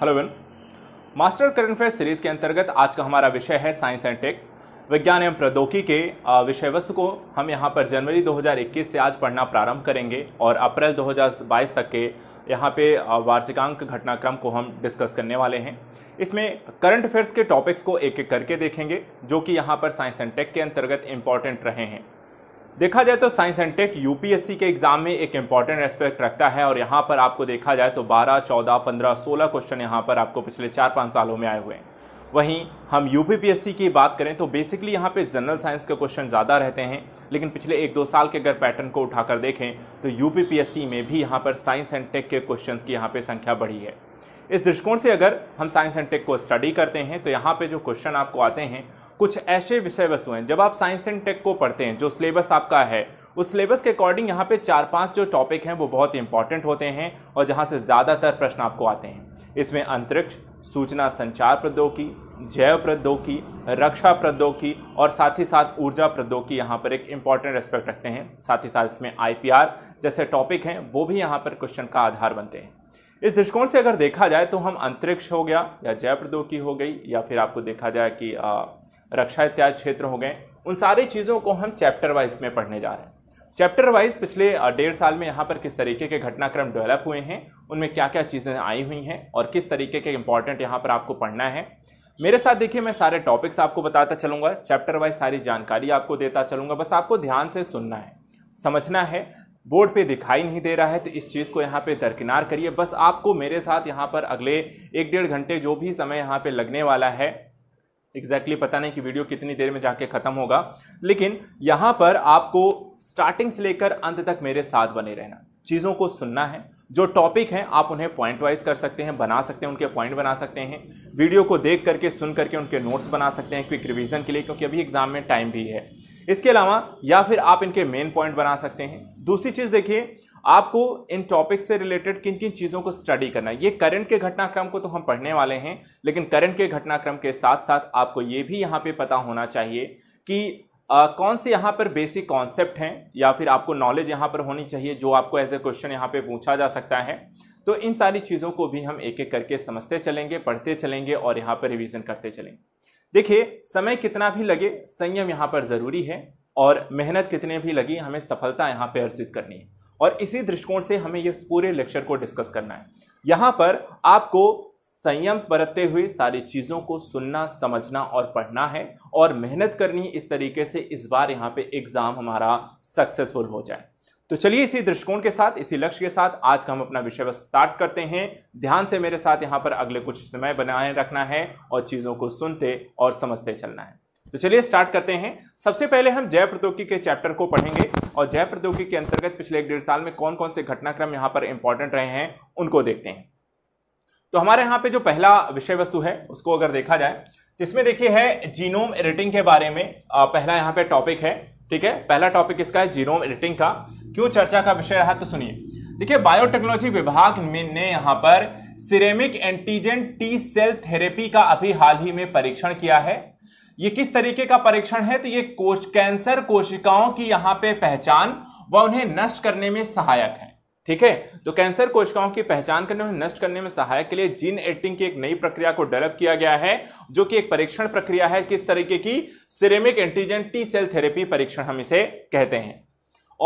hello one master current affair series के अंतर्गत आज का हमारा विषय है साइंस एंड टेक विज्ञान एवं प्रौद्योगिकी के विषय वस्तु को हम यहाँ पर जनवरी 2021 से आज पढ़ना प्रारंभ करेंगे और अप्रैल 2022 तक के यहाँ पे वार्षिकांक घटनाक्रम को हम डिस्कस करने वाले हैं इसमें करंट अफेयर्स के टॉपिक्स को एक एक करके देखेंगे जो कि यहाँ पर साइंस एंड टेक के अंतर्गत इम्पॉर्टेंट रहे हैं देखा जाए तो साइंस एंड टेक यूपीएससी के एग्जाम में एक इंपॉर्टेंट एस्पेक्ट रखता है और यहाँ पर आपको देखा जाए तो 12, 14, 15, 16 क्वेश्चन यहाँ पर आपको पिछले चार पाँच सालों में आए हुए हैं वहीं हम यूपीपीएससी की बात करें तो बेसिकली यहाँ पे जनरल साइंस के क्वेश्चन ज़्यादा रहते हैं लेकिन पिछले एक दो साल के अगर पैटर्न को उठाकर देखें तो यूपीपीएससी में भी यहाँ पर साइंस एंड टेक के क्वेश्चन की यहाँ पर संख्या बढ़ी है इस दृष्टिकोण से अगर हम साइंस एंड टेक को स्टडी करते हैं तो यहाँ पे जो क्वेश्चन आपको आते हैं कुछ ऐसे विषय वस्तु हैं जब आप साइंस एंड टेक को पढ़ते हैं जो सिलेबस आपका है उस सिलेबस के अकॉर्डिंग यहाँ पे चार पांच जो टॉपिक हैं वो बहुत इंपॉर्टेंट होते हैं और जहाँ से ज़्यादातर प्रश्न आपको आते हैं इसमें अंतरिक्ष सूचना संचार प्रौद्योगिकी जैव प्रौद्योगिकी रक्षा प्रौद्योगिकी और साथ ही साथ ऊर्जा प्रौद्योगिकी यहाँ पर एक इंपॉर्टेंट एस्पेक्ट रखते हैं साथ ही साथ इसमें आईपीआर जैसे टॉपिक हैं वो भी यहाँ पर क्वेश्चन का आधार बनते हैं इस दृष्टिकोण से अगर देखा जाए तो हम अंतरिक्ष हो गया या जय प्रौद्योगिकी हो गई या फिर आपको देखा जाए कि रक्षा इत्यादि क्षेत्र हो गए उन सारी चीज़ों को हम चैप्टर वाइज में पढ़ने जा रहे हैं चैप्टर वाइज पिछले डेढ़ साल में यहाँ पर किस तरीके के घटनाक्रम डेवलप हुए हैं उनमें क्या क्या चीज़ें आई हुई हैं और किस तरीके के इंपॉर्टेंट यहाँ पर आपको पढ़ना है मेरे साथ देखिए मैं सारे टॉपिक्स आपको बताता चलूँगा चैप्टर वाइज सारी जानकारी आपको देता चलूँगा बस आपको ध्यान से सुनना है समझना है बोर्ड पे दिखाई नहीं दे रहा है तो इस चीज़ को यहाँ पे दरकिनार करिए बस आपको मेरे साथ यहाँ पर अगले एक डेढ़ घंटे जो भी समय यहाँ पे लगने वाला है एग्जैक्टली exactly पता नहीं कि वीडियो कितनी देर में जाके ख़त्म होगा लेकिन यहाँ पर आपको स्टार्टिंग से लेकर अंत तक मेरे साथ बने रहना चीज़ों को सुनना है जो टॉपिक हैं आप उन्हें पॉइंट वाइज कर सकते हैं बना सकते हैं उनके पॉइंट बना सकते हैं वीडियो को देख करके सुन करके उनके नोट्स बना सकते हैं क्विक रिविजन के लिए क्योंकि अभी एग्ज़ाम में टाइम भी है इसके अलावा या फिर आप इनके मेन पॉइंट बना सकते हैं दूसरी चीज़ देखिए आपको इन टॉपिक से रिलेटेड किन किन चीज़ों को स्टडी करना है ये करंट के घटनाक्रम को तो हम पढ़ने वाले हैं लेकिन करंट के घटनाक्रम के साथ साथ आपको ये भी यहाँ पे पता होना चाहिए कि आ, कौन से यहाँ पर बेसिक कॉन्सेप्ट हैं या फिर आपको नॉलेज यहाँ पर होनी चाहिए जो आपको एज ए क्वेश्चन यहाँ पर पूछा जा सकता है तो इन सारी चीज़ों को भी हम एक एक करके समझते चलेंगे पढ़ते चलेंगे और यहाँ पर रिविज़न करते चलेंगे देखिए समय कितना भी लगे संयम यहाँ पर ज़रूरी है और मेहनत कितने भी लगी हमें सफलता यहाँ पर अर्जित करनी है और इसी दृष्टिकोण से हमें ये पूरे लेक्चर को डिस्कस करना है यहाँ पर आपको संयम बरतते हुए सारी चीज़ों को सुनना समझना और पढ़ना है और मेहनत करनी इस तरीके से इस बार यहाँ पे एग्ज़ाम हमारा सक्सेसफुल हो जाए तो चलिए इसी दृष्टिकोण के साथ इसी लक्ष्य के साथ आज का हम अपना विषय वस्तु स्टार्ट करते हैं ध्यान से मेरे साथ यहाँ पर अगले कुछ समय बनाए रखना है और चीज़ों को सुनते और समझते चलना है तो चलिए स्टार्ट करते हैं सबसे पहले हम जय प्रौद्योगिकी के चैप्टर को पढ़ेंगे और जय प्रौद्योगिकी के अंतर्गत पिछले एक डेढ़ साल में कौन कौन से घटनाक्रम यहाँ पर इंपॉर्टेंट रहे हैं उनको देखते हैं तो हमारे यहाँ पे जो पहला विषय वस्तु है उसको अगर देखा जाए इसमें देखिए है जीनोम एडिटिंग के बारे में पहला यहाँ पे टॉपिक है ठीक है पहला टॉपिक इसका है जीनोम एडिटिंग का क्यों चर्चा का विषय रहा तो सुनिए देखिए बायोटेक्नोलॉजी विभाग ने यहां पर chimeric antigen T cell therapy का अभी हाल ही में परीक्षण किया है ये किस तरीके का परीक्षण है तो ये कोश कैंसर कोशिकाओं की यहां पे पहचान व उन्हें नष्ट करने में सहायक है ठीक है तो कैंसर कोशिकाओं की पहचान करने उन्हें नष्ट करने में सहायक के लिए जीन एडिटिंग की एक नई प्रक्रिया को डेवलप किया गया है जो कि एक परीक्षण प्रक्रिया है किस तरीके की chimeric antigen T cell therapy परीक्षण हम इसे कहते हैं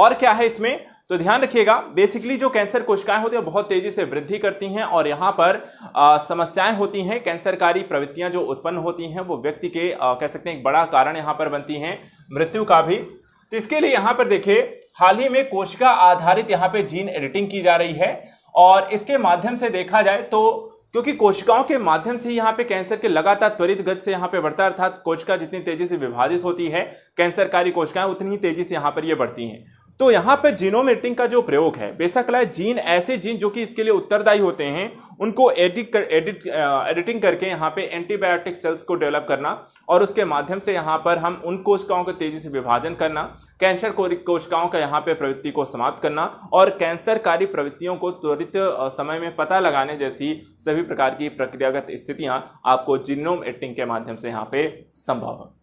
और क्या है इसमें तो ध्यान रखिएगा बेसिकली जो कैंसर कोशिकाएं होती है बहुत तेजी से वृद्धि करती हैं और यहां पर आ, समस्याएं होती हैं कैंसरकारी प्रवृत्तियां जो उत्पन्न होती हैं वो व्यक्ति के आ, कह सकते हैं एक बड़ा कारण यहां पर बनती हैं मृत्यु का भी तो इसके लिए यहां पर देखिए हाल ही में कोशिका आधारित यहां पर जीन एडिटिंग की जा रही है और इसके माध्यम से देखा जाए तो क्योंकि कोशिकाओं के माध्यम से यहाँ पे कैंसर के लगातार त्वरित गति से यहाँ पे बढ़ता है अर्थात कोशिका जितनी तेजी से विभाजित होती है कैंसरकारी कोशिकाएं उतनी ही तेजी से यहाँ पर ये बढ़ती हैं तो यहाँ पर जीनोम एडिटिंग का जो प्रयोग है लाए जीन ऐसे जीन जो कि इसके लिए उत्तरदायी होते हैं उनको एडिट कर एडिट एडिटिंग uh, करके यहाँ पे एंटीबायोटिक सेल्स को डेवलप करना और उसके माध्यम से यहाँ पर हम उन कोशिकाओं का तेजी से विभाजन करना कैंसर कोशिकाओं का यहाँ पे प्रवृत्ति को समाप्त करना और कैंसरकारी प्रवृत्तियों को त्वरित uh, समय में पता लगाने जैसी सभी प्रकार की प्रक्रियागत स्थितियां आपको जीनोम एडिटिंग के माध्यम से यहाँ पे संभव है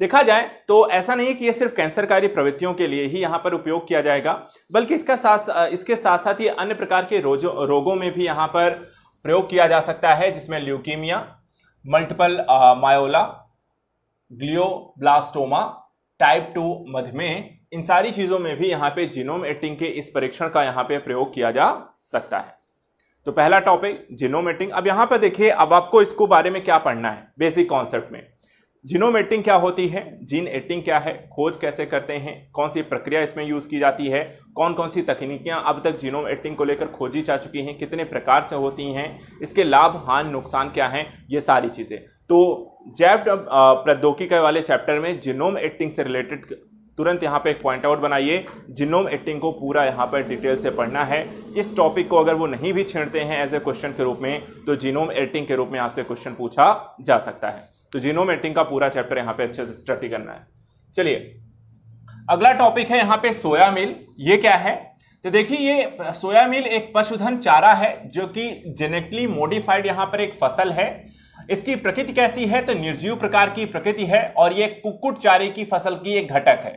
देखा जाए तो ऐसा नहीं कि ये सिर्फ कैंसरकारी प्रवृत्तियों के लिए ही यहाँ पर उपयोग किया जाएगा बल्कि इसका साथ इसके साथ साथ ही अन्य प्रकार के रोगों में भी यहाँ पर प्रयोग किया जा सकता है जिसमें leukaemia multiple myeloma glioblastoma type two मधुमेह इन सारी चीज़ों में भी यहाँ पे जीनोम एटिंग के इस परीक्षण का यहाँ पे प्रयोग किया जा सकता है तो पहला टॉपिक जीनोम एटिंग अब यहाँ पर देखिए अब आपको इसको बारे में क्या पढ़ना है बेसिक कॉन्सेप्ट में जीनोम एडिटिंग क्या होती है जीन एडिटिंग क्या है खोज कैसे करते हैं कौन सी प्रक्रिया इसमें यूज़ की जाती है कौन कौन सी तकनीकियां अब तक जीनोम एडिटिंग को लेकर खोजी जा चुकी हैं कितने प्रकार से होती हैं इसके लाभ हान नुकसान क्या हैं ये सारी चीज़ें तो जैव प्रौद्योगिकी वाले चैप्टर में जीनोम एडिटिंग से रिलेटेड तुरंत यहाँ पे एक पॉइंट आउट बनाइए जिनोम एडिटिंग को पूरा यहाँ पर डिटेल से पढ़ना है इस टॉपिक को अगर वो नहीं भी छेड़ते हैं एज ए क्वेश्चन के रूप में तो जीनोम एडिटिंग के रूप में आपसे क्वेश्चन पूछा जा सकता है तो जीनोम एडिटिंग का पूरा चैप्टर यहाँ पे अच्छे से स्टडी करना है चलिए अगला टॉपिक है यहाँ पे सोया मिल ये क्या है तो देखिए ये सोया मिल एक पशुधन चारा है जो कि जेनेटिकली मॉडिफाइड यहाँ पर एक फसल है इसकी प्रकृति कैसी है तो निर्जीव प्रकार की प्रकृति है और ये कुक्कुट चारे की फसल की एक घटक है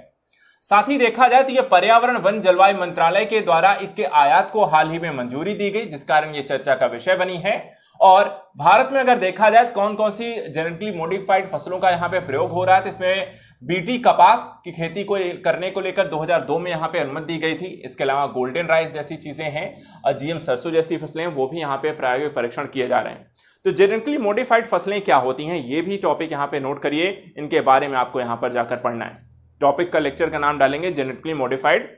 साथ ही देखा जाए तो ये पर्यावरण वन जलवायु मंत्रालय के द्वारा इसके आयात को हाल ही में मंजूरी दी गई जिस कारण ये चर्चा का विषय बनी है और भारत में अगर देखा जाए तो कौन कौन सी जेनेटिकली मॉडिफाइड फसलों का यहाँ पे प्रयोग हो रहा है तो इसमें बीटी कपास की खेती को करने को लेकर 2002 में यहाँ पे अनुमति दी गई थी इसके अलावा गोल्डन राइस जैसी चीजें हैं और जीएम सरसों जैसी फसलें वो भी यहाँ पे प्रायोगिक परीक्षण किए जा रहे हैं तो जेनेटिकली मॉडिफाइड फसलें क्या होती हैं ये भी टॉपिक यहाँ पे नोट करिए इनके बारे में आपको यहाँ पर जाकर पढ़ना है टॉपिक का लेक्चर का नाम डालेंगे जेनेटिकली मॉडिफाइड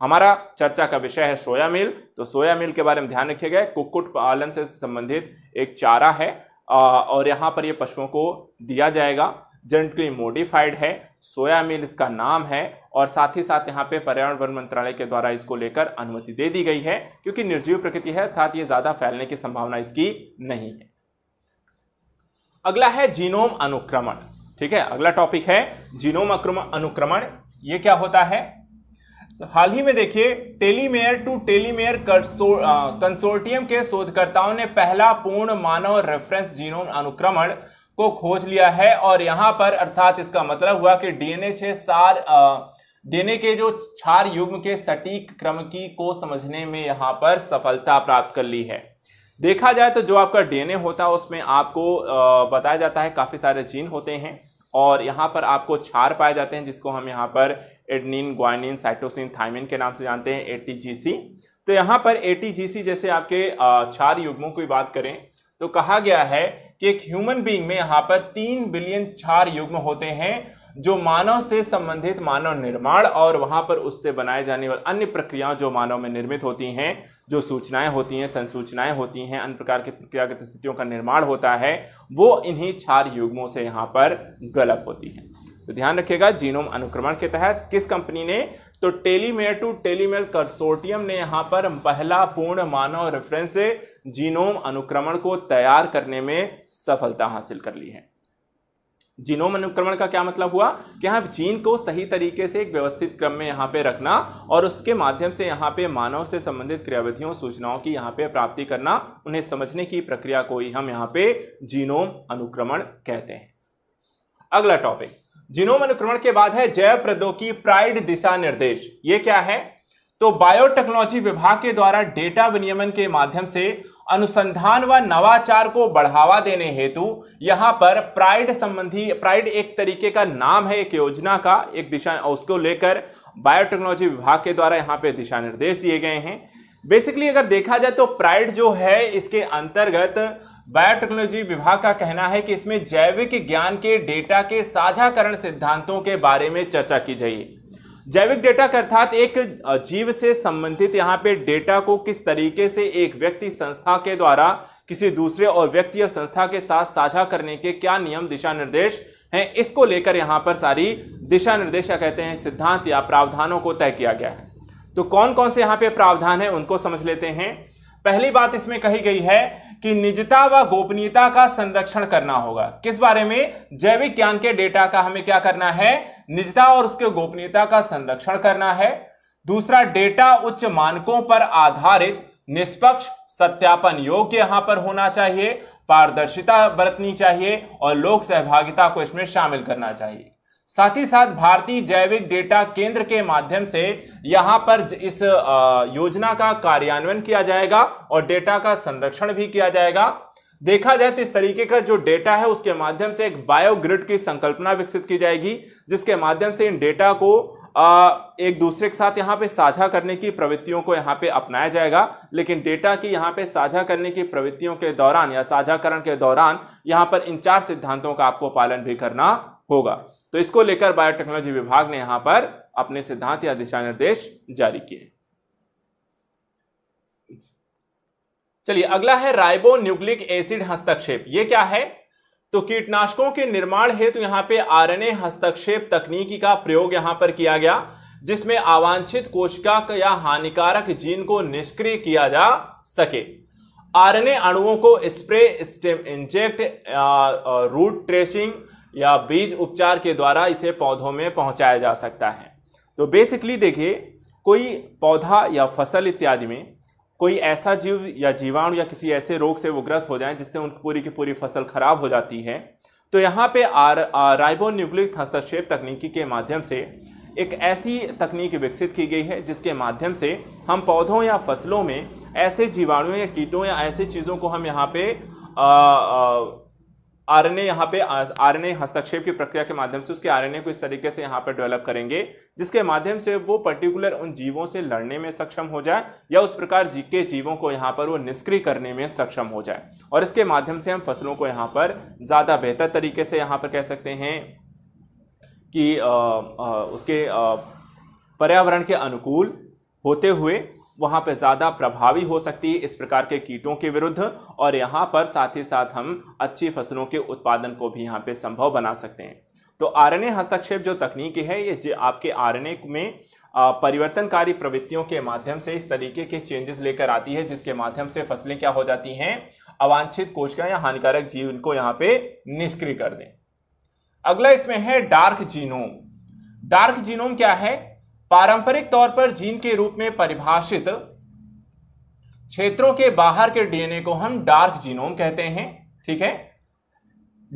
हमारा चर्चा का विषय है सोया मिल तो सोया मिल के बारे में ध्यान रखिएगा कुक्कुट पालन से संबंधित एक चारा है और यहाँ पर ये पशुओं को दिया जाएगा जेनेटिकली मोडिफाइड है सोया मिल इसका नाम है और साथ ही साथ यहाँ पे पर्यावरण वन मंत्रालय के द्वारा इसको लेकर अनुमति दे दी गई है क्योंकि निर्जीव प्रकृति है अर्थात ये ज़्यादा फैलने की संभावना इसकी नहीं है अगला है जीनोम अनुक्रमण ठीक है अगला टॉपिक है जीनोम अनुक्रमण ये क्या होता है तो हाल ही में देखिए टेलीमेयर टू टेलीमेयर कंसोर्टियम के शोधकर्ताओं ने पहला पूर्ण मानव रेफरेंस जीनोम अनुक्रमण को खोज लिया है और यहां पर अर्थात इसका मतलब हुआ कि डीएनए छे सार डीएनए के जो क्षार युग्म के सटीक क्रम की को समझने में यहां पर सफलता प्राप्त कर ली है देखा जाए तो जो आपका डीएनए होता है उसमें आपको बताया जाता है काफी सारे जीन होते हैं और यहाँ पर आपको क्षार पाए जाते हैं जिसको हम यहाँ पर एडनिन ग्वानिन साइटोसिन थाइमिन के नाम से जानते हैं एटीजीसी तो यहाँ पर एटीजीसी जैसे आपके चार युग्मों की बात करें तो कहा गया है कि एक ह्यूमन बीइंग में यहाँ पर तीन बिलियन चार युग्म होते हैं जो मानव से संबंधित मानव निर्माण और वहां पर उससे बनाए जाने वाले अन्य प्रक्रियाओं जो मानव में निर्मित होती हैं जो सूचनाएं होती हैं संसूचनाएं होती हैं अन्य प्रकार की प्रक्रियागत स्थितियों का निर्माण होता है वो इन्हीं चार युग्मों से यहाँ पर गलत होती है तो ध्यान रखिएगा जीनोम अनुक्रमण के तहत किस कंपनी ने तो टेलीमेयर टू टेलीमेल कंसोर्टियम ने यहां पर पहला पूर्ण मानव रेफरेंस जीनोम अनुक्रमण को तैयार करने में सफलता हासिल कर ली है जीनोम अनुक्रमण का क्या मतलब हुआ कि आप जीन को सही तरीके से एक व्यवस्थित क्रम में यहाँ पे रखना और उसके माध्यम से यहाँ पे मानव से संबंधित क्रियाविधियों सूचनाओं की यहाँ पे प्राप्ति करना उन्हें समझने की प्रक्रिया को ही हम यहाँ पे जीनोम अनुक्रमण कहते हैं अगला टॉपिक जीनोम अनुक्रमण के बाद है जैव प्रौद्योगिकी प्राइड दिशा निर्देश ये क्या है तो बायोटेक्नोलॉजी विभाग के द्वारा डेटा विनियमन के माध्यम से अनुसंधान व नवाचार को बढ़ावा देने हेतु यहां पर प्राइड संबंधी प्राइड एक तरीके का नाम है एक योजना का एक दिशा उसको लेकर बायोटेक्नोलॉजी विभाग के द्वारा यहां पे दिशा निर्देश दिए गए हैं बेसिकली अगर देखा जाए तो प्राइड जो है इसके अंतर्गत बायोटेक्नोलॉजी विभाग का कहना है कि इसमें जैविक ज्ञान के डेटा के साझाकरण सिद्धांतों के बारे में चर्चा की जाएगी जैविक डेटा अर्थात एक जीव से संबंधित यहाँ पे डेटा को किस तरीके से एक व्यक्ति संस्था के द्वारा किसी दूसरे और व्यक्ति या संस्था के साथ साझा करने के क्या नियम दिशा निर्देश हैं इसको लेकर यहाँ पर सारी दिशा निर्देश या कहते हैं सिद्धांत या प्रावधानों को तय किया गया है तो कौन कौन से यहाँ पे प्रावधान है उनको समझ लेते हैं पहली बात इसमें कही गई है कि निजता व गोपनीयता का संरक्षण करना होगा किस बारे में जैविक ज्ञान के डेटा का हमें क्या करना है निजता और उसके गोपनीयता का संरक्षण करना है दूसरा डेटा उच्च मानकों पर आधारित निष्पक्ष सत्यापन योग्य यहां पर होना चाहिए पारदर्शिता बरतनी चाहिए और लोक सहभागिता को इसमें शामिल करना चाहिए साथ ही साथ भारतीय जैविक डेटा केंद्र के माध्यम से यहां पर इस योजना का कार्यान्वयन किया जाएगा और डेटा का संरक्षण भी किया जाएगा देखा जाए तो इस तरीके का जो डेटा है उसके माध्यम से एक बायोग्रिड की संकल्पना विकसित की जाएगी जिसके माध्यम से इन डेटा को एक दूसरे के साथ यहाँ पे साझा करने की प्रवृत्तियों को यहाँ पे अपनाया जाएगा लेकिन डेटा की यहाँ पे साझा करने की प्रवृत्तियों के दौरान या साझाकरण के दौरान यहाँ पर इन चार सिद्धांतों का आपको पालन भी करना होगा तो इसको लेकर बायोटेक्नोलॉजी विभाग ने यहां पर अपने सिद्धांत या दिशा निर्देश जारी किए चलिए अगला है राइबो न्यूक्लिक एसिड हस्तक्षेप ये क्या है तो कीटनाशकों के निर्माण हेतु यहां पे आरएनए हस्तक्षेप तकनीकी का प्रयोग यहां पर किया गया जिसमें अवांछित कोशिका या हानिकारक जीन को निष्क्रिय किया जा सके आरएनए अणुओं को spray stem inject root tracing या बीज उपचार के द्वारा इसे पौधों में पहुंचाया जा सकता है तो बेसिकली देखिए कोई पौधा या फसल इत्यादि में कोई ऐसा जीव या जीवाणु या किसी ऐसे रोग से वो ग्रस्त हो जाए जिससे उनकी पूरी की पूरी फसल खराब हो जाती है तो यहाँ पे आर राइबो न्यूक्लिक हस्तक्षेप तकनीकी के माध्यम से एक ऐसी तकनीक विकसित की गई है जिसके माध्यम से हम पौधों या फसलों में ऐसे जीवाणुओं या कीटों या ऐसी चीज़ों को हम यहाँ पे आ, आ, आरएनए यहाँ पे आरएनए हस्तक्षेप की प्रक्रिया के माध्यम से उसके आरएनए को इस तरीके से यहाँ पर डेवलप करेंगे जिसके माध्यम से वो पर्टिकुलर उन जीवों से लड़ने में सक्षम हो जाए या उस प्रकार जी के जीवों को यहाँ पर वो निष्क्रिय करने में सक्षम हो जाए और इसके माध्यम से हम फसलों को यहाँ पर ज़्यादा बेहतर तरीके से यहाँ पर कह सकते हैं कि आ, आ, उसके पर्यावरण के अनुकूल होते हुए वहाँ पर ज़्यादा प्रभावी हो सकती है इस प्रकार के कीटों के विरुद्ध और यहाँ पर साथ ही साथ हम अच्छी फसलों के उत्पादन को भी यहाँ पे संभव बना सकते हैं तो आर हस्तक्षेप जो तकनीक है ये आपके आर में परिवर्तनकारी प्रवृत्तियों के माध्यम से इस तरीके के चेंजेस लेकर आती है जिसके माध्यम से फसलें क्या हो जाती हैं अवांछित कोशिका या हानिकारक जीव इनको यहाँ पे निष्क्रिय कर दें अगला इसमें है डार्क जीनोम डार्क जीनोम क्या है पारंपरिक तौर पर जीन के रूप में परिभाषित क्षेत्रों के बाहर के डीएनए को हम डार्क जीनोम कहते हैं ठीक है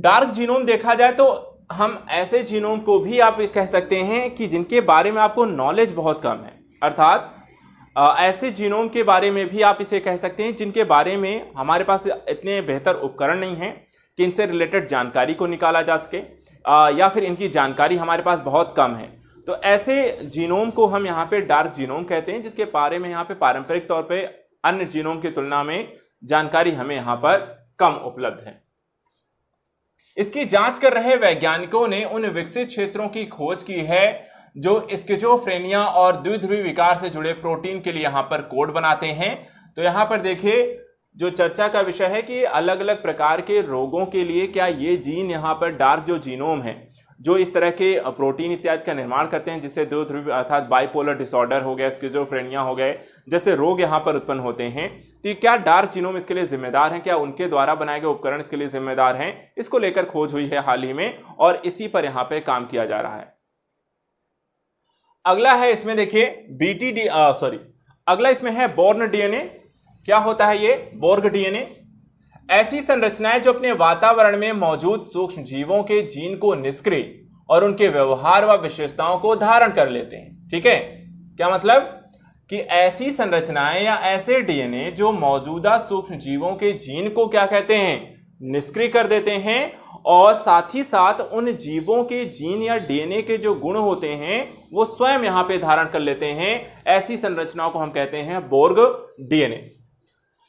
डार्क जीनोम देखा जाए तो हम ऐसे जीनोम को भी आप कह सकते हैं कि जिनके बारे में आपको नॉलेज बहुत कम है अर्थात ऐसे जीनोम के बारे में भी आप इसे कह सकते हैं जिनके बारे में हमारे पास इतने बेहतर उपकरण नहीं हैं कि इनसे रिलेटेड जानकारी को निकाला जा सके या फिर इनकी जानकारी हमारे पास बहुत कम है तो ऐसे जीनोम को हम यहाँ पे डार्क जीनोम कहते हैं जिसके बारे में यहाँ पे पारंपरिक तौर पे अन्य जीनोम की तुलना में जानकारी हमें यहाँ पर कम उपलब्ध है इसकी जांच कर रहे वैज्ञानिकों ने उन विकसित क्षेत्रों की खोज की है जो स्किजोफ्रेनिया और द्विध्रुवी विकार से जुड़े प्रोटीन के लिए यहाँ पर कोड बनाते हैं तो यहाँ पर देखिए जो चर्चा का विषय है कि अलग अलग प्रकार के रोगों के लिए क्या ये जीन यहाँ पर डार्क जो जीनोम है जो इस तरह के प्रोटीन इत्यादि का निर्माण करते हैं जिससे दो ध्रुव अर्थात बाइपोलर डिसऑर्डर हो गया स्किजोफ्रेनिया हो गए जैसे रोग यहाँ पर उत्पन्न होते हैं तो ये क्या डार्क जीनोम इसके लिए जिम्मेदार हैं क्या उनके द्वारा बनाए गए उपकरण इसके लिए जिम्मेदार हैं इसको लेकर खोज हुई है हाल ही में और इसी पर यहाँ पर काम किया जा रहा है अगला है इसमें देखिए बीटी डी सॉरी अगला इसमें है बोर्न डीएनए क्या होता है ये बोर्ग डीएनए ऐसी संरचनाएं जो अपने वातावरण में मौजूद सूक्ष्म जीवों के जीन को निष्क्रिय और उनके व्यवहार व विशेषताओं को धारण कर लेते हैं ठीक है क्या मतलब कि ऐसी संरचनाएं या ऐसे डीएनए जो मौजूदा सूक्ष्म जीवों के जीन को क्या कहते हैं निष्क्रिय कर देते हैं और साथ ही साथ उन जीवों के जीन या डीएनए के जो गुण होते हैं वो स्वयं यहां पे धारण कर लेते हैं ऐसी संरचनाओं को हम कहते हैं बोर्ग डीएनए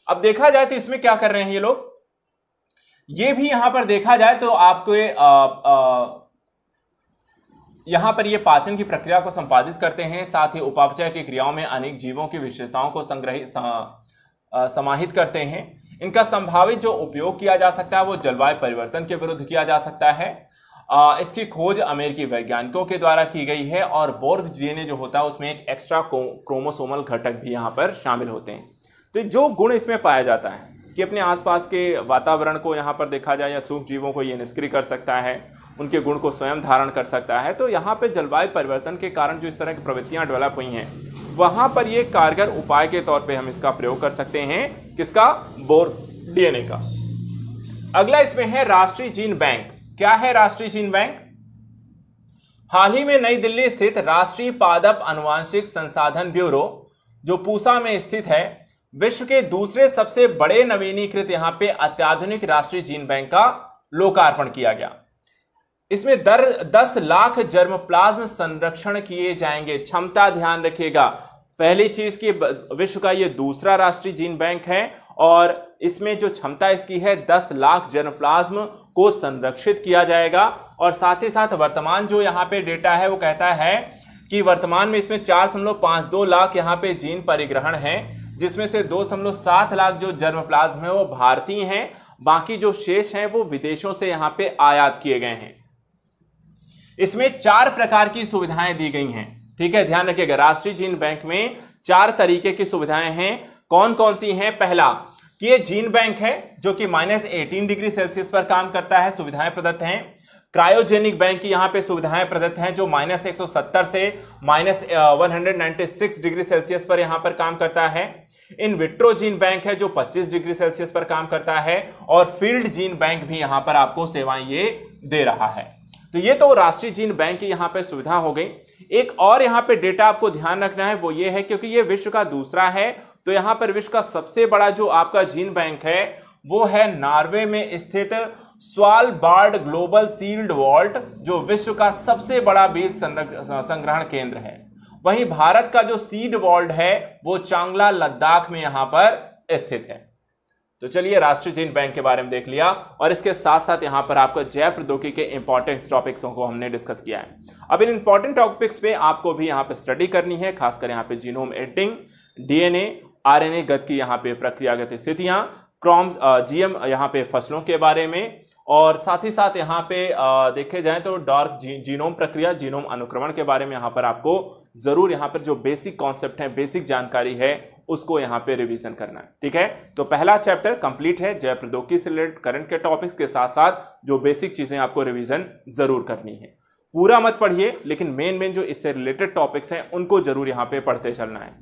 अब देखा जाए तो इसमें क्या कर रहे हैं ये लोग ये भी यहां पर देखा जाए तो आपको यहां पर ये पाचन की प्रक्रिया को संपादित करते हैं साथ ही उपापचय की क्रियाओं में अनेक जीवों की विशेषताओं को संग्रहित समाहित करते हैं इनका संभावित जो उपयोग किया जा सकता है वो जलवायु परिवर्तन के विरुद्ध किया जा सकता है इसकी खोज अमेरिकी वैज्ञानिकों के द्वारा की गई है और बोर्ग डीएनए जो होता है उसमें एक एक्स्ट्रा क्रोमोसोमल घटक भी यहाँ पर शामिल होते हैं तो जो गुण इसमें पाया जाता है कि अपने आसपास के वातावरण को यहाँ पर देखा जाए या सूक्ष्म जीवों को ये निष्क्रिय कर सकता है उनके गुण को स्वयं धारण कर सकता है तो यहाँ पर जलवायु परिवर्तन के कारण जो इस तरह की प्रवृत्तियाँ डेवलप हुई हैं वहाँ पर ये कारगर उपाय के तौर पर हम इसका प्रयोग कर सकते हैं किसका बोर डीएनए का अगला इसमें है राष्ट्रीय जीन बैंक क्या है राष्ट्रीय जीन बैंक हाल ही में नई दिल्ली स्थित राष्ट्रीय पादप अनुवांशिक संसाधन ब्यूरो जो पूसा में स्थित है विश्व के दूसरे सबसे बड़े नवीनीकृत यहां पे अत्याधुनिक राष्ट्रीय जीन बैंक का लोकार्पण किया गया इसमें दर दस लाख जर्म प्लाज्म संरक्षण किए जाएंगे क्षमता ध्यान रखिएगा पहली चीज की विश्व का ये दूसरा राष्ट्रीय जीन बैंक है और इसमें जो क्षमता इसकी है दस लाख जर्म प्लाज्म को संरक्षित किया जाएगा और साथ ही साथ वर्तमान जो यहाँ पे डेटा है वो कहता है कि वर्तमान में इसमें चार दशमलव पांच दो लाख यहाँ पे जीन परिग्रहण है जिसमें से दो दशमलव सात लाख जो जर्म प्लाज्म है वो भारतीय हैं बाकी जो शेष हैं वो विदेशों से यहां पे आयात किए गए हैं इसमें चार प्रकार की सुविधाएं दी गई हैं ठीक है ध्यान रखिएगा राष्ट्रीय जीन बैंक में चार तरीके की सुविधाएं हैं कौन कौन सी हैं पहला कि ये जीन बैंक है जो कि माइनस एटीन डिग्री सेल्सियस पर काम करता है सुविधाएं प्रदत्त हैं क्रायोजेनिक बैंक की यहां पे सुविधाएं प्रदत्त हैं जो माइनस 170 से माइनस 196 डिग्री सेल्सियस पर यहां पर काम करता है इन विट्रो जीन बैंक है जो 25 डिग्री सेल्सियस पर काम करता है और फील्ड जीन बैंक भी यहां पर आपको सेवाएं ये दे रहा है तो ये तो राष्ट्रीय जीन बैंक की यहाँ पे सुविधा हो गई एक और यहाँ पे डेटा आपको ध्यान रखना है वो ये है क्योंकि ये विश्व का दूसरा है तो यहाँ पर विश्व का सबसे बड़ा जो आपका जीन बैंक है वो है नॉर्वे में स्थित स्वाल बार्ड ग्लोबल सील्ड वॉल्ट जो विश्व का सबसे बड़ा बीज संग्रहण केंद्र है वहीं भारत का जो सीड वर्ल्ड है वो चांगला लद्दाख में यहां पर स्थित है तो चलिए राष्ट्रीय जैन बैंक के बारे में देख लिया और इसके साथ साथ यहां पर आपको जय प्रौद्योगिकी के इंपॉर्टेंट टॉपिक्स को हमने डिस्कस किया है अब इन इंपॉर्टेंट टॉपिक्स पे आपको भी यहां पर स्टडी करनी है खासकर यहां पर जीनोम एडिटिंग डीएनए आरएनए गत की यहां पर प्रक्रियागत स्थितियां क्रॉम्स जीएम यहां पे फसलों के बारे में और साथ ही साथ यहाँ पे देखे जाए तो डार्क जी, जीनोम प्रक्रिया जीनोम अनुक्रमण के बारे में यहाँ पर आपको ज़रूर यहां पर जो बेसिक कॉन्सेप्ट है बेसिक जानकारी है उसको यहां पे रिवीजन करना है ठीक है तो पहला चैप्टर कंप्लीट है जयप्रदोकी से रिलेटेड करंट के टॉपिक्स के साथ साथ जो बेसिक चीज़ें आपको रिवीजन ज़रूर करनी है पूरा मत पढ़िए लेकिन मेन मेन जो इससे रिलेटेड टॉपिक्स हैं उनको जरूर यहां पे पढ़ते चलना है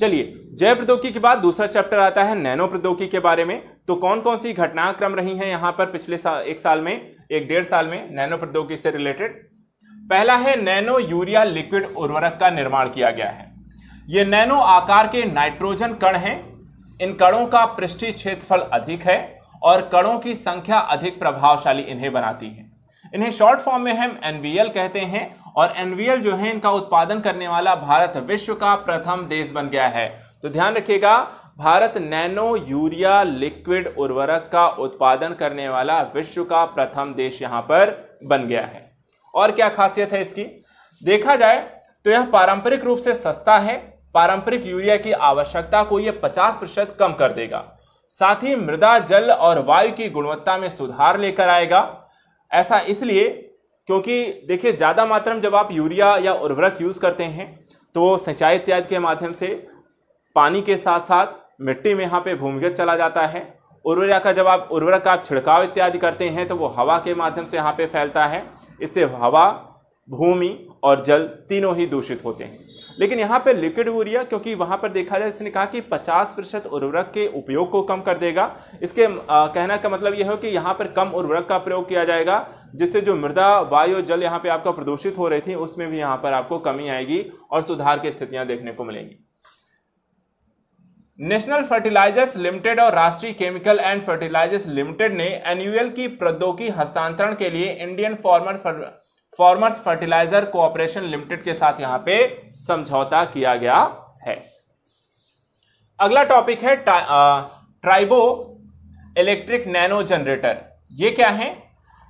चलिए जय प्रौद्योगिकी के बाद दूसरा चैप्टर आता है नैनो प्रौद्योगिकी के बारे में तो कौन कौन सी घटनाक्रम रही है यहां पर पिछले सा, एक साल में एक डेढ़ साल में नैनो प्रौद्योगिकी से रिलेटेड पहला है नैनो यूरिया लिक्विड उर्वरक का निर्माण किया गया है ये नैनो आकार के नाइट्रोजन कण हैं इन कणों का पृष्ठीय क्षेत्रफल अधिक है और कणों की संख्या अधिक प्रभावशाली इन्हें बनाती है इन्हें शॉर्ट फॉर्म में हम एनवीएल कहते हैं और एनवीएल जो है इनका उत्पादन करने वाला भारत विश्व का प्रथम देश बन गया है तो ध्यान रखिएगा भारत नैनो यूरिया लिक्विड उर्वरक का उत्पादन करने वाला विश्व का प्रथम देश यहां पर बन गया है और क्या खासियत है इसकी देखा जाए तो यह पारंपरिक रूप से सस्ता है पारंपरिक यूरिया की आवश्यकता को यह पचास प्रतिशत कम कर देगा साथ ही मृदा जल और वायु की गुणवत्ता में सुधार लेकर आएगा ऐसा इसलिए क्योंकि देखिए ज़्यादा मात्रा में जब आप यूरिया या उर्वरक यूज़ करते हैं तो सिंचाई इत्यादि के माध्यम से पानी के साथ साथ मिट्टी में यहाँ पे भूमिगत चला जाता है उर्वरक का जब आप उर्वरक का आप छिड़काव इत्यादि करते हैं तो वो हवा के माध्यम से यहाँ पे फैलता है इससे हवा भूमि और जल तीनों ही दूषित होते हैं लेकिन यहाँ पर लिक्विड यूरिया क्योंकि वहाँ पर देखा जाए इसने कहा कि 50 प्रतिशत उर्वरक के उपयोग को कम कर देगा इसके आ, कहना का मतलब यह हो कि यहाँ पर कम उर्वरक का प्रयोग किया जाएगा जिससे जो मृदा वायु जल यहाँ पे आपका प्रदूषित हो रही थी उसमें भी यहाँ पर आपको कमी आएगी और सुधार की स्थितियाँ देखने को मिलेंगी नेशनल फर्टिलाइजर्स लिमिटेड और राष्ट्रीय केमिकल एंड फर्टिलाइजर्स लिमिटेड ने एनयूएल की प्रौद्योगिकी हस्तांतरण के लिए Indian farmer farmers fertiliser cooperation limited के साथ यहां पे समझौता किया गया है अगला टॉपिक है आ, ट्राइबो इलेक्ट्रिक नैनो जनरेटर ये क्या है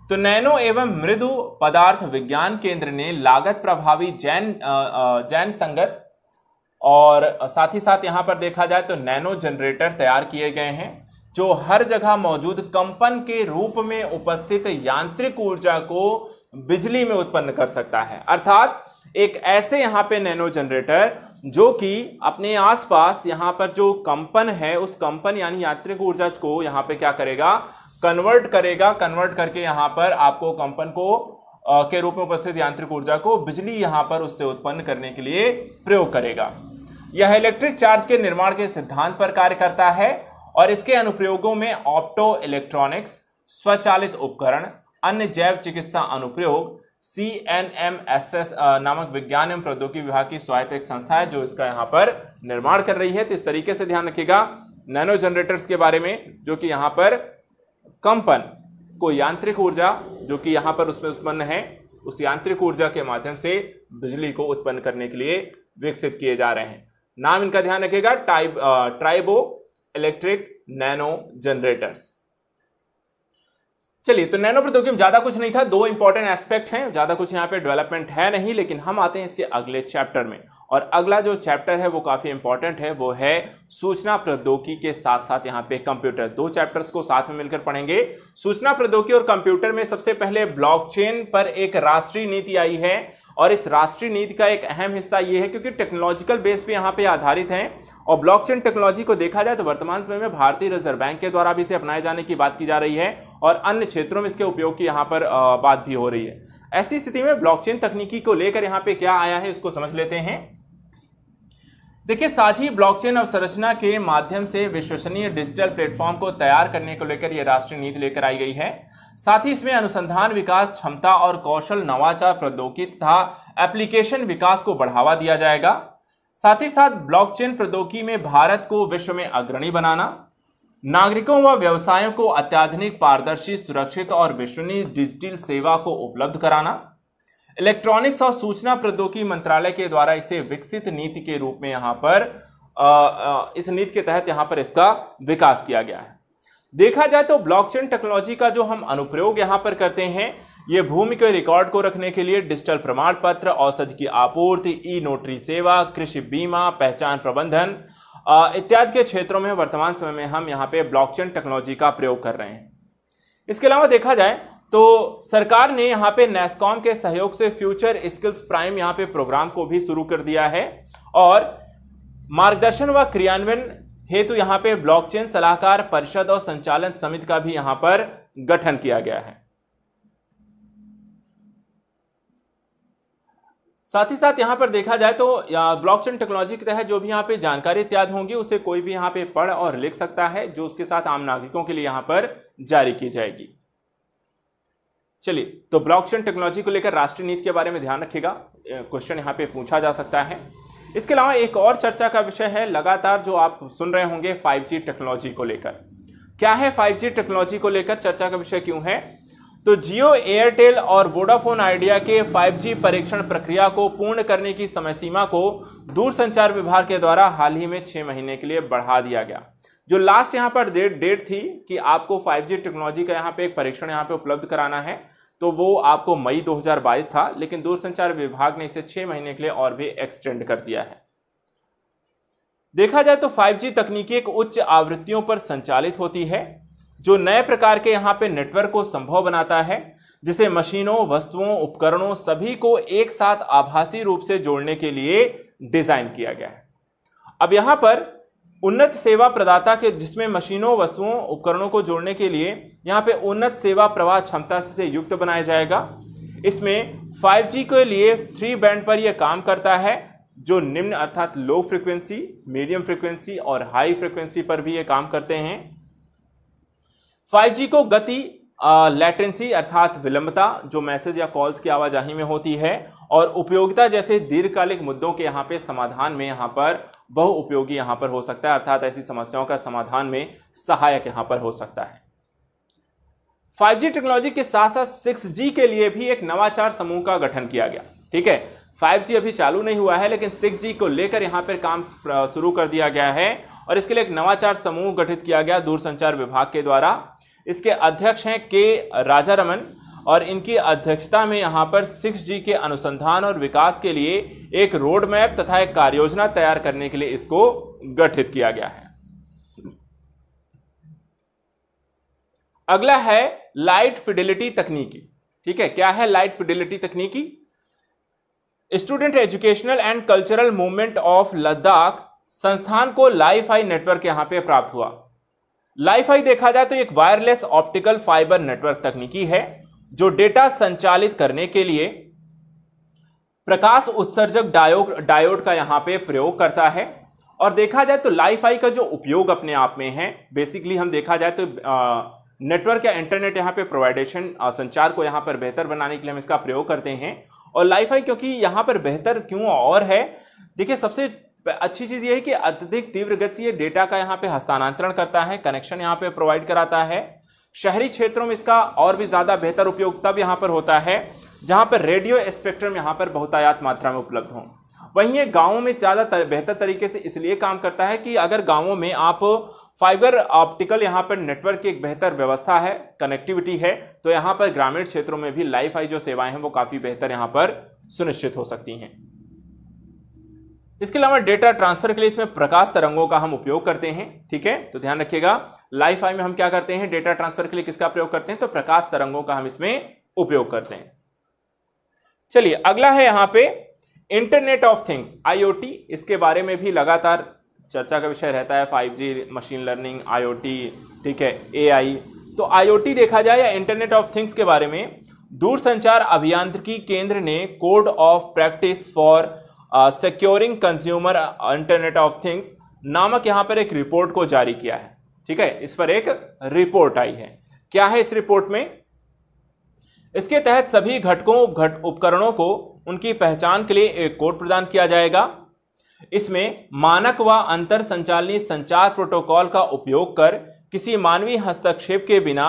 तो नैनो एवं मृदु पदार्थ विज्ञान केंद्र ने लागत प्रभावी जैन आ, जैन संगत और साथ ही साथ यहाँ पर देखा जाए तो नैनो जनरेटर तैयार किए गए हैं जो हर जगह मौजूद कंपन के रूप में उपस्थित यांत्रिक ऊर्जा को बिजली में उत्पन्न कर सकता है अर्थात एक ऐसे यहाँ पे नैनो जनरेटर जो कि अपने आसपास यहाँ पर जो कंपन है उस कंपन यानी यांत्रिक ऊर्जा को यहाँ पे क्या करेगा कन्वर्ट करेगा कन्वर्ट करके यहाँ पर आपको कंपन को के रूप में उपस्थित यांत्रिक ऊर्जा को बिजली यहाँ पर उससे उत्पन्न करने के लिए प्रयोग करेगा यह इलेक्ट्रिक चार्ज के निर्माण के सिद्धांत पर कार्य करता है और इसके अनुप्रयोगों में ऑप्टो इलेक्ट्रॉनिक्स स्वचालित उपकरण अन्य जैव चिकित्सा अनुप्रयोग C N M S S नामक विज्ञान एवं प्रौद्योगिकी विभाग की स्वायत्त एक संस्था है जो इसका यहाँ पर निर्माण कर रही है तो इस तरीके से ध्यान रखिएगा नैनो जनरेटर्स के बारे में जो कि यहाँ पर कंपन को यांत्रिक ऊर्जा जो कि यहाँ पर उसमें उत्पन्न है उस यांत्रिक ऊर्जा के माध्यम से बिजली को उत्पन्न करने के लिए विकसित किए जा रहे हैं नाम इनका ध्यान रखिएगा टाइब ट्राइबो इलेक्ट्रिक नैनो जनरेटर्स चलिए तो नैनो प्रौद्योगिकी में ज्यादा कुछ नहीं था दो इंपॉर्टेंट एस्पेक्ट हैं ज्यादा कुछ यहाँ पे डेवलपमेंट है नहीं लेकिन हम आते हैं इसके अगले चैप्टर में और अगला जो चैप्टर है वो काफी इंपॉर्टेंट है वो है सूचना प्रौद्योगिकी के साथ साथ यहाँ पे कंप्यूटर दो चैप्टर्स को साथ में मिलकर पढ़ेंगे सूचना प्रौद्योगिकी और कंप्यूटर में सबसे पहले ब्लॉकचेन पर एक राष्ट्रीय नीति आई है और इस राष्ट्रीय नीति का एक अहम हिस्सा ये है क्योंकि टेक्नोलॉजिकल बेस पे यहाँ पे आधारित है और ब्लॉकचेन टेक्नोलॉजी को देखा जाए तो वर्तमान समय में भारतीय रिजर्व बैंक के द्वारा भी इसे अपनाए जाने की बात की जा रही है और अन्य क्षेत्रों में इसके उपयोग की यहाँ पर बात भी हो रही है ऐसी स्थिति में ब्लॉकचेन तकनीकी को लेकर यहाँ पे क्या आया है इसको समझ लेते हैं देखिए साझी ब्लॉकचेन अवसंरचना के माध्यम से विश्वसनीय डिजिटल प्लेटफॉर्म को तैयार करने को लेकर यह राष्ट्रीय नीति लेकर आई गई है साथ ही इसमें अनुसंधान विकास क्षमता और कौशल नवाचार प्रौद्योगिकी तथा एप्लीकेशन विकास को बढ़ावा दिया जाएगा साथ ही साथ ब्लॉकचेन प्रौद्योगिकी में भारत को विश्व में अग्रणी बनाना नागरिकों व व्यवसायों को अत्याधुनिक पारदर्शी सुरक्षित और विश्वनीय डिजिटल सेवा को उपलब्ध कराना इलेक्ट्रॉनिक्स और सूचना प्रौद्योगिकी मंत्रालय के द्वारा इसे विकसित नीति के रूप में यहाँ पर आ, आ, इस नीति के तहत यहाँ पर इसका विकास किया गया है देखा जाए तो ब्लॉकचेन टेक्नोलॉजी का जो हम अनुप्रयोग यहाँ पर करते हैं ये भूमि के रिकॉर्ड को रखने के लिए डिजिटल प्रमाण पत्र औषधि की आपूर्ति ई नोटरी सेवा कृषि बीमा पहचान प्रबंधन इत्यादि के क्षेत्रों में वर्तमान समय में हम यहाँ पे ब्लॉकचेन टेक्नोलॉजी का प्रयोग कर रहे हैं इसके अलावा देखा जाए तो सरकार ने यहाँ पे नेस्कॉम के सहयोग से फ्यूचर स्किल्स प्राइम यहाँ पे प्रोग्राम को भी शुरू कर दिया है और मार्गदर्शन व क्रियान्वयन हेतु यहां पे ब्लॉकचेन सलाहकार परिषद और संचालन समिति का भी यहां पर गठन किया गया है साथ ही साथ यहां पर देखा जाए तो ब्लॉकचेन टेक्नोलॉजी के तहत जो भी यहां पे जानकारी इत्यादि होंगी उसे कोई भी यहां पे पढ़ और लिख सकता है जो उसके साथ आम नागरिकों के लिए यहां पर जारी की जाएगी चलिए तो ब्लॉकचेन टेक्नोलॉजी को लेकर राष्ट्रीय नीति के बारे में ध्यान रखिएगा क्वेश्चन यहां पे पूछा जा सकता है इसके अलावा एक और चर्चा का विषय है लगातार जो आप सुन रहे होंगे 5G टेक्नोलॉजी को लेकर क्या है 5G टेक्नोलॉजी को लेकर चर्चा का विषय क्यों है तो जियो एयरटेल और वोडाफोन आइडिया के 5G परीक्षण प्रक्रिया को पूर्ण करने की समय सीमा को दूरसंचार विभाग के द्वारा हाल ही में छह महीने के लिए बढ़ा दिया गया जो लास्ट यहाँ पर डेट डेट थी कि आपको 5G टेक्नोलॉजी का यहाँ पे एक परीक्षण यहाँ पे उपलब्ध कराना है तो वो आपको मई 2022 था लेकिन दूरसंचार विभाग ने इसे छह महीने के लिए और भी एक्सटेंड कर दिया है देखा जाए तो 5G तकनीकी एक उच्च आवृत्तियों पर संचालित होती है जो नए प्रकार के यहां पे नेटवर्क को संभव बनाता है जिसे मशीनों वस्तुओं उपकरणों सभी को एक साथ आभासी रूप से जोड़ने के लिए डिजाइन किया गया है अब यहां पर उन्नत सेवा प्रदाता के जिसमें मशीनों वस्तुओं उपकरणों को जोड़ने के लिए यहाँ पे उन्नत सेवा प्रवाह क्षमता से युक्त बनाया जाएगा इसमें 5G के लिए थ्री बैंड पर यह काम करता है जो निम्न अर्थात लो फ्रिक्वेंसी मीडियम फ्रिक्वेंसी और हाई फ्रिक्वेंसी पर भी ये काम करते हैं 5G को गति लेटेंसी अर्थात विलंबता जो मैसेज या कॉल्स की आवाजाही में होती है और उपयोगिता जैसे दीर्घकालिक मुद्दों के यहाँ पे समाधान में यहाँ पर बहु उपयोगी यहाँ पर हो सकता है अर्थात ऐसी समस्याओं का समाधान में सहायक यहाँ पर हो सकता है 5G टेक्नोलॉजी के साथ साथ 6G के लिए भी एक नवाचार समूह का गठन किया गया ठीक है 5G अभी चालू नहीं हुआ है लेकिन 6G को लेकर यहाँ पर काम शुरू कर दिया गया है और इसके लिए एक नवाचार समूह गठित किया गया दूरसंचार विभाग के द्वारा इसके अध्यक्ष हैं के राजा रमन और इनकी अध्यक्षता में यहाँ पर सिक्स जी के अनुसंधान और विकास के लिए एक रोड मैप तथा एक कार्ययोजना तैयार करने के लिए इसको गठित किया गया है अगला है लाइट फिडिलिटी तकनीकी ठीक है क्या है लाइट फिडिलिटी तकनीकी student educational and cultural movement of Ladakh संस्थान को लाइफ आई नेटवर्क यहां पे प्राप्त हुआ लाईफाई देखा जाए तो एक वायरलेस ऑप्टिकल फाइबर नेटवर्क तकनीकी है जो डेटा संचालित करने के लिए प्रकाश उत्सर्जक डायोड डायोड का यहाँ पे प्रयोग करता है और देखा जाए तो लाईफाई का जो उपयोग अपने आप में है बेसिकली हम देखा जाए तो नेटवर्क या इंटरनेट यहाँ पे प्रोवाइडेशन संचार को यहाँ पर बेहतर बनाने के लिए हम इसका प्रयोग करते हैं और लाईफाई क्योंकि यहाँ पर बेहतर क्यों और है देखिए सबसे अच्छी चीज़ ये है कि अत्यधिक तीव्र गति से डेटा का यहाँ पे हस्तांतरण करता है कनेक्शन यहाँ पे प्रोवाइड कराता है शहरी क्षेत्रों में इसका और भी ज़्यादा बेहतर उपयोग तब यहाँ पर होता है जहाँ पर रेडियो स्पेक्ट्रम यहाँ पर बहुतायात मात्रा में उपलब्ध हों वहीं ये गाँवों में ज़्यादा तर, बेहतर तरीके से इसलिए काम करता है कि अगर गाँवों में आप फाइबर ऑप्टिकल यहाँ पर नेटवर्क की एक बेहतर व्यवस्था है कनेक्टिविटी है तो यहाँ पर ग्रामीण क्षेत्रों में भी लाइफ आई जो सेवाएं हैं वो काफ़ी बेहतर यहाँ पर सुनिश्चित हो सकती हैं इसके अलावा डेटा ट्रांसफर के लिए इसमें प्रकाश तरंगों का हम उपयोग करते हैं ठीक है तो ध्यान रखिएगा लाइफ आई में हम क्या करते हैं डेटा ट्रांसफर के लिए किसका प्रयोग करते हैं तो प्रकाश तरंगों का हम इसमें उपयोग करते हैं चलिए अगला है यहाँ पे इंटरनेट ऑफ थिंग्स आईओटी इसके बारे में भी लगातार चर्चा का विषय रहता है फाइव मशीन लर्निंग आईओटी ठीक है ए तो आईओटी देखा जाए या इंटरनेट ऑफ थिंग्स के बारे में दूरसंचार अभियांत्रिकी केंद्र ने code of practice for securing consumer internet of things नामक यहां पर एक रिपोर्ट को जारी किया है ठीक है इस पर एक रिपोर्ट आई है क्या है इस रिपोर्ट में इसके तहत सभी घटकों घट उपकरणों को उनकी पहचान के लिए एक कोड प्रदान किया जाएगा इसमें मानक व अंतर संचालनी संचार प्रोटोकॉल का उपयोग कर किसी मानवीय हस्तक्षेप के बिना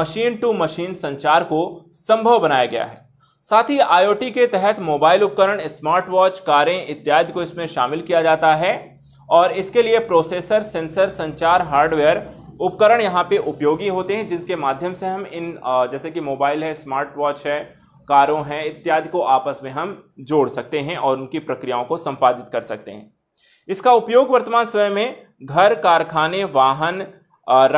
मशीन टू मशीन संचार को संभव बनाया गया है साथ ही आईओटी के तहत मोबाइल उपकरण स्मार्ट वॉच कारें इत्यादि को इसमें शामिल किया जाता है और इसके लिए प्रोसेसर सेंसर संचार हार्डवेयर उपकरण यहाँ पे उपयोगी होते हैं जिनके माध्यम से हम इन जैसे कि मोबाइल है स्मार्ट वॉच है कारों हैं इत्यादि को आपस में हम जोड़ सकते हैं और उनकी प्रक्रियाओं को संपादित कर सकते हैं इसका उपयोग वर्तमान समय में घर कारखाने वाहन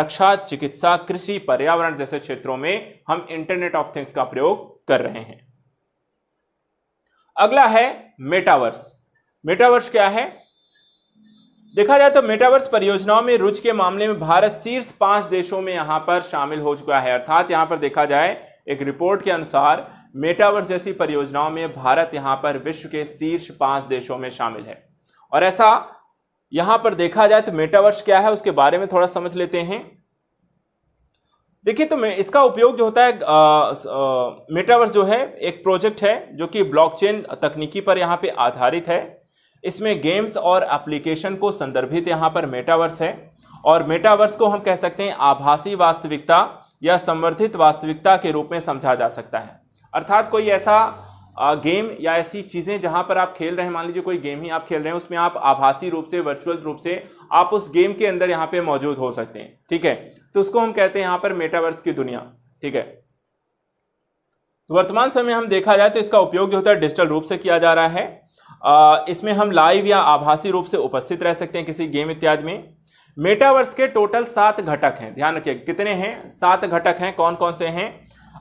रक्षा चिकित्सा कृषि पर्यावरण जैसे क्षेत्रों में हम इंटरनेट ऑफ थिंग्स का प्रयोग कर रहे हैं अगला है मेटावर्स मेटावर्स क्या है देखा जाए तो मेटावर्स परियोजनाओं में रुचि के मामले में भारत शीर्ष पांच देशों में यहां पर शामिल हो चुका है अर्थात यहां पर देखा जाए एक रिपोर्ट के अनुसार मेटावर्स जैसी परियोजनाओं में भारत यहां पर विश्व के शीर्ष पांच देशों में शामिल है और ऐसा यहां पर देखा जाए तो मेटावर्स क्या है उसके बारे में थोड़ा समझ लेते हैं देखिए तो इसका उपयोग जो होता है मेटावर्स जो है एक प्रोजेक्ट है जो कि ब्लॉकचेन तकनीकी पर यहाँ पे आधारित है इसमें गेम्स और एप्लीकेशन को संदर्भित यहाँ पर मेटावर्स है और मेटावर्स को हम कह सकते हैं आभासी वास्तविकता या संवर्धित वास्तविकता के रूप में समझा जा सकता है अर्थात कोई ऐसा गेम या ऐसी चीज़ें जहाँ पर आप खेल रहे हैं मान लीजिए कोई गेम ही आप खेल रहे हैं उसमें आप आभासी रूप से वर्चुअल रूप से आप उस गेम के अंदर यहाँ पे मौजूद हो सकते हैं ठीक है तो उसको हम कहते हैं यहां पर मेटावर्स की दुनिया ठीक है तो वर्तमान समय हम देखा जाए तो इसका उपयोग जो होता है डिजिटल रूप से किया जा रहा है आ, इसमें हम लाइव या आभासी रूप से उपस्थित रह सकते हैं किसी गेम इत्यादि में मेटावर्स के टोटल सात घटक हैं ध्यान रखिए कितने हैं सात घटक हैं कौन कौन से हैं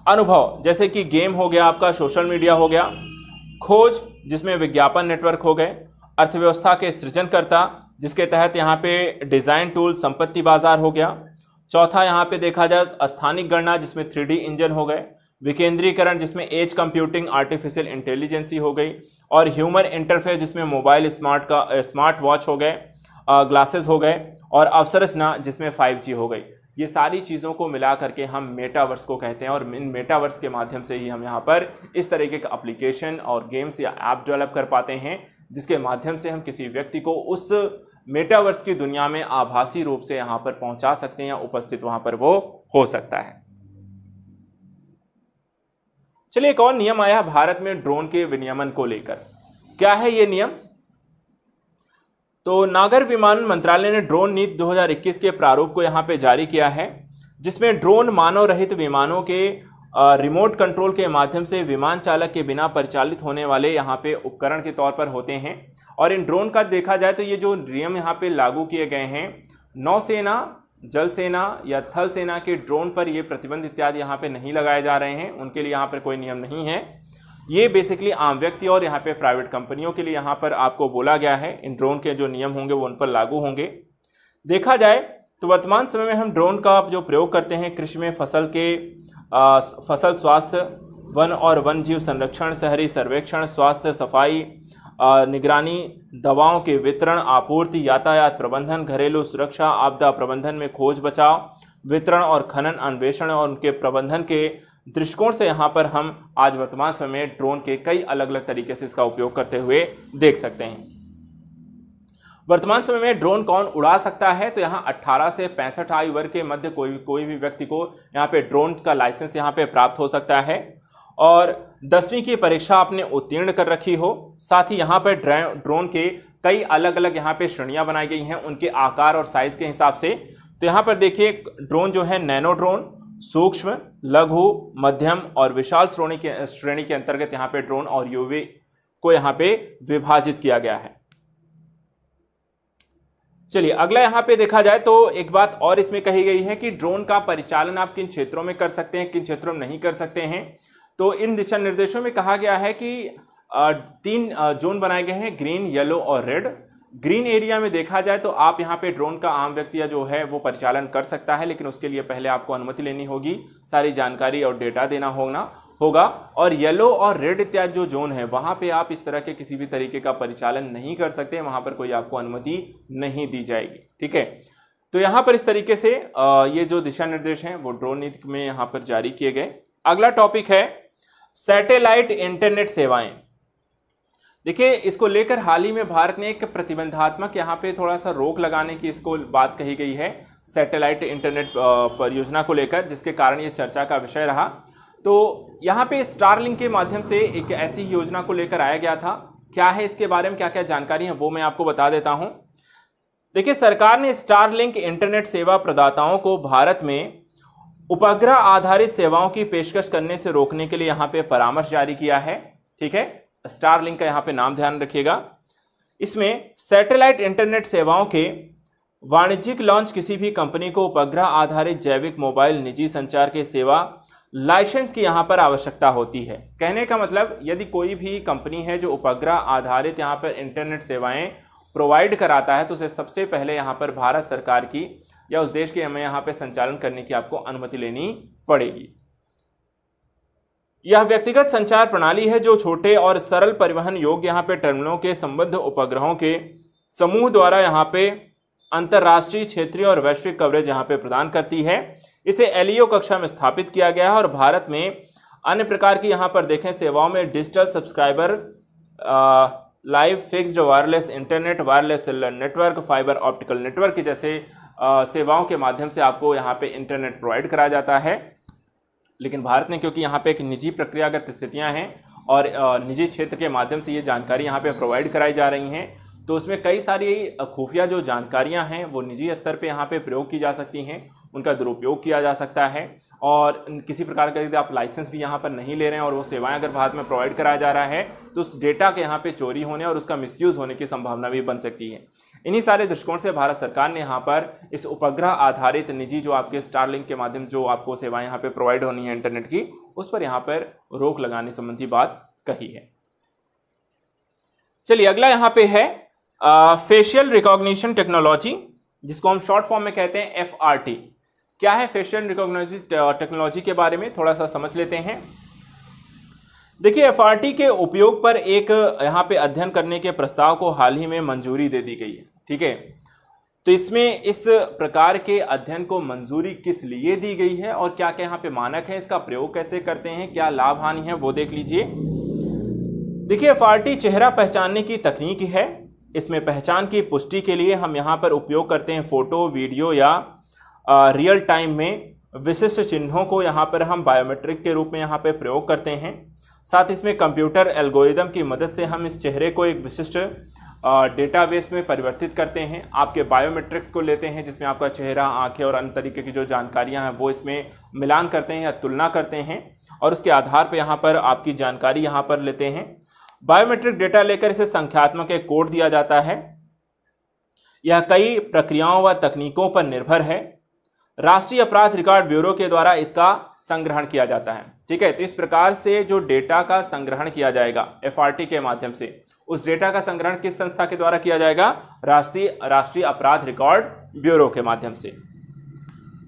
अनुभव जैसे कि गेम हो गया आपका सोशल मीडिया हो गया खोज जिसमें विज्ञापन नेटवर्क हो गए अर्थव्यवस्था के सृजनकर्ता जिसके तहत यहाँ पे डिज़ाइन टूल संपत्ति बाजार हो गया चौथा यहाँ पे देखा जाए तो स्थानिक गणना जिसमें थ्री इंजन हो गए विकेंद्रीकरण जिसमें एज कंप्यूटिंग आर्टिफिशियल इंटेलिजेंसी हो गई और ह्यूमन इंटरफेस जिसमें मोबाइल स्मार्ट का स्मार्ट वॉच हो गए ग्लासेस हो गए और अवसरचना जिसमें 5G हो गई ये सारी चीज़ों को मिला करके हम मेटावर्स को कहते हैं और इन मेटावर्स के माध्यम से ही हम यहाँ पर इस तरीके का अप्लीकेशन और गेम्स या ऐप डेवलप कर पाते हैं जिसके माध्यम से हम किसी व्यक्ति को उस मेटावर्स की दुनिया में आभासी रूप से यहां पर पहुंचा सकते हैं या उपस्थित वहां पर वो हो सकता है चलिए एक और नियम आया भारत में ड्रोन के विनियमन को लेकर क्या है ये नियम तो नागर विमान मंत्रालय ने ड्रोन नीति 2021 के प्रारूप को यहां पे जारी किया है जिसमें ड्रोन मानव रहित विमानों के रिमोट कंट्रोल के माध्यम से विमान चालक के बिना परिचालित होने वाले यहाँ पे उपकरण के तौर पर होते हैं और इन ड्रोन का देखा जाए तो ये जो नियम यहाँ पे लागू किए गए हैं नौसेना जल सेना या थल सेना के ड्रोन पर ये प्रतिबंध इत्यादि यहाँ पे नहीं लगाए जा रहे हैं उनके लिए यहाँ पर कोई नियम नहीं है ये बेसिकली आम व्यक्ति और यहाँ पे प्राइवेट कंपनियों के लिए यहाँ पर आपको बोला गया है इन ड्रोन के जो नियम होंगे वो उन पर लागू होंगे देखा जाए तो वर्तमान समय में हम ड्रोन का जो प्रयोग करते हैं कृषि में फसल के आ, फसल स्वास्थ्य वन और वन जीव संरक्षण शहरी सर्वेक्षण स्वास्थ्य सफाई निगरानी दवाओं के वितरण आपूर्ति यातायात प्रबंधन घरेलू सुरक्षा आपदा प्रबंधन में खोज बचाव वितरण और खनन अन्वेषण और उनके प्रबंधन के दृष्टिकोण से यहाँ पर हम आज वर्तमान समय में ड्रोन के कई अलग अलग तरीके से इसका उपयोग करते हुए देख सकते हैं वर्तमान समय में ड्रोन कौन उड़ा सकता है तो यहाँ 18 से पैंसठ आयु वर्ग के मध्य कोई कोई भी व्यक्ति को यहाँ पे ड्रोन का लाइसेंस यहाँ पे प्राप्त हो सकता है और दसवीं की परीक्षा आपने उत्तीर्ण कर रखी हो साथ ही यहाँ पर ड्रोन के कई अलग अलग यहाँ पे श्रेणियाँ बनाई गई हैं उनके आकार और साइज के हिसाब से तो यहाँ पर देखिए ड्रोन जो है नैनो ड्रोन सूक्ष्म लघु मध्यम और विशाल श्रेणी के श्रेणी के अंतर्गत यहाँ पे ड्रोन और यूवी को यहाँ पे विभाजित किया गया है चलिए अगला यहाँ पे देखा जाए तो एक बात और इसमें कही गई है कि ड्रोन का परिचालन आप किन क्षेत्रों में कर सकते हैं किन क्षेत्रों में नहीं कर सकते हैं तो इन दिशा निर्देशों में कहा गया है कि तीन जोन बनाए गए हैं ग्रीन येलो और रेड ग्रीन एरिया में देखा जाए तो आप यहाँ पे ड्रोन का आम व्यक्ति या जो है वो परिचालन कर सकता है लेकिन उसके लिए पहले आपको अनुमति लेनी होगी सारी जानकारी और डेटा देना होना होगा और येलो और रेड इत्यादि जो जोन है वहाँ पे आप इस तरह के किसी भी तरीके का परिचालन नहीं कर सकते वहाँ पर कोई आपको अनुमति नहीं दी जाएगी ठीक है तो यहाँ पर इस तरीके से ये जो दिशा निर्देश हैं वो ड्रोन नीति में यहाँ पर जारी किए गए अगला टॉपिक है सैटेलाइट इंटरनेट सेवाएं देखिए इसको लेकर हाल ही में भारत ने एक प्रतिबंधात्मक यहां पे थोड़ा सा रोक लगाने की इसको बात कही गई है सैटेलाइट इंटरनेट परियोजना को लेकर जिसके कारण ये चर्चा का विषय रहा तो यहां पे स्टारलिंक के माध्यम से एक ऐसी योजना को लेकर आया गया था क्या है इसके बारे में क्या क्या जानकारी है वो मैं आपको बता देता हूं देखिए सरकार ने स्टारलिंक इंटरनेट सेवा प्रदाताओं को भारत में उपग्रह आधारित सेवाओं की पेशकश करने से रोकने के लिए यहाँ पे परामर्श जारी किया है ठीक है स्टार लिंक का यहाँ पे नाम ध्यान रखिएगा इसमें सैटेलाइट इंटरनेट सेवाओं के वाणिज्यिक लॉन्च किसी भी कंपनी को उपग्रह आधारित जैविक मोबाइल निजी संचार के सेवा लाइसेंस की यहां पर आवश्यकता होती है कहने का मतलब यदि कोई भी कंपनी है जो उपग्रह आधारित यहाँ पर इंटरनेट सेवाएं प्रोवाइड कराता है तो उसे सबसे पहले यहां पर भारत सरकार की या उस देश के हमें यहाँ पे संचालन करने की आपको अनुमति लेनी पड़ेगी यह व्यक्तिगत संचार प्रणाली है जो छोटे और सरल परिवहन योग्य यहाँ पे टर्मिनलों के संबद्ध उपग्रहों के समूह द्वारा यहाँ पे अंतर्राष्ट्रीय क्षेत्रीय और वैश्विक कवरेज यहाँ पे प्रदान करती है इसे एलईओ कक्षा में स्थापित किया गया है और भारत में अन्य प्रकार की यहाँ पर देखें सेवाओं में digital subscriber live fixed wireless internet wireless cellular network fibre optical network जैसे सेवाओं के माध्यम से आपको यहाँ पे इंटरनेट प्रोवाइड कराया जाता है लेकिन भारत में क्योंकि यहाँ पे एक निजी प्रक्रियागत स्थितियाँ हैं और निजी क्षेत्र के माध्यम से ये जानकारी यहाँ पे प्रोवाइड कराई जा रही हैं तो उसमें कई सारी खुफिया जो जानकारियाँ हैं वो निजी स्तर पर यहाँ पर प्रयोग की जा सकती हैं उनका दुरुपयोग किया जा सकता है और किसी प्रकार का यदि आप लाइसेंस भी यहाँ पर नहीं ले रहे हैं और वो सेवाएं अगर भारत में प्रोवाइड कराया जा रहा है तो उस डेटा के यहाँ पे चोरी होने और उसका मिसयूज़ होने की संभावना भी बन सकती है इन्हीं सारे दृष्टिकोण से भारत सरकार ने यहाँ पर इस उपग्रह आधारित निजी जो आपके स्टारलिंक के माध्यम जो आपको सेवाएं यहाँ पे प्रोवाइड होनी है इंटरनेट की उस पर यहाँ पर रोक लगाने संबंधी बात कही है चलिए अगला यहाँ पे है फेशियल रिकॉग्निशन टेक्नोलॉजी जिसको हम शॉर्ट फॉर्म में कहते हैं एफ क्या है फेशियल रिकॉग्नाइज टेक्नोलॉजी के बारे में थोड़ा सा समझ लेते हैं देखिए एफआरटी के उपयोग पर एक यहाँ पे अध्ययन करने के प्रस्ताव को हाल ही में मंजूरी दे दी गई है ठीक है तो इसमें इस प्रकार के अध्ययन को मंजूरी किस लिए दी गई है और क्या क्या यहाँ पे मानक है इसका प्रयोग कैसे करते हैं क्या लाभ हानि है वो देख लीजिए देखिए एफ चेहरा पहचानने की तकनीक है इसमें पहचान की पुष्टि के लिए हम यहाँ पर उपयोग करते हैं फोटो वीडियो या आ, रियल टाइम में विशिष्ट चिन्हों को यहाँ पर हम बायोमेट्रिक के रूप में यहाँ पर प्रयोग करते हैं साथ इसमें कंप्यूटर एल्गोरिदम की मदद से हम इस चेहरे को एक विशिष्ट डेटाबेस में परिवर्तित करते हैं आपके बायोमेट्रिक्स को लेते हैं जिसमें आपका चेहरा आंखें और अन्य तरीके की जो जानकारियां हैं वो इसमें मिलान करते हैं या तुलना करते हैं और उसके आधार पर यहाँ पर आपकी जानकारी यहाँ पर लेते हैं बायोमेट्रिक डेटा लेकर इसे संख्यात्मक एक कोड दिया जाता है यह कई प्रक्रियाओं व तकनीकों पर निर्भर है राष्ट्रीय अपराध रिकॉर्ड ब्यूरो के द्वारा इसका संग्रहण किया जाता है ठीक है तो इस प्रकार से जो डेटा का संग्रहण किया जाएगा एफ के माध्यम से उस डेटा का संग्रहण किस संस्था के द्वारा किया जाएगा राष्ट्रीय राष्ट्रीय अपराध रिकॉर्ड ब्यूरो के माध्यम से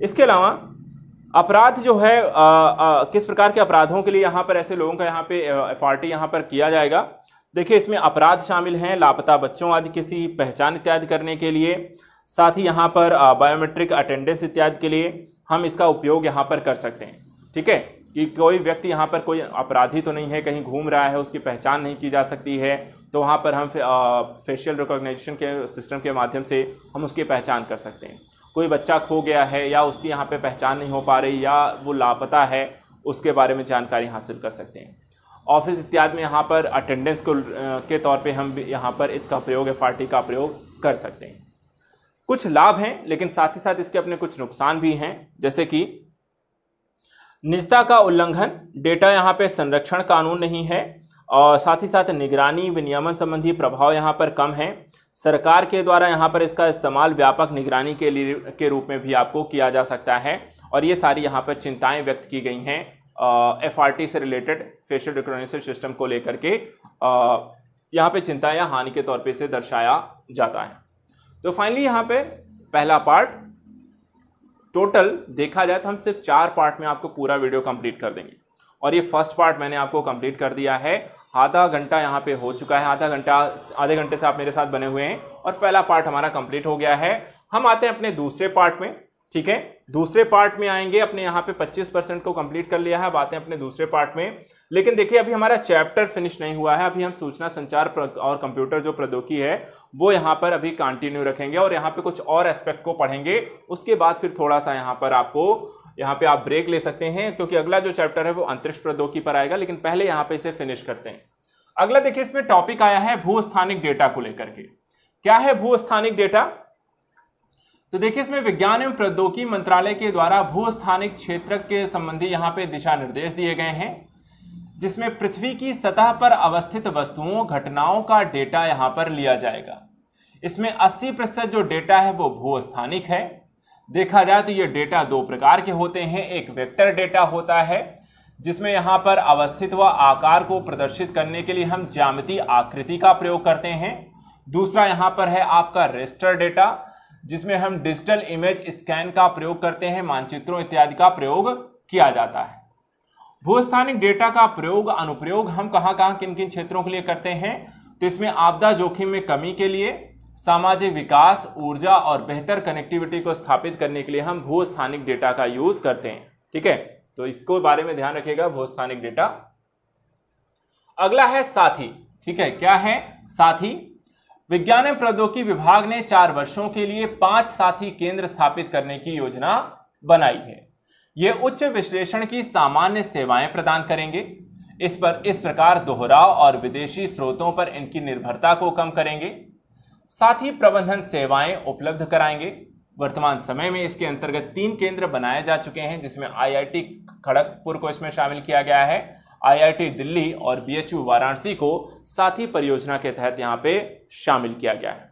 इसके अलावा अपराध जो है आ, आ, किस प्रकार के अपराधों के लिए यहाँ पर ऐसे लोगों का यहाँ पे एफ आर यहाँ पर किया जाएगा देखिए इसमें अपराध शामिल हैं लापता बच्चों आदि किसी पहचान इत्यादि करने के लिए साथ ही यहाँ पर बायोमेट्रिक अटेंडेंस इत्यादि के लिए हम इसका उपयोग यहाँ पर कर सकते हैं ठीक है कि कोई व्यक्ति यहाँ पर कोई अपराधी तो नहीं है कहीं घूम रहा है उसकी पहचान नहीं की जा सकती है तो वहाँ पर हम फेशियल रिकॉग्नाइजेशन के सिस्टम के माध्यम से हम उसकी पहचान कर सकते हैं कोई बच्चा खो गया है या उसकी यहाँ पे पहचान नहीं हो पा रही या वो लापता है उसके बारे में जानकारी हासिल कर सकते हैं ऑफिस इत्यादि में यहाँ पर अटेंडेंस को के तौर पे हम यहाँ पर इसका प्रयोग एफ का प्रयोग कर सकते हैं कुछ लाभ हैं लेकिन साथ ही साथ इसके अपने कुछ नुकसान भी हैं जैसे कि निजता का उल्लंघन डेटा यहाँ पे संरक्षण कानून नहीं है और साथ ही साथ निगरानी विनियमन संबंधी प्रभाव यहाँ पर कम है सरकार के द्वारा यहाँ पर इसका इस्तेमाल व्यापक निगरानी के लिए के रूप में भी आपको किया जा सकता है और ये सारी यहाँ पर चिंताएं व्यक्त की गई हैं एफ आर टी से रिलेटेड फेशियल रिकोगनाइजेशन सिस्टम को लेकर के यहाँ पर चिंता या हानि के तौर पर इसे दर्शाया जाता है तो फाइनली यहाँ पर पहला पार्ट टोटल देखा जाए तो हम सिर्फ चार पार्ट में आपको पूरा वीडियो कंप्लीट कर देंगे और ये फर्स्ट पार्ट मैंने आपको कंप्लीट कर दिया है आधा घंटा यहाँ पे हो चुका है आधा घंटा आधे घंटे से आप मेरे साथ बने हुए हैं और पहला पार्ट हमारा कंप्लीट हो गया है हम आते हैं अपने दूसरे पार्ट में ठीक है दूसरे पार्ट में आएंगे अपने यहाँ पे 25 परसेंट को कंप्लीट कर लिया है बातें अपने दूसरे पार्ट में लेकिन देखिए अभी हमारा चैप्टर फिनिश नहीं हुआ है अभी हम सूचना संचार और कंप्यूटर जो प्रौद्योगिकी है वो यहाँ पर अभी कंटिन्यू रखेंगे और यहाँ पे कुछ और एस्पेक्ट को पढ़ेंगे उसके बाद फिर थोड़ा सा यहाँ पर आपको यहाँ पे आप ब्रेक ले सकते हैं क्योंकि अगला जो चैप्टर है वो अंतरिक्ष प्रौद्योगिकी पर आएगा लेकिन पहले यहाँ पे इसे फिनिश करते हैं अगला देखिए इसमें टॉपिक आया है भूस्थानिक डेटा को लेकर के क्या है भूस्थानिक डेटा तो देखिए इसमें विज्ञान एवं प्रौद्योगिकी मंत्रालय के द्वारा भूस्थानिक क्षेत्र के संबंधी यहाँ पे दिशा निर्देश दिए गए हैं जिसमें पृथ्वी की सतह पर अवस्थित वस्तुओं घटनाओं का डेटा यहाँ पर लिया जाएगा इसमें 80 प्रतिशत जो डेटा है वो भूस्थानिक है देखा जाए तो ये डेटा दो प्रकार के होते हैं एक वेक्टर डेटा होता है जिसमें यहाँ पर अवस्थित व आकार को प्रदर्शित करने के लिए हम ज्यामिति आकृति का प्रयोग करते हैं दूसरा यहाँ पर है आपका रेस्टर डेटा जिसमें हम डिजिटल इमेज स्कैन का प्रयोग करते हैं मानचित्रों इत्यादि का प्रयोग किया जाता है भूस्थानिक डेटा का प्रयोग अनुप्रयोग हम कहाँ कहाँ किन किन क्षेत्रों के लिए करते हैं तो इसमें आपदा जोखिम में कमी के लिए सामाजिक विकास ऊर्जा और बेहतर कनेक्टिविटी को स्थापित करने के लिए हम भूस्थानिक डेटा का यूज करते हैं ठीक है तो इसको बारे में ध्यान रखिएगा भूस्थानिक डेटा अगला है साथी ठीक है क्या है साथी विज्ञान एवं प्रौद्योगिकी विभाग ने चार वर्षों के लिए पांच साथी केंद्र स्थापित करने की योजना बनाई है ये उच्च विश्लेषण की सामान्य सेवाएं प्रदान करेंगे इस पर इस प्रकार दोहराव और विदेशी स्रोतों पर इनकी निर्भरता को कम करेंगे साथ ही प्रबंधन सेवाएं उपलब्ध कराएंगे वर्तमान समय में इसके अंतर्गत तीन केंद्र बनाए जा चुके हैं जिसमें आईआईटी खड़गपुर को इसमें शामिल किया गया है आईआईटी दिल्ली और बीएचयू वाराणसी को साथी परियोजना के तहत यहाँ पे शामिल किया गया है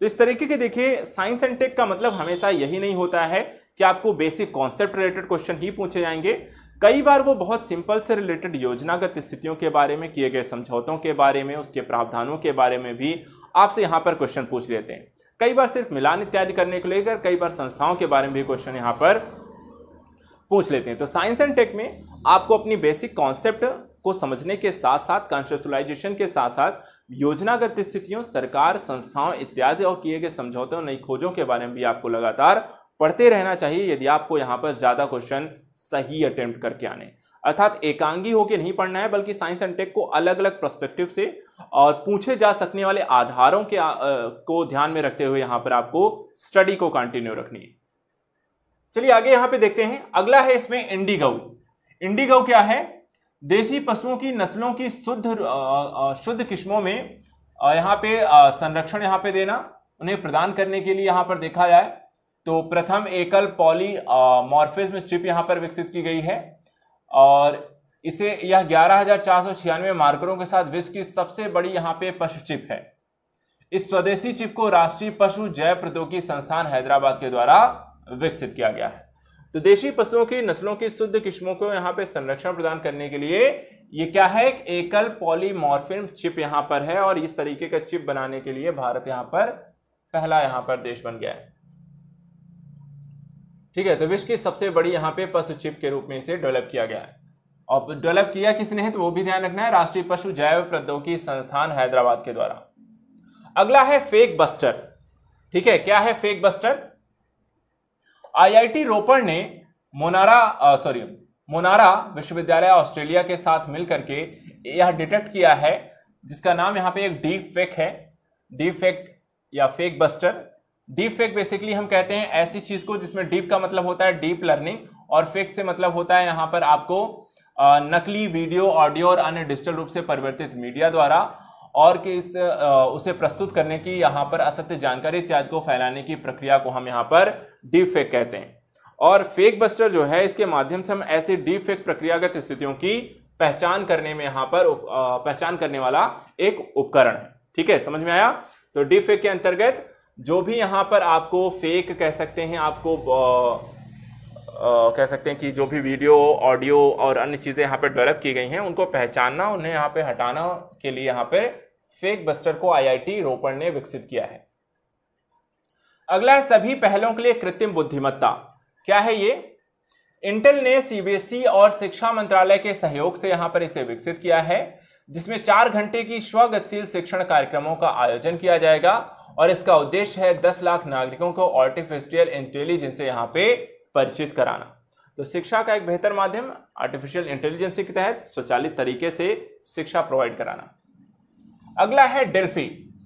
तो इस तरीके के देखिए साइंस एंड टेक का मतलब हमेशा यही नहीं होता है कि आपको बेसिक कॉन्सेप्ट रिलेटेड क्वेश्चन ही पूछे जाएंगे कई बार वो बहुत सिंपल से रिलेटेड योजनागत स्थितियों के बारे में किए गए समझौतों के बारे में उसके प्रावधानों के बारे में भी आपसे यहाँ पर क्वेश्चन पूछ लेते हैं कई बार सिर्फ मिलान इत्यादि करने को लेकर कई बार संस्थाओं के बारे में भी क्वेश्चन यहाँ पर पूछ लेते हैं तो साइंस एंड टेक में आपको अपनी बेसिक कॉन्सेप्ट को समझने के साथ साथ कॉन्सेप्चुलाइजेशन के साथ साथ योजनागत स्थितियों सरकार संस्थाओं इत्यादि और किए गए समझौतों नई खोजों के बारे में भी आपको लगातार पढ़ते रहना चाहिए यदि आपको यहाँ पर ज़्यादा क्वेश्चन सही अटेम्प्ट करके आने अर्थात एकांगी होकर नहीं पढ़ना है बल्कि साइंस एंड टेक को अलग अलग प्रस्पेक्टिव से और पूछे जा सकने वाले आधारों के आ, को ध्यान में रखते हुए यहाँ पर आपको स्टडी को कंटिन्यू रखनी है चलिए आगे यहां पे देखते हैं अगला है इसमें इंडी गौ इंडी गौ क्या है देसी पशुओं की नस्लों की शुद्ध शुद्ध किस्मों में यहाँ पे संरक्षण यहाँ पे देना उन्हें प्रदान करने के लिए यहाँ पर देखा जाए तो प्रथम एकल पॉली मॉर्फिज्म चिप यहाँ पर विकसित की गई है और इसे यह ग्यारह मार्करों के साथ विश्व की सबसे बड़ी यहाँ पे पशु चिप है इस स्वदेशी चिप को राष्ट्रीय पशु जैव प्रौद्योगिकी संस्थान हैदराबाद के द्वारा विकसित किया गया है तो देशी पशुओं की नस्लों की शुद्ध किस्मों को यहाँ पे संरक्षण प्रदान करने के लिए ये क्या है एक एकल पॉलीमॉर्फिन चिप यहाँ पर है और इस तरीके का चिप बनाने के लिए भारत यहाँ पर पहला यहाँ पर देश बन गया है ठीक है तो विश्व की सबसे बड़ी यहाँ पे पशु चिप के रूप में इसे डेवलप किया गया है और डेवलप किया किसने है तो वो भी ध्यान रखना है राष्ट्रीय पशु जैव प्रौद्योगिकी संस्थान हैदराबाद के द्वारा अगला है फेक बस्टर ठीक है क्या है फेक बस्टर आईआईटी रोपड़ ने मोनारा सॉरी मोनारा विश्वविद्यालय ऑस्ट्रेलिया के साथ मिलकर के यह डिटेक्ट किया है जिसका नाम यहाँ पे एक डीप फेक है डीप फेक या fake buster deep fake basically हम कहते हैं ऐसी चीज को जिसमें डीप का मतलब होता है डीप लर्निंग और फेक से मतलब होता है यहाँ पर आपको नकली वीडियो ऑडियो और अन्य डिजिटल रूप से परिवर्तित मीडिया द्वारा और कि इस उसे प्रस्तुत करने की यहाँ पर असत्य जानकारी इत्यादि को फैलाने की प्रक्रिया को हम यहाँ पर डीप फेक कहते हैं और फेक बस्टर जो है इसके माध्यम से हम ऐसे डीप फेक प्रक्रियागत स्थितियों की पहचान करने में यहाँ पर पहचान करने वाला एक उपकरण है ठीक है समझ में आया तो डीप फेक के अंतर्गत जो भी यहाँ पर आपको फेक कह सकते हैं आपको आ, कह सकते हैं कि जो भी वीडियो ऑडियो और अन्य चीज़ें यहाँ पर डेवलप की गई हैं उनको पहचानना उन्हें यहाँ पे हटाना के लिए यहाँ पे फेक बस्टर को आईआईटी रोपण ने विकसित किया है अगला है सभी पहलों के लिए कृत्रिम बुद्धिमत्ता क्या है ये इंटेल ने सीबीएसई e और शिक्षा मंत्रालय के सहयोग से यहां पर इसे विकसित किया है जिसमें चार घंटे की स्वगतशील शिक्षण कार्यक्रमों का आयोजन किया जाएगा और इसका उद्देश्य है दस लाख नागरिकों को आर्टिफिशियल इंटेलिजेंस से यहाँ पे परिचित कराना तो शिक्षा का एक बेहतर माध्यम आर्टिफिशियल इंटेलिजेंस के तहत स्वचालित तरीके से शिक्षा प्रोवाइड कराना अगला है डेल्फी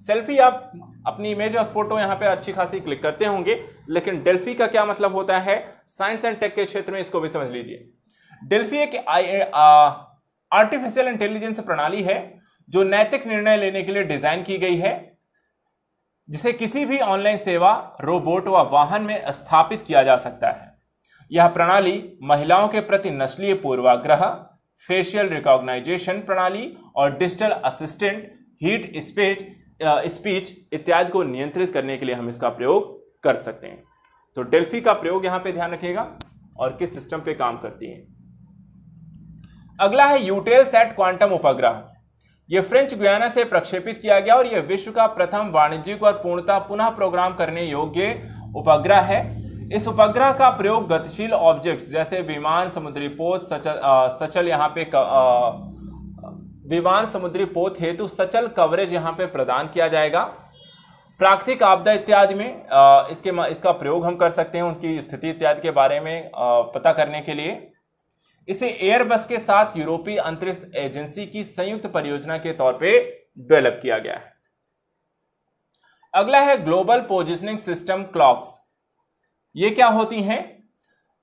सेल्फी आप अपनी इमेज और फोटो यहाँ पे अच्छी खासी क्लिक करते होंगे लेकिन डेल्फी का क्या मतलब होता है साइंस एंड टेक के क्षेत्र में इसको भी समझ लीजिए डेल्फी एक आर्टिफिशियल इंटेलिजेंस प्रणाली है जो नैतिक निर्णय लेने के लिए डिजाइन की गई है जिसे किसी भी ऑनलाइन सेवा रोबोट व वाहन में स्थापित किया जा सकता है यह प्रणाली महिलाओं के प्रति नस्लीय पूर्वाग्रह फेशियल रिकॉग्नाइजेशन प्रणाली और डिजिटल असिस्टेंट हीट स्पीच स्पीच इत्यादि को नियंत्रित करने के लिए हम इसका प्रयोग कर सकते हैं तो डेल्फी का प्रयोग यहां पे ध्यान रखिएगा और किस सिस्टम पे काम करती है अगला है यूटेल सेट क्वांटम उपग्रह यह फ्रेंच गुयाना से प्रक्षेपित किया गया और यह विश्व का प्रथम वाणिज्यिक और पूर्णता पुनः प्रोग्राम करने योग्य उपग्रह है इस उपग्रह का प्रयोग गतिशील ऑब्जेक्ट्स जैसे विमान समुद्री पोत सचल आ, uh, सचल यहाँ पे आ, विमान समुद्री पोत हेतु सचल कवरेज यहाँ पे प्रदान किया जाएगा प्राकृतिक आपदा इत्यादि में इसके इसका प्रयोग हम कर सकते हैं उनकी स्थिति इत्यादि के बारे में पता करने के लिए इसे एयरबस के साथ यूरोपीय अंतरिक्ष एजेंसी की संयुक्त परियोजना के तौर पे डेवलप किया गया है अगला है ग्लोबल पोजिशनिंग सिस्टम क्लॉक्स ये क्या होती हैं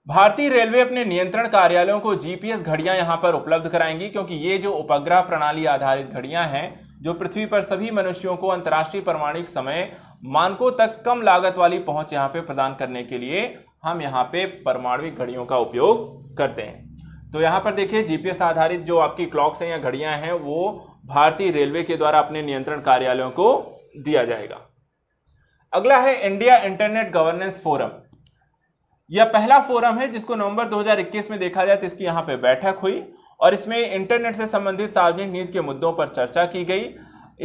भारतीय रेलवे अपने नियंत्रण कार्यालयों को जीपीएस घड़ियां यहां पर उपलब्ध कराएंगी क्योंकि ये जो उपग्रह प्रणाली आधारित घड़ियां हैं जो पृथ्वी पर सभी मनुष्यों को अंतर्राष्ट्रीय प्रमाणिक समय मानकों तक कम लागत वाली पहुंच यहां पे प्रदान करने के लिए हम यहां पे परमाणुिक घड़ियों का उपयोग करते हैं तो यहाँ पर देखिए जीपीएस आधारित जो आपकी क्लॉक्स हैं या घड़ियां हैं वो भारतीय रेलवे के द्वारा अपने नियंत्रण कार्यालयों को दिया जाएगा अगला है इंडिया इंटरनेट गवर्नेंस फोरम यह पहला फोरम है जिसको नवंबर 2021 में देखा जाए तो इसकी यहाँ पे बैठक हुई और इसमें इंटरनेट से संबंधित सार्वजनिक नीति के मुद्दों पर चर्चा की गई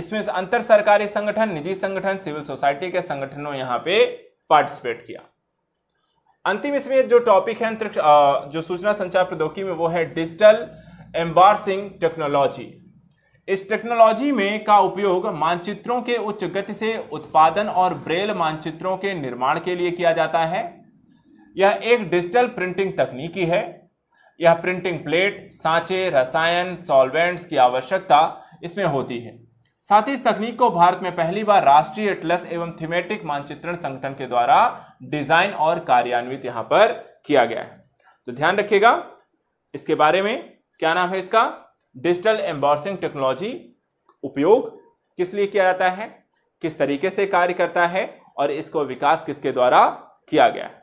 इसमें अंतर सरकारी संगठन निजी संगठन सिविल सोसाइटी के संगठनों यहाँ पे पार्टिसिपेट किया अंतिम इसमें जो टॉपिक है अंतरिक्ष जो सूचना संचार प्रौद्योगिकी में वो है डिजिटल एम्बार्सिंग टेक्नोलॉजी इस टेक्नोलॉजी में का उपयोग मानचित्रों के उच्च गति से उत्पादन और ब्रेल मानचित्रों के निर्माण के लिए किया जाता है यह एक डिजिटल प्रिंटिंग तकनीकी है यह प्रिंटिंग प्लेट सांचे रसायन सॉल्वेंट्स की आवश्यकता इसमें होती है साथ ही इस तकनीक को भारत में पहली बार राष्ट्रीय एटलस एवं थीमेटिक मानचित्रण संगठन के द्वारा डिजाइन और कार्यान्वित यहां पर किया गया है तो ध्यान रखिएगा इसके बारे में क्या नाम है इसका डिजिटल एम्बॉर्सिंग टेक्नोलॉजी उपयोग किस लिए किया जाता है किस तरीके से कार्य करता है और इसको विकास किसके द्वारा किया गया है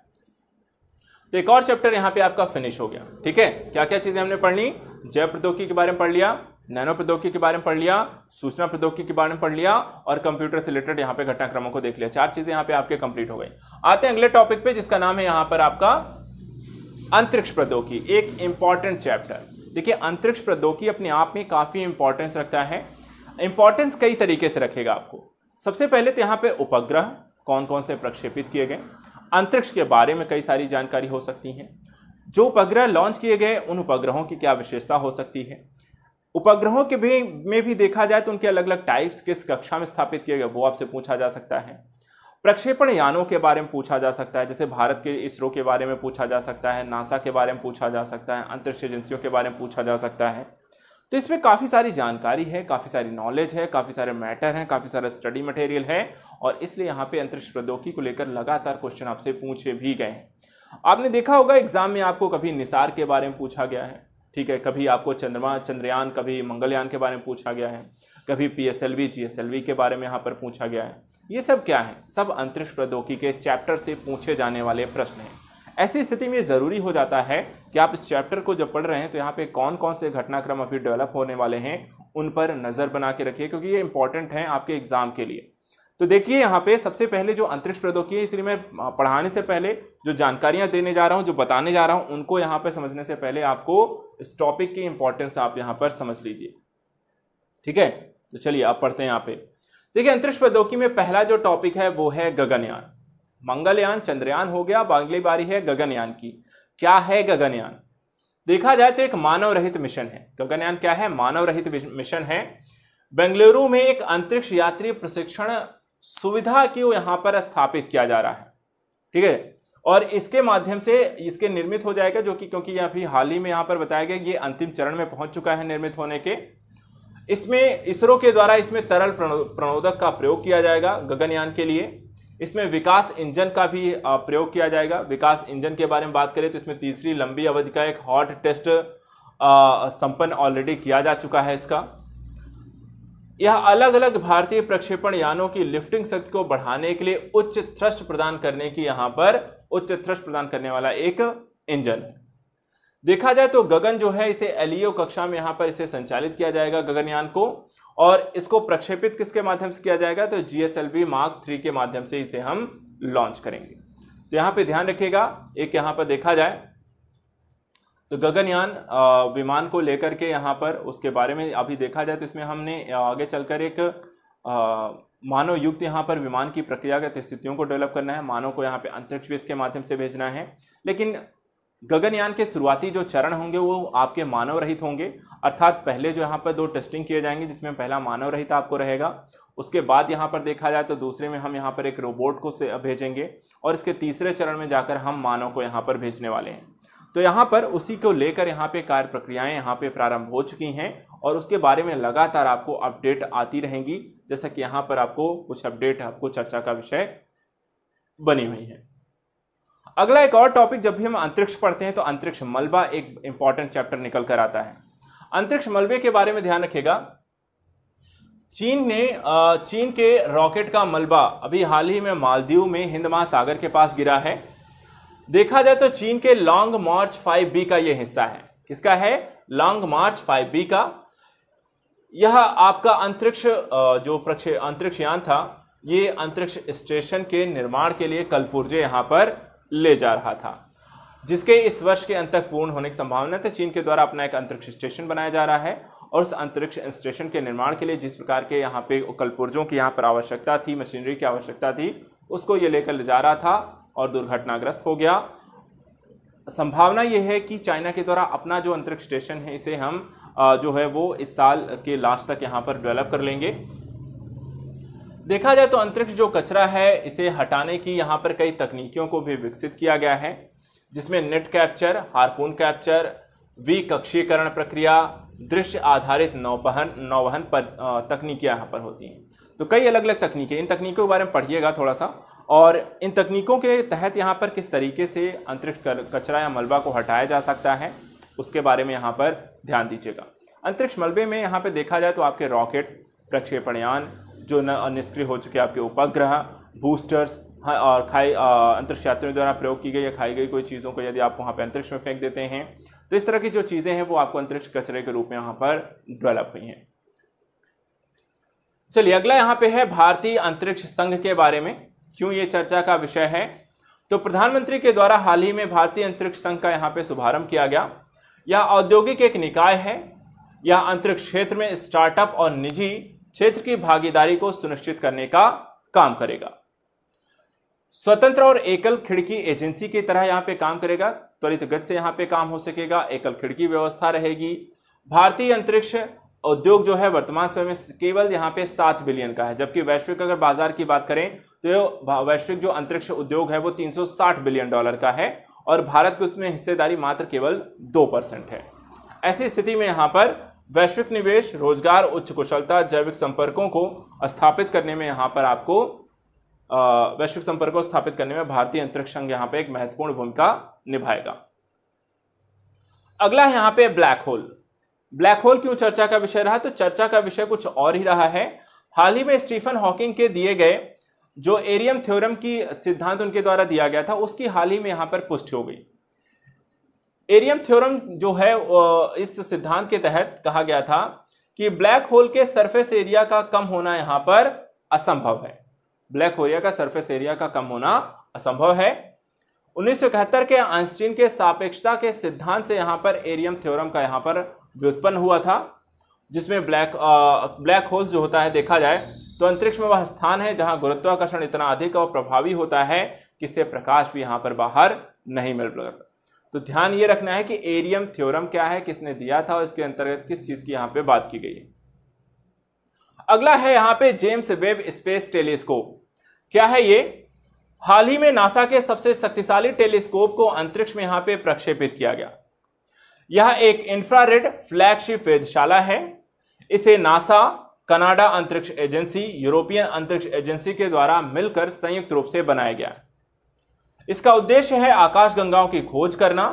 तो एक और चैप्टर यहाँ पे आपका फिनिश हो गया ठीक है क्या क्या चीज़ें हमने पढ़ ली जैव प्रौद्योगिकी के बारे में पढ़ लिया नैनो प्रौद्योगिकी के बारे में पढ़ लिया सूचना प्रौद्योगिकी के बारे में पढ़ लिया और कंप्यूटर से रिलेटेड यहाँ पे घटनाक्रमों को देख लिया चार चीजें यहाँ पे आपके कंप्लीट हो गई आते हैं अगले टॉपिक पे जिसका नाम है यहाँ पर आपका अंतरिक्ष प्रौद्योगिकी एक इंपॉर्टेंट चैप्टर देखिए अंतरिक्ष प्रौद्योगिकी अपने आप में काफी इंपॉर्टेंस रखता है इंपॉर्टेंस कई तरीके से रखेगा आपको सबसे पहले तो यहाँ पे उपग्रह कौन कौन से प्रक्षेपित किए गए अंतरिक्ष के बारे में कई सारी जानकारी हो सकती है जो उपग्रह लॉन्च किए गए उन उपग्रहों की क्या विशेषता हो सकती है उपग्रहों के भी में भी देखा जाए तो उनके अलग अलग टाइप्स किस कक्षा में स्थापित किए गए वो आपसे पूछा जा सकता है प्रक्षेपण यानों के बारे में पूछा जा सकता है जैसे भारत के इसरो के बारे में पूछा जा सकता है नासा के बारे में पूछा जा सकता है अंतरिक्ष एजेंसियों के बारे में पूछा जा सकता है तो इसमें काफ़ी सारी जानकारी है काफ़ी सारी नॉलेज है काफ़ी सारे मैटर हैं काफ़ी सारा स्टडी मटेरियल है और इसलिए यहाँ पे अंतरिक्ष प्रौद्योगिकी को लेकर लगातार क्वेश्चन आपसे पूछे भी गए हैं आपने देखा होगा एग्जाम में आपको कभी निसार के बारे में पूछा गया है ठीक है कभी आपको चंद्रमा चंद्रयान कभी मंगलयान के बारे में पूछा गया है कभी P S L V G S L V के बारे में यहाँ पर पूछा गया है ये सब क्या है सब अंतरिक्ष प्रौद्योगिकी के चैप्टर से पूछे जाने वाले प्रश्न हैं ऐसी स्थिति में ज़रूरी हो जाता है कि आप इस चैप्टर को जब पढ़ रहे हैं तो यहाँ पे कौन कौन से घटनाक्रम अभी डेवलप होने वाले हैं उन पर नज़र बना के रखिए क्योंकि ये इंपॉर्टेंट हैं आपके एग्जाम के लिए तो देखिए यहाँ पे सबसे पहले जो अंतरिक्ष प्रौद्योगिकी है इसलिए मैं पढ़ाने से पहले जो जानकारियाँ देने जा रहा हूँ जो बताने जा रहा हूँ उनको यहाँ पर समझने से पहले आपको इस टॉपिक की इंपॉर्टेंस आप यहाँ पर समझ लीजिए ठीक है तो चलिए आप पढ़ते हैं यहाँ पे देखिए अंतरिक्ष प्रौद्योगिकी में पहला जो टॉपिक है वो है गगनयान मंगलयान चंद्रयान हो गया अगली बारी है गगनयान की क्या है गगनयान देखा जाए तो एक मानव रहित मिशन है गगनयान क्या है मानव रहित मिशन है बेंगलुरु में एक अंतरिक्ष यात्री प्रशिक्षण सुविधा क्यों यहां पर स्थापित किया जा रहा है ठीक है और इसके माध्यम से इसके निर्मित हो जाएगा जो कि क्योंकि अभी हाल ही में यहां पर बताया गया ये अंतिम चरण में पहुंच चुका है निर्मित होने के इसमें इसरो के द्वारा इसमें तरल प्रणोदक का प्रयोग किया जाएगा गगनयान के लिए इसमें विकास इंजन का भी प्रयोग किया जाएगा विकास इंजन के बारे में बात करें तो इसमें तीसरी लंबी अवधि का एक हॉट टेस्ट संपन्न ऑलरेडी किया जा चुका है इसका यह अलग अलग भारतीय प्रक्षेपण यानों की लिफ्टिंग शक्ति को बढ़ाने के लिए उच्च थ्रस्ट प्रदान करने की यहां पर उच्च थ्रस्ट प्रदान करने वाला एक इंजन है देखा जाए तो गगन जो है इसे एलियो कक्षा में यहां पर इसे संचालित किया जाएगा गगनयान को और इसको प्रक्षेपित किसके माध्यम से किया जाएगा तो G S L V mark three के माध्यम से इसे हम लॉन्च करेंगे तो यहाँ पे ध्यान रखिएगा एक यहाँ पर देखा जाए तो गगनयान विमान को लेकर के यहाँ पर उसके बारे में अभी देखा जाए तो इसमें हमने आगे चलकर एक मानव युक्त यहाँ पर विमान की प्रक्रियागत स्थितियों को डेवलप करना है मानव को यहाँ पे अंतरिक्ष बेस के माध्यम से भेजना है लेकिन गगनयान के शुरुआती जो चरण होंगे वो आपके मानव रहित होंगे अर्थात पहले जो यहाँ पर दो टेस्टिंग किए जाएंगे जिसमें पहला मानव रहित आपको रहेगा उसके बाद यहाँ पर देखा जाए तो दूसरे में हम यहाँ पर एक रोबोट को से भेजेंगे और इसके तीसरे चरण में जाकर हम मानव को यहाँ पर भेजने वाले हैं तो यहाँ पर उसी को लेकर यहाँ पे कार्य प्रक्रियाएं यहाँ पे प्रारंभ हो चुकी हैं और उसके बारे में लगातार आपको अपडेट आती रहेंगी जैसा कि यहाँ पर आपको कुछ अपडेट आपको चर्चा का विषय बनी हुई है अगला एक और टॉपिक जब भी हम अंतरिक्ष पढ़ते हैं तो अंतरिक्ष मलबा एक इंपॉर्टेंट चैप्टर निकल कर आता है अंतरिक्ष मलबे के बारे में ध्यान रखिएगा चीन ने चीन के रॉकेट का मलबा अभी हाल ही में मालदीव में हिंद महासागर के पास गिरा है देखा जाए तो चीन के लॉन्ग मार्च 5B का यह हिस्सा है किसका है लॉन्ग मार्च 5B का यह आपका अंतरिक्ष जो प्रक्षे अंतरिक्ष यान था ये अंतरिक्ष स्टेशन के निर्माण के लिए कलपुर्जे यहाँ पर ले जा रहा था जिसके इस वर्ष के अंत तक पूर्ण होने की संभावना है चीन के द्वारा अपना एक अंतरिक्ष स्टेशन बनाया जा रहा है और उस अंतरिक्ष स्टेशन के निर्माण के लिए जिस प्रकार के यहाँ पे कलपुर्जों की यहाँ पर आवश्यकता थी मशीनरी की आवश्यकता थी उसको ये लेकर ले जा रहा था और दुर्घटनाग्रस्त हो गया संभावना ये है कि चाइना के द्वारा अपना जो अंतरिक्ष स्टेशन है इसे हम जो है वो इस साल के लास्ट तक यहाँ पर डेवलप कर लेंगे देखा जाए तो अंतरिक्ष जो कचरा है इसे हटाने की यहाँ पर कई तकनीकियों को भी विकसित किया गया है जिसमें नेट कैप्चर हारपून कैप्चर कक्षीकरण प्रक्रिया दृश्य आधारित नौपहन नौवहन पर तकनीकियाँ यहाँ पर होती हैं तो कई अलग अलग तकनीकें इन तकनीकों के बारे में पढ़िएगा थोड़ा सा और इन तकनीकों के तहत यहाँ पर किस तरीके से अंतरिक्ष कचरा या मलबा को हटाया जा सकता है उसके बारे में यहाँ पर ध्यान दीजिएगा अंतरिक्ष मलबे में यहाँ पर देखा जाए तो आपके रॉकेट प्रक्षेपणयान जो निष्क्रिय हो चुके आपके उपग्रह बूस्टर्स हाँ और खाई अंतरिक्ष यात्रियों द्वारा प्रयोग की गई या खाई गई कोई चीज़ों को यदि आप वहाँ पर अंतरिक्ष में फेंक देते हैं तो इस तरह की जो चीज़ें हैं वो आपको अंतरिक्ष कचरे के रूप में वहाँ पर डेवलप हुई हैं चलिए अगला यहाँ पे है भारतीय अंतरिक्ष संघ के बारे में क्यों ये चर्चा का विषय है तो प्रधानमंत्री के द्वारा हाल ही में भारतीय अंतरिक्ष संघ का यहाँ पे शुभारंभ किया गया यह औद्योगिक एक निकाय है यह अंतरिक्ष क्षेत्र में स्टार्टअप और निजी क्षेत्र की भागीदारी को सुनिश्चित करने का काम करेगा स्वतंत्र और एकल खिड़की एजेंसी की तरह यहां पे काम करेगा त्वरित गति से यहां पे काम हो सकेगा एकल खिड़की व्यवस्था रहेगी भारतीय अंतरिक्ष उद्योग जो है वर्तमान समय में केवल यहां पे सात बिलियन का है जबकि वैश्विक अगर बाजार की बात करें तो वैश्विक जो अंतरिक्ष उद्योग है वो 360 बिलियन डॉलर का है और भारत की उसमें हिस्सेदारी मात्र केवल दो परसेंट है ऐसी स्थिति में यहां पर वैश्विक निवेश रोजगार उच्च कुशलता जैविक संपर्कों को स्थापित करने में यहाँ पर आपको वैश्विक संपर्कों स्थापित करने में भारतीय अंतरिक्ष संघ यहाँ पे एक महत्वपूर्ण भूमिका निभाएगा अगला यहाँ पे ब्लैक होल ब्लैक होल क्यों चर्चा का विषय रहा तो चर्चा का विषय कुछ और ही रहा है हाल ही में स्टीफन हॉकिंग के दिए गए जो एरियम थ्योरम की सिद्धांत उनके द्वारा दिया गया था उसकी हाल ही में यहाँ पर पुष्टि हो गई एरियम थ्योरम जो है इस सिद्धांत के तहत कहा गया था कि ब्लैक होल के सरफेस एरिया का कम होना यहां पर असंभव है ब्लैक होल का सरफेस एरिया का कम होना असंभव है उन्नीस के आइंस्टीन के सापेक्षता के सिद्धांत से यहां पर एरियम थ्योरम का यहां पर व्युत्पन्न हुआ था जिसमें ब्लैक आ, ब्लैक होल्स जो होता है देखा जाए तो अंतरिक्ष में वह स्थान है जहां गुरुत्वाकर्षण इतना अधिक और प्रभावी होता है कि इससे प्रकाश भी यहां पर बाहर नहीं मिल तो ध्यान ये रखना है कि एरियम थ्योरम क्या है किसने दिया था और इसके अंतर्गत किस चीज की यहां पे बात की गई है अगला है यहां पे जेम्स वेब स्पेस टेलीस्कोप क्या है ये हाल ही में नासा के सबसे शक्तिशाली टेलीस्कोप को अंतरिक्ष में यहां पे प्रक्षेपित किया गया यह एक इंफ्रारेड फ्लैगशिप वेधशाला है इसे नासा कनाडा अंतरिक्ष एजेंसी यूरोपियन अंतरिक्ष एजेंसी के द्वारा मिलकर संयुक्त रूप से बनाया गया इसका उद्देश्य है आकाशगंगाओं की खोज करना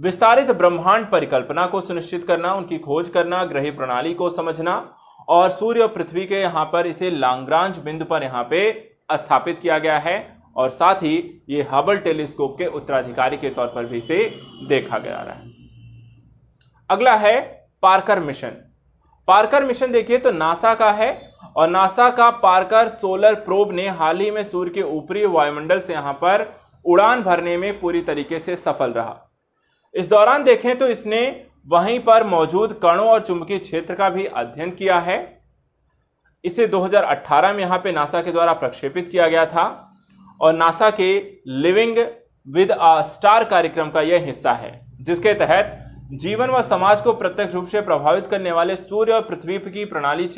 विस्तारित ब्रह्मांड परिकल्पना को सुनिश्चित करना उनकी खोज करना ग्रह प्रणाली को समझना और सूर्य और पृथ्वी के यहाँ पर इसे लांग्रांज बिंदु पर यहाँ पे स्थापित किया गया है और साथ ही ये हबल टेलीस्कोप के उत्तराधिकारी के तौर पर भी इसे देखा गया रहा है अगला है पार्कर मिशन पार्कर मिशन देखिए तो नासा का है और नासा का पार्कर सोलर प्रोब ने हाल ही में सूर्य के ऊपरी वायुमंडल से यहाँ पर उड़ान भरने में पूरी तरीके से सफल रहा इस दौरान देखें तो इसने वहीं पर मौजूद कणों और चुंबकीय क्षेत्र का भी अध्ययन किया है इसे 2018 में यहाँ पे नासा के द्वारा प्रक्षेपित किया गया था और नासा के लिविंग विद आ स्टार कार्यक्रम का यह हिस्सा है जिसके तहत जीवन व समाज को प्रत्यक्ष रूप से प्रभावित करने वाले सूर्य और पृथ्वी की प्रणाली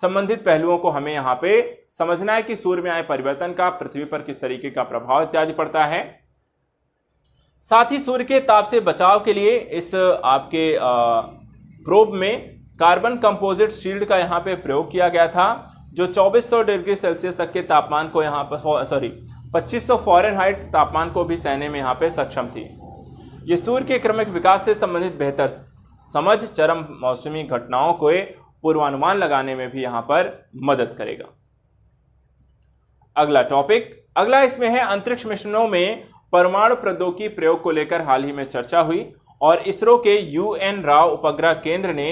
संबंधित पहलुओं को हमें यहाँ पे समझना है कि सूर्य में आए परिवर्तन का पृथ्वी पर किस तरीके का प्रभाव इत्यादि पड़ता है साथ ही सूर्य के ताप से बचाव के लिए इस आपके प्रोब में कार्बन कंपोजिट शील्ड का यहाँ पे प्रयोग किया गया था जो 2400 डिग्री सेल्सियस तक के तापमान को यहाँ पर सॉरी 2500 फॉरेनहाइट तापमान को भी सहने में यहाँ पे सक्षम थी ये सूर्य के क्रमिक विकास से संबंधित बेहतर समझ चरम मौसमी घटनाओं को पूर्वानुमान लगाने में भी यहां पर मदद करेगा अगला टॉपिक अगला इसमें है अंतरिक्ष मिशनों में परमाणु प्रौद्योगिकी प्रयोग को लेकर हाल ही में चर्चा हुई और इसरो के यू एन राव उपग्रह केंद्र ने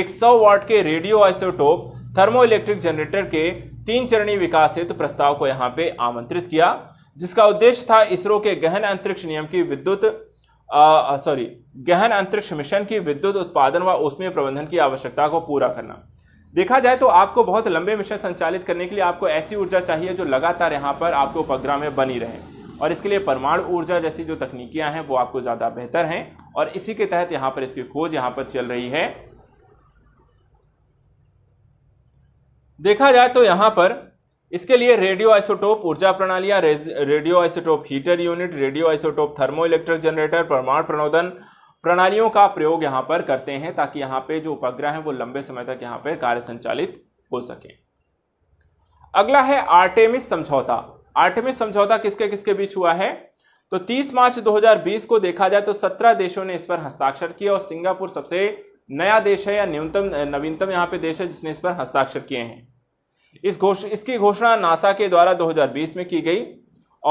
एक सौ वाट के radioisotope thermoelectric generator के तीन चरणी विकास हेतु तो प्रस्ताव को यहां पे आमंत्रित किया जिसका उद्देश्य था इसरो के गहन अंतरिक्ष नियम की विद्युत सॉरी गहन अंतरिक्ष मिशन की विद्युत उत्पादन व उसमें प्रबंधन की आवश्यकता को पूरा करना देखा जाए तो आपको बहुत लंबे मिशन संचालित करने के लिए आपको ऐसी ऊर्जा चाहिए जो लगातार यहाँ पर आपके उपग्रह में बनी रहे और इसके लिए परमाणु ऊर्जा जैसी जो तकनीकियां हैं वो आपको ज़्यादा बेहतर हैं और इसी के तहत यहाँ पर इसकी खोज यहाँ पर चल रही है देखा जाए तो यहाँ पर इसके लिए रेडियो आइसोटोप ऊर्जा प्रणालियां radioisotope heater unit radioisotope thermoelectric generator परमाणु प्रणोदन प्रणालियों का प्रयोग यहाँ पर करते हैं ताकि यहाँ पे जो उपग्रह हैं वो लंबे समय तक यहाँ पर कार्य संचालित हो सके अगला है आर्टेमिस समझौता आर्टेमिस समझौता किसके किसके बीच हुआ है तो 30 मार्च 2020 को देखा जाए तो 17 देशों ने इस पर हस्ताक्षर किया और सिंगापुर सबसे नया देश है या न्यूनतम नवीनतम यहाँ पे देश है जिसने इस पर हस्ताक्षर किए हैं इस घोष इसकी घोषणा नासा के द्वारा 2020 में की गई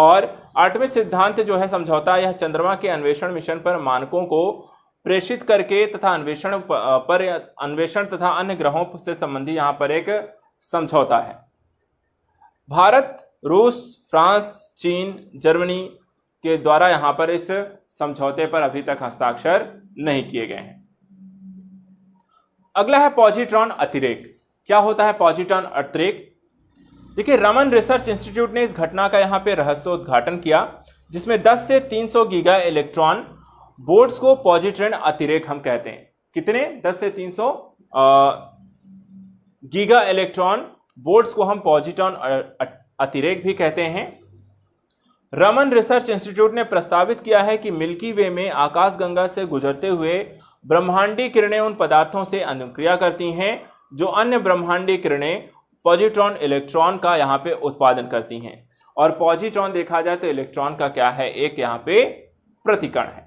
और आठवें सिद्धांत जो है समझौता यह चंद्रमा के अन्वेषण मिशन पर मानकों को प्रेषित करके तथा अन्वेषण पर अन्वेषण तथा अन्य ग्रहों से संबंधी यहाँ पर एक समझौता है भारत रूस फ्रांस चीन जर्मनी के द्वारा यहाँ पर इस समझौते पर अभी तक हस्ताक्षर नहीं किए गए हैं अगला है पॉजिट्रॉन अतिरेक क्या होता है पॉजिटॉन अट्रेक देखिए रमन रिसर्च इंस्टीट्यूट ने इस घटना का यहाँ पे रहस्योद्घाटन किया जिसमें 10 से 300 गीगा इलेक्ट्रॉन बोर्ड्स को पॉजिट्रन अतिरेक हम कहते हैं कितने 10 से 300 गीगा इलेक्ट्रॉन बोर्ड्स को हम पॉजिटॉन अतिरेक भी कहते हैं रमन रिसर्च इंस्टीट्यूट ने प्रस्तावित किया है कि मिल्की वे में आकाशगंगा से गुजरते हुए ब्रह्मांडी किरणें उन पदार्थों से अनुक्रिया करती हैं जो अन्य ब्रह्मांडी किरणें पॉजिट्रॉन इलेक्ट्रॉन का यहाँ पे उत्पादन करती हैं और पॉजिट्रॉन देखा जाए तो इलेक्ट्रॉन का क्या है एक यहाँ पे प्रतिकण है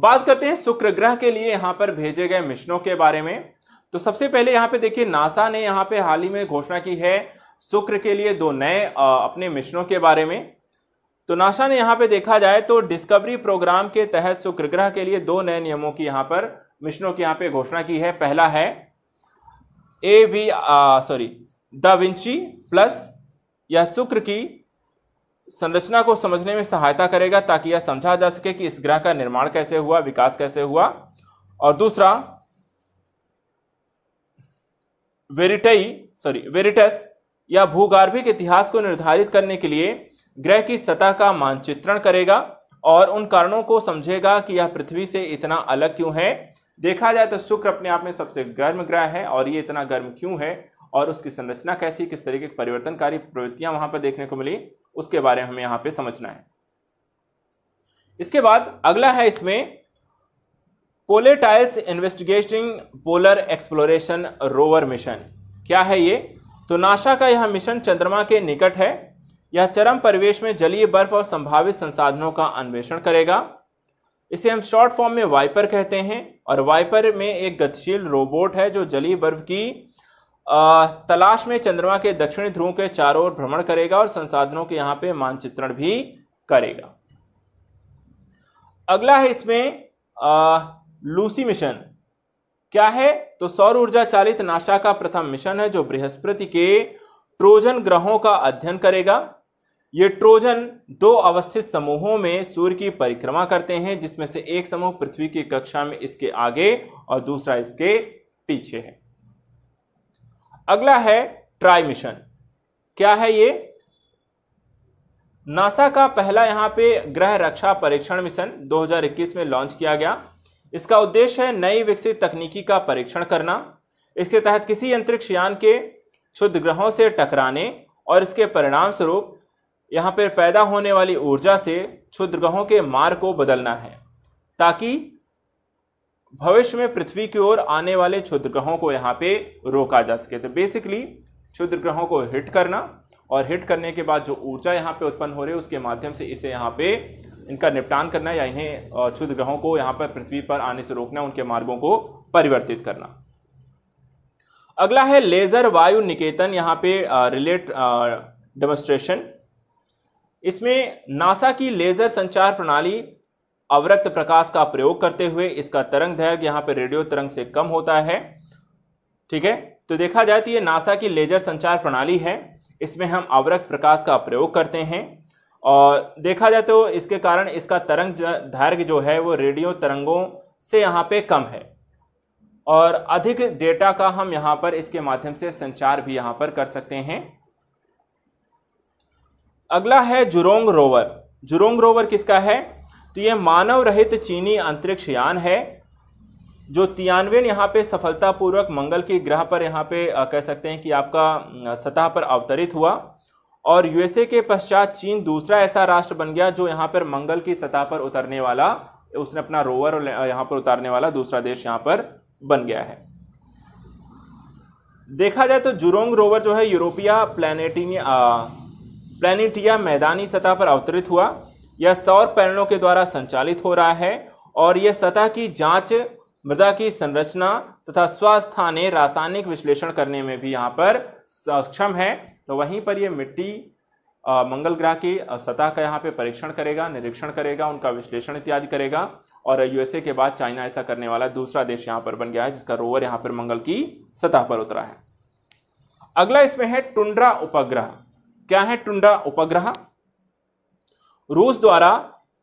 बात करते हैं शुक्र ग्रह के लिए यहाँ पर भेजे गए मिशनों के बारे में तो सबसे पहले यहाँ पे देखिए नासा ने यहाँ पे हाल ही में घोषणा की है शुक्र के लिए दो नए अपने मिशनों के बारे में तो नासा ने यहाँ पे देखा जाए तो डिस्कवरी प्रोग्राम के तहत शुक्र ग्रह के लिए दो नए नियमों की यहाँ पर मिशनों की यहाँ पे घोषणा की है पहला है A V sorry da Vinci plus यह शुक्र की संरचना को समझने में सहायता करेगा ताकि यह समझा जा सके कि इस ग्रह का निर्माण कैसे हुआ विकास कैसे हुआ और दूसरा वेरिटई सॉरी वेरिटस या भूगर्भिक इतिहास को निर्धारित करने के लिए ग्रह की सतह का मानचित्रण करेगा और उन कारणों को समझेगा कि यह पृथ्वी से इतना अलग क्यों है देखा जाए तो शुक्र अपने आप में सबसे गर्म ग्रह है और ये इतना गर्म क्यों है और उसकी संरचना कैसी किस तरीके की परिवर्तनकारी प्रवृत्तियां वहां पर देखने को मिली उसके बारे में हमें यहां पर समझना है इसके बाद अगला है इसमें volatiles investigating polar exploration rover mission क्या है ये तो नाशा का यह मिशन चंद्रमा के निकट है यह चरम परिवेश में जलीय बर्फ और संभावित संसाधनों का अन्वेषण करेगा इसे हम शॉर्ट फॉर्म में वाइपर कहते हैं और वाइपर में एक गतिशील रोबोट है जो जली बर्फ की तलाश में चंद्रमा के दक्षिणी ध्रुव के चारों ओर भ्रमण करेगा और संसाधनों के यहाँ पे मानचित्रण भी करेगा अगला है इसमें आ, लूसी मिशन क्या है तो सौर ऊर्जा चालित नाशा का प्रथम मिशन है जो बृहस्पति के ट्रोजन ग्रहों का अध्ययन करेगा ये ट्रोजन दो अवस्थित समूहों में सूर्य की परिक्रमा करते हैं जिसमें से एक समूह पृथ्वी की कक्षा में इसके आगे और दूसरा इसके पीछे है अगला है ट्राई मिशन क्या है ये नासा का पहला यहां पे ग्रह रक्षा परीक्षण मिशन 2021 में लॉन्च किया गया इसका उद्देश्य है नई विकसित तकनीकी का परीक्षण करना इसके तहत किसी अंतरिक्ष यान के क्षुद्र ग्रहों से टकराने और इसके परिणाम स्वरूप यहाँ पर पैदा होने वाली ऊर्जा से क्षुद्रग्रहों के मार्ग को बदलना है ताकि भविष्य में पृथ्वी की ओर आने वाले क्षुद्र ग्रहों को यहाँ पे रोका जा सके तो बेसिकली क्षुद्र ग्रहों को हिट करना और हिट करने के बाद जो ऊर्जा यहाँ पे उत्पन्न हो रही है उसके माध्यम से इसे यहाँ पे इनका निपटान करना या इन्हें क्षुद्र ग्रहों को यहाँ पर पृथ्वी पर आने से रोकना उनके मार्गों को परिवर्तित करना अगला है लेजर वायु निकेतन यहाँ पे रिलेट डेमोस्ट्रेशन इसमें नासा की लेजर संचार प्रणाली अवरक्त प्रकाश का प्रयोग करते हुए इसका तरंग धैर्य यहाँ पर रेडियो तरंग से कम होता है ठीक है तो देखा जाए तो ये नासा की लेजर संचार प्रणाली है इसमें हम अवरक्त प्रकाश का प्रयोग करते हैं और देखा जाए तो इसके कारण इसका तरंग धैर्घ जो है वो रेडियो तरंगों से यहाँ पे कम है और अधिक डेटा का हम यहाँ पर इसके माध्यम से संचार भी यहाँ पर कर सकते हैं अगला है जुरोंग रोवर जुरोंग रोवर किसका है तो ये मानव रहित चीनी अंतरिक्ष यान है जो तियानवे यहाँ पे सफलतापूर्वक मंगल के ग्रह पर यहाँ पे कह सकते हैं कि आपका सतह पर अवतरित हुआ और यूएसए के पश्चात चीन दूसरा ऐसा राष्ट्र बन गया जो यहाँ पर मंगल की सतह पर उतरने वाला उसने अपना रोवर यहाँ पर उतारने वाला दूसरा देश यहाँ पर बन गया है देखा जाए तो जुरोंग रोवर जो है यूरोपिया प्लानिटी प्लेनेट या मैदानी सतह पर अवतरित हुआ यह सौर पैनलों के द्वारा संचालित हो रहा है और यह सतह की जांच मृदा की संरचना तथा स्वस्थाने रासायनिक विश्लेषण करने में भी यहाँ पर सक्षम है तो वहीं पर यह मिट्टी आ, मंगल ग्रह की सतह का यहाँ पे परीक्षण करेगा निरीक्षण करेगा उनका विश्लेषण इत्यादि करेगा और यूएसए के बाद चाइना ऐसा करने वाला दूसरा देश यहाँ पर बन गया है जिसका रोवर यहाँ पर मंगल की सतह पर उतरा है अगला इसमें है टुंड्रा उपग्रह क्या है टुंडा उपग्रह रूस द्वारा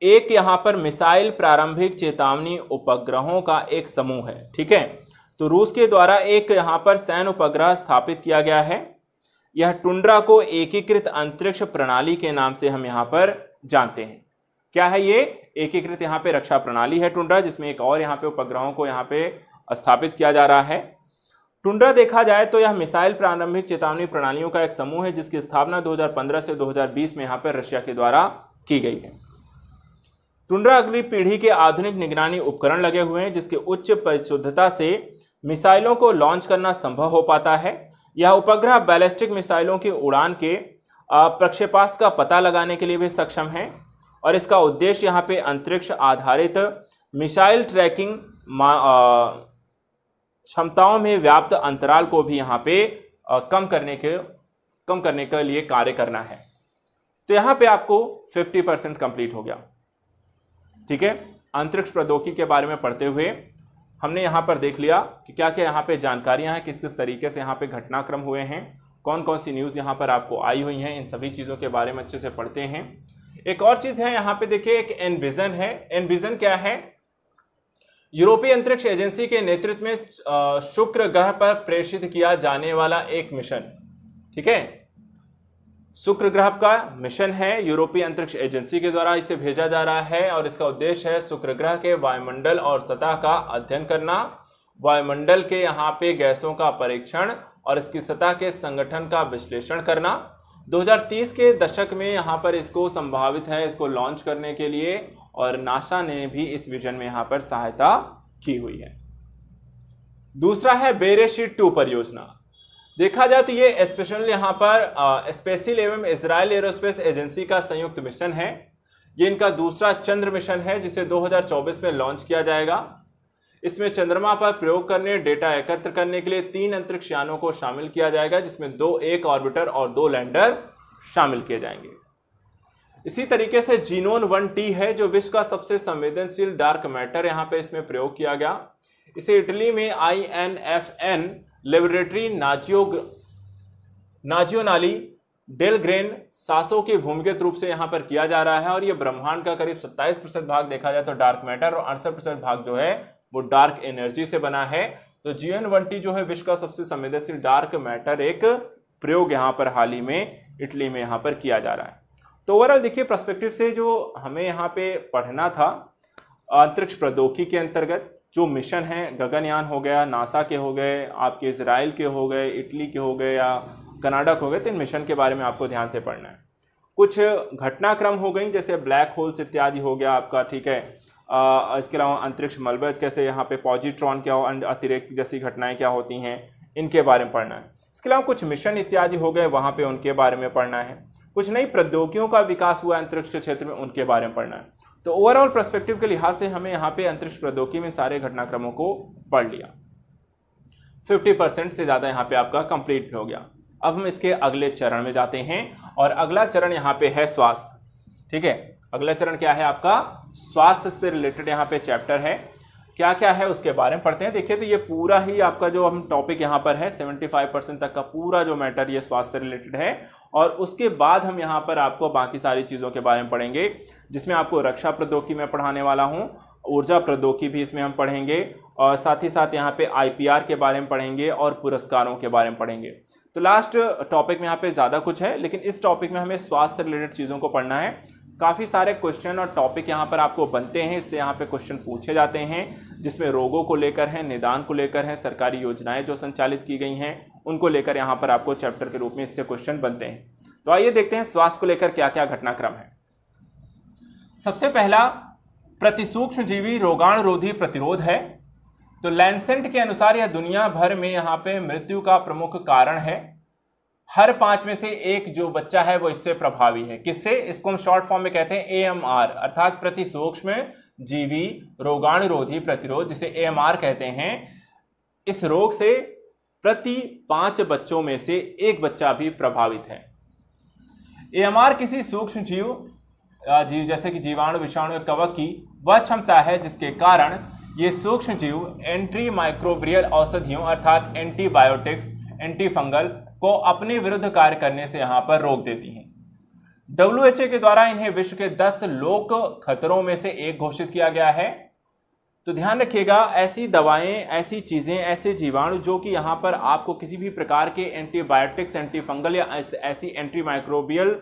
एक यहां पर मिसाइल प्रारंभिक चेतावनी उपग्रहों का एक समूह है ठीक है तो रूस के द्वारा एक यहां पर सैन्य उपग्रह स्थापित किया गया है यह टुंड्रा को एकीकृत अंतरिक्ष प्रणाली के नाम से हम यहां पर जानते हैं क्या है ये एकीकृत यहां पे रक्षा प्रणाली है टुंड्रा जिसमें एक और यहां पे उपग्रहों को यहां पे स्थापित किया जा रहा है टुंड्रा देखा जाए तो यह मिसाइल प्रारंभिक चेतावनी प्रणालियों का एक समूह है जिसकी स्थापना 2015 से 2020 में यहाँ पर रशिया के द्वारा की गई है टुंड्रा अगली पीढ़ी के आधुनिक निगरानी उपकरण लगे हुए हैं जिसके उच्च परिशुद्धता से मिसाइलों को लॉन्च करना संभव हो पाता है यह उपग्रह बैलिस्टिक मिसाइलों की उड़ान के प्रक्षेपास्त्र का पता लगाने के लिए भी सक्षम है और इसका उद्देश्य यहाँ पे अंतरिक्ष आधारित मिसाइल ट्रैकिंग क्षमताओं में व्याप्त अंतराल को भी यहाँ पे कम करने के कम करने के लिए कार्य करना है तो यहाँ पे आपको 50 परसेंट कंप्लीट हो गया ठीक है अंतरिक्ष प्रौद्योगिकी के बारे में पढ़ते हुए हमने यहाँ पर देख लिया कि क्या क्या यहाँ पे जानकारियाँ हैं किस किस तरीके से यहाँ पे घटनाक्रम हुए हैं कौन कौन सी न्यूज़ यहाँ पर आपको आई हुई हैं इन सभी चीज़ों के बारे में अच्छे से पढ़ते हैं एक और चीज़ है यहाँ पे देखिए एक एनविज़न है एनविज़न क्या है यूरोपीय अंतरिक्ष एजेंसी के नेतृत्व में शुक्र ग्रह पर प्रेषित किया जाने वाला एक मिशन ठीक है शुक्र ग्रह का मिशन है यूरोपीय अंतरिक्ष एजेंसी के द्वारा इसे भेजा जा रहा है और इसका उद्देश्य है शुक्र ग्रह के वायुमंडल और सतह का अध्ययन करना वायुमंडल के यहाँ पे गैसों का परीक्षण और इसकी सतह के संगठन का विश्लेषण करना 2030 के दशक में यहाँ पर इसको संभावित है इसको लॉन्च करने के लिए और नासा ने भी इस विजन में यहां पर सहायता की हुई है दूसरा है बेरेशी टू परियोजना देखा जाए तो ये स्पेशल यहां पर स्पेसिल एवं इसराइल एरोस्पेस एजेंसी का संयुक्त मिशन है ये इनका दूसरा चंद्र मिशन है जिसे 2024 में लॉन्च किया जाएगा इसमें चंद्रमा पर प्रयोग करने डेटा एकत्र करने के लिए तीन अंतरिक्ष यानों को शामिल किया जाएगा जिसमें दो एक ऑर्बिटर और दो लैंडर शामिल किए जाएंगे इसी तरीके से जीनोन वन टी है जो विश्व का सबसे संवेदनशील डार्क मैटर यहाँ पे इसमें प्रयोग किया गया इसे इटली में I N F N laboratory नाजियो नाजियोनाली डेल ग्रेन सासो के भूमिगत रूप से यहाँ पर किया जा रहा है और ये ब्रह्मांड का करीब 27 प्रतिशत भाग देखा जाए तो डार्क मैटर और अड़सठ प्रतिशत भाग जो है वो डार्क एनर्जी से बना है तो वन टी जो है विश्व का सबसे संवेदनशील डार्क मैटर एक प्रयोग यहाँ पर हाल ही में इटली में यहाँ पर किया जा रहा है तो ओवरऑल देखिए प्रस्पेक्टिव से जो हमें यहाँ पे पढ़ना था अंतरिक्ष प्रौद्योगिकी के अंतर्गत जो मिशन हैं गगनयान हो गया नासा के हो गए आपके इसराइल के हो गए इटली के हो गए या कनाडा के हो गए तो इन मिशन के बारे में आपको ध्यान से पढ़ना है कुछ घटनाक्रम हो गई जैसे ब्लैक होल्स इत्यादि हो गया आपका ठीक है आ, इसके अलावा अंतरिक्ष मलबज कैसे यहाँ पे पॉजिट्रॉन क्या हो अं, अतिरिक्त जैसी घटनाएं क्या होती हैं इनके बारे में पढ़ना है इसके अलावा कुछ मिशन इत्यादि हो गए वहाँ पे उनके बारे में पढ़ना है कुछ नई प्रौद्योगिकियों का विकास हुआ अंतरिक्ष के क्षेत्र में उनके बारे में पढ़ना है तो ओवरऑल परस्पेक्टिव के लिहाज से हमें यहाँ पे अंतरिक्ष प्रौद्योगिकी में सारे घटनाक्रमों को पढ़ लिया फिफ्टी परसेंट से ज़्यादा यहाँ पे आपका कंप्लीट हो गया अब हम इसके अगले चरण में जाते हैं और अगला चरण यहाँ पे है स्वास्थ्य ठीक है अगला चरण क्या है आपका स्वास्थ्य से रिलेटेड यहाँ पे चैप्टर है क्या क्या है उसके बारे में पढ़ते हैं देखिए तो ये पूरा ही आपका जो हम टॉपिक यहाँ पर है 75 परसेंट तक का पूरा जो मैटर ये स्वास्थ्य रिलेटेड है और उसके बाद हम यहाँ पर आपको बाकी सारी चीज़ों के बारे में पढ़ेंगे जिसमें आपको रक्षा प्रौद्योगिकी में पढ़ाने वाला हूँ ऊर्जा प्रौद्योगिकी भी इसमें हम पढ़ेंगे और साथ ही साथ यहाँ पे आई के बारे में पढ़ेंगे और पुरस्कारों के बारे में पढ़ेंगे तो लास्ट टॉपिक में यहाँ पे ज़्यादा कुछ है लेकिन इस टॉपिक में हमें स्वास्थ्य रिलेटेड चीज़ों को पढ़ना है काफ़ी सारे क्वेश्चन और टॉपिक यहाँ पर आपको बनते हैं इससे यहाँ पे क्वेश्चन पूछे जाते हैं जिसमें रोगों को लेकर हैं निदान को लेकर हैं सरकारी योजनाएं जो संचालित की गई हैं उनको लेकर यहाँ पर आपको चैप्टर के रूप में इससे क्वेश्चन बनते हैं तो आइए देखते हैं स्वास्थ्य को लेकर क्या क्या घटनाक्रम है सबसे पहला प्रतिसूक्ष्म जीवी रोगाणुरोधी प्रतिरोध है तो लैंसेंट के अनुसार यह दुनिया भर में यहाँ पे मृत्यु का प्रमुख कारण है हर पांच में से एक जो बच्चा है वो इससे प्रभावी है किससे इसको हम शॉर्ट फॉर्म में कहते हैं ए एम आर अर्थात प्रति सूक्ष्म जीवी रोगाणुरोधी प्रतिरोध जिसे ए एम आर कहते हैं इस रोग से प्रति पांच बच्चों में से एक बच्चा भी प्रभावित है ए एम आर किसी सूक्ष्म जीव जीव जैसे कि जीवाणु विषाणु कवक की वह क्षमता है जिसके कारण ये सूक्ष्म जीव एंट्री माइक्रोबियल औषधियों अर्थात एंटीबायोटिक्स एंटीफंगल को अपने विरुद्ध कार्य करने से यहां पर रोक देती हैं डब्ल्यू के द्वारा इन्हें विश्व के दस लोक खतरों में से एक घोषित किया गया है तो ध्यान रखिएगा ऐसी दवाएं ऐसी चीज़ें ऐसे जीवाणु जो कि यहां पर आपको किसी भी प्रकार के एंटीबायोटिक्स एंटीफंगल या ऐसी एंटी माइक्रोबियल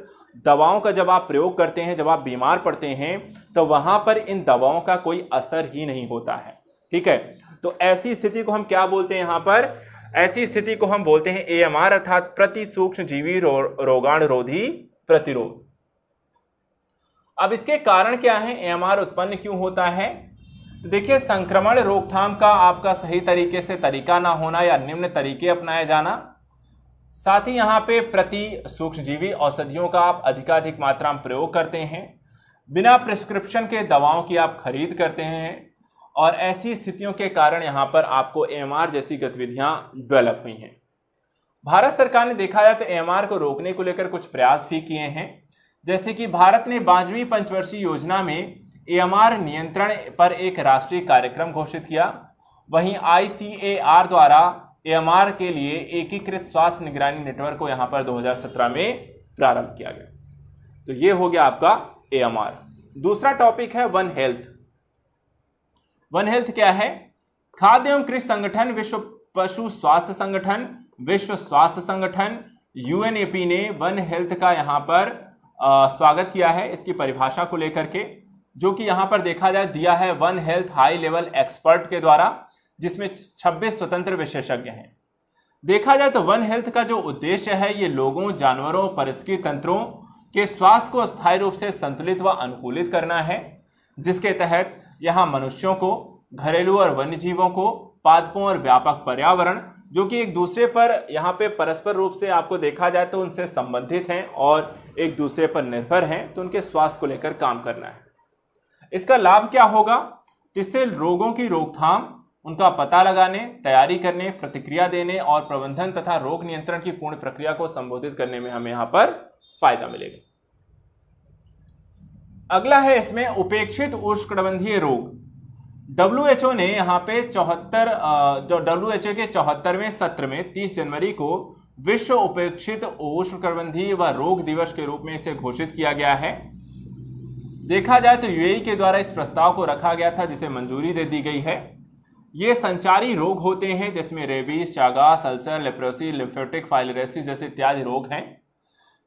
दवाओं का जब आप प्रयोग करते हैं जब आप बीमार पड़ते हैं तो वहां पर इन दवाओं का कोई असर ही नहीं होता है ठीक है तो ऐसी स्थिति को हम क्या बोलते हैं यहां पर ऐसी स्थिति को हम बोलते हैं एएमआर अर्थात प्रति सूक्ष्म जीवी रो, रोगाणुरोधी प्रतिरोध अब इसके कारण क्या है एएमआर उत्पन्न क्यों होता है तो देखिए संक्रमण रोकथाम का आपका सही तरीके से तरीका ना होना या निम्न तरीके अपनाया जाना साथ ही यहाँ पे प्रति सूक्ष्मजीवी औषधियों का आप अधिकाधिक मात्रा में प्रयोग करते हैं बिना प्रिस्क्रिप्शन के दवाओं की आप खरीद करते हैं और ऐसी स्थितियों के कारण यहाँ पर आपको एम जैसी गतिविधियाँ डेवलप हुई हैं भारत सरकार ने देखा जाए तो एम को रोकने को लेकर कुछ प्रयास भी किए हैं जैसे कि भारत ने पांचवीं पंचवर्षीय योजना में एएमआर नियंत्रण पर एक राष्ट्रीय कार्यक्रम घोषित किया वहीं आई द्वारा एएमआर के लिए एकीकृत स्वास्थ्य निगरानी नेटवर्क को यहां पर 2017 में प्रारंभ किया गया तो ये हो गया आपका ए दूसरा टॉपिक है वन हेल्थ वन हेल्थ क्या है खाद्य एवं कृषि संगठन विश्व पशु स्वास्थ्य संगठन विश्व स्वास्थ्य संगठन यूएनएपी ने वन हेल्थ का यहाँ पर आ, स्वागत किया है इसकी परिभाषा को लेकर के जो कि यहाँ पर देखा जाए दिया है one health high level expert के द्वारा जिसमें 26 स्वतंत्र विशेषज्ञ हैं देखा जाए तो वन हेल्थ का जो उद्देश्य है ये लोगों जानवरों परिस्की तंत्रों के स्वास्थ्य को स्थायी रूप से संतुलित व अनुकूलित करना है जिसके तहत यहाँ मनुष्यों को घरेलू और वन्य जीवों को पादपों और व्यापक पर्यावरण जो कि एक दूसरे पर यहाँ पे परस्पर रूप से आपको देखा जाए तो उनसे संबंधित हैं और एक दूसरे पर निर्भर हैं तो उनके स्वास्थ्य को लेकर काम करना है इसका लाभ क्या होगा इससे रोगों की रोकथाम उनका पता लगाने तैयारी करने प्रतिक्रिया देने और प्रबंधन तथा रोग नियंत्रण की पूर्ण प्रक्रिया को संबोधित करने में हमें यहाँ पर फायदा मिलेगा अगला है इसमें उपेक्षित उष्णबंधीय रोग डब्ल्यू ने यहाँ पे चौहत्तर जो डब्ल्यू के चौहत्तरवें सत्र में 30 जनवरी को विश्व उपेक्षित उष्णकटिबंधीय व रोग दिवस के रूप में इसे घोषित किया गया है देखा जाए तो यू e के द्वारा इस प्रस्ताव को रखा गया था जिसे मंजूरी दे दी गई है ये संचारी रोग होते हैं जिसमें rabies Chagas ulcer leprosy lymphatic filariasis जैसे इत्यादि रोग हैं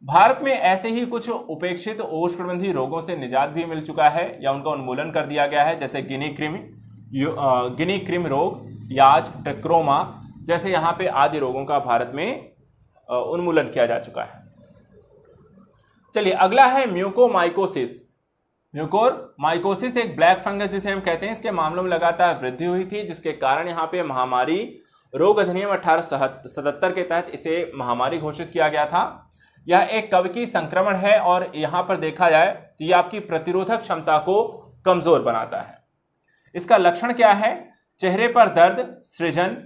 भारत में ऐसे ही कुछ उपेक्षित उष्णकटिबंधीय रोगों से निजात भी मिल चुका है या उनका उन्मूलन कर दिया गया है जैसे गिनी क्रिम गिनी क्रिम रोग याज टक्रोमा जैसे यहाँ पे आदि रोगों का भारत में उन्मूलन किया जा चुका है चलिए अगला है म्यूकोमाइकोसिस म्यूकोर माइकोसिस एक ब्लैक फंगस जिसे हम कहते हैं इसके मामलों में लगातार वृद्धि हुई थी जिसके कारण यहाँ पे महामारी रोग अधिनियम अठारह सतहत्तर के तहत इसे महामारी घोषित किया गया था यह एक कव की संक्रमण है और यहां पर देखा जाए तो यह आपकी प्रतिरोधक क्षमता को कमजोर बनाता है इसका लक्षण क्या है चेहरे पर दर्द सृजन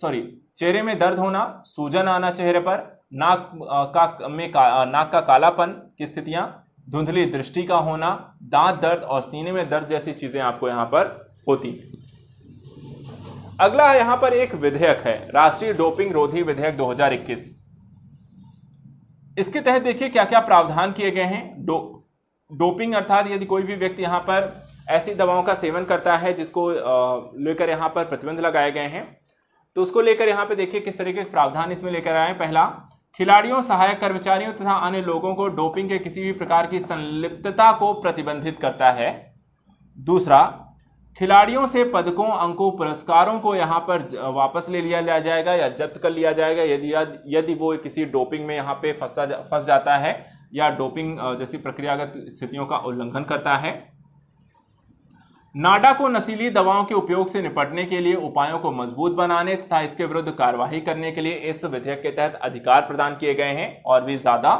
सॉरी चेहरे में दर्द होना सूजन आना चेहरे पर नाक आ, का में का, नाक का कालापन की स्थितियां धुंधली दृष्टि का होना दांत दर्द और सीने में दर्द जैसी चीजें आपको यहां पर होती हैं अगला यहां पर एक विधेयक है राष्ट्रीय डोपिंग रोधी विधेयक 2021 इसके तहत देखिए क्या क्या प्रावधान किए गए हैं डो डोपिंग अर्थात यदि कोई भी व्यक्ति यहाँ पर ऐसी दवाओं का सेवन करता है जिसको लेकर यहाँ पर प्रतिबंध लगाए गए हैं तो उसको लेकर यहाँ पर देखिए किस तरीके के प्रावधान इसमें लेकर आए हैं पहला खिलाड़ियों सहायक कर्मचारियों तथा अन्य लोगों को डोपिंग के किसी भी प्रकार की संलिप्तता को प्रतिबंधित करता है दूसरा खिलाड़ियों से पदकों अंकों पुरस्कारों को यहाँ पर वापस ले लिया लिया जाएगा या जब्त कर लिया जाएगा यदि यदि वो किसी डोपिंग में यहाँ पे फंसा जा, फंस जाता है या डोपिंग जैसी प्रक्रियागत स्थितियों का उल्लंघन करता है नाडा को नशीली दवाओं के उपयोग से निपटने के लिए उपायों को मजबूत बनाने तथा इसके विरुद्ध कार्यवाही करने के लिए इस विधेयक के तहत अधिकार प्रदान किए गए हैं और भी ज्यादा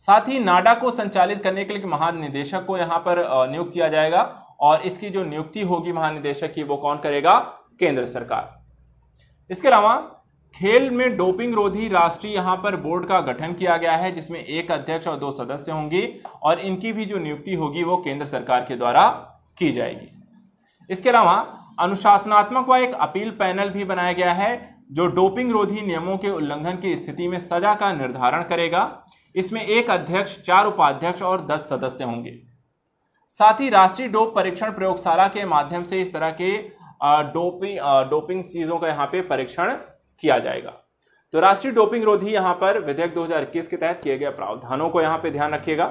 साथ ही नाडा को संचालित करने के लिए महानिदेशक को यहां पर नियुक्त किया जाएगा और इसकी जो नियुक्ति होगी महानिदेशक की वो कौन करेगा केंद्र सरकार इसके अलावा खेल में डोपिंग रोधी राष्ट्रीय यहां पर बोर्ड का गठन किया गया है जिसमें एक अध्यक्ष और दो सदस्य होंगे और इनकी भी जो नियुक्ति होगी वो केंद्र सरकार के द्वारा की जाएगी इसके अलावा अनुशासनात्मक व एक अपील पैनल भी बनाया गया है जो डोपिंग रोधी नियमों के उल्लंघन की स्थिति में सजा का निर्धारण करेगा इसमें एक अध्यक्ष चार उपाध्यक्ष और दस सदस्य होंगे साथ ही राष्ट्रीय डोप परीक्षण प्रयोगशाला के माध्यम से इस तरह के डोपिंग डोपिंग चीजों का यहाँ पे परीक्षण किया जाएगा तो राष्ट्रीय डोपिंग रोधी यहाँ पर विधेयक 2021 के तहत किए गए प्रावधानों को यहाँ पे ध्यान रखिएगा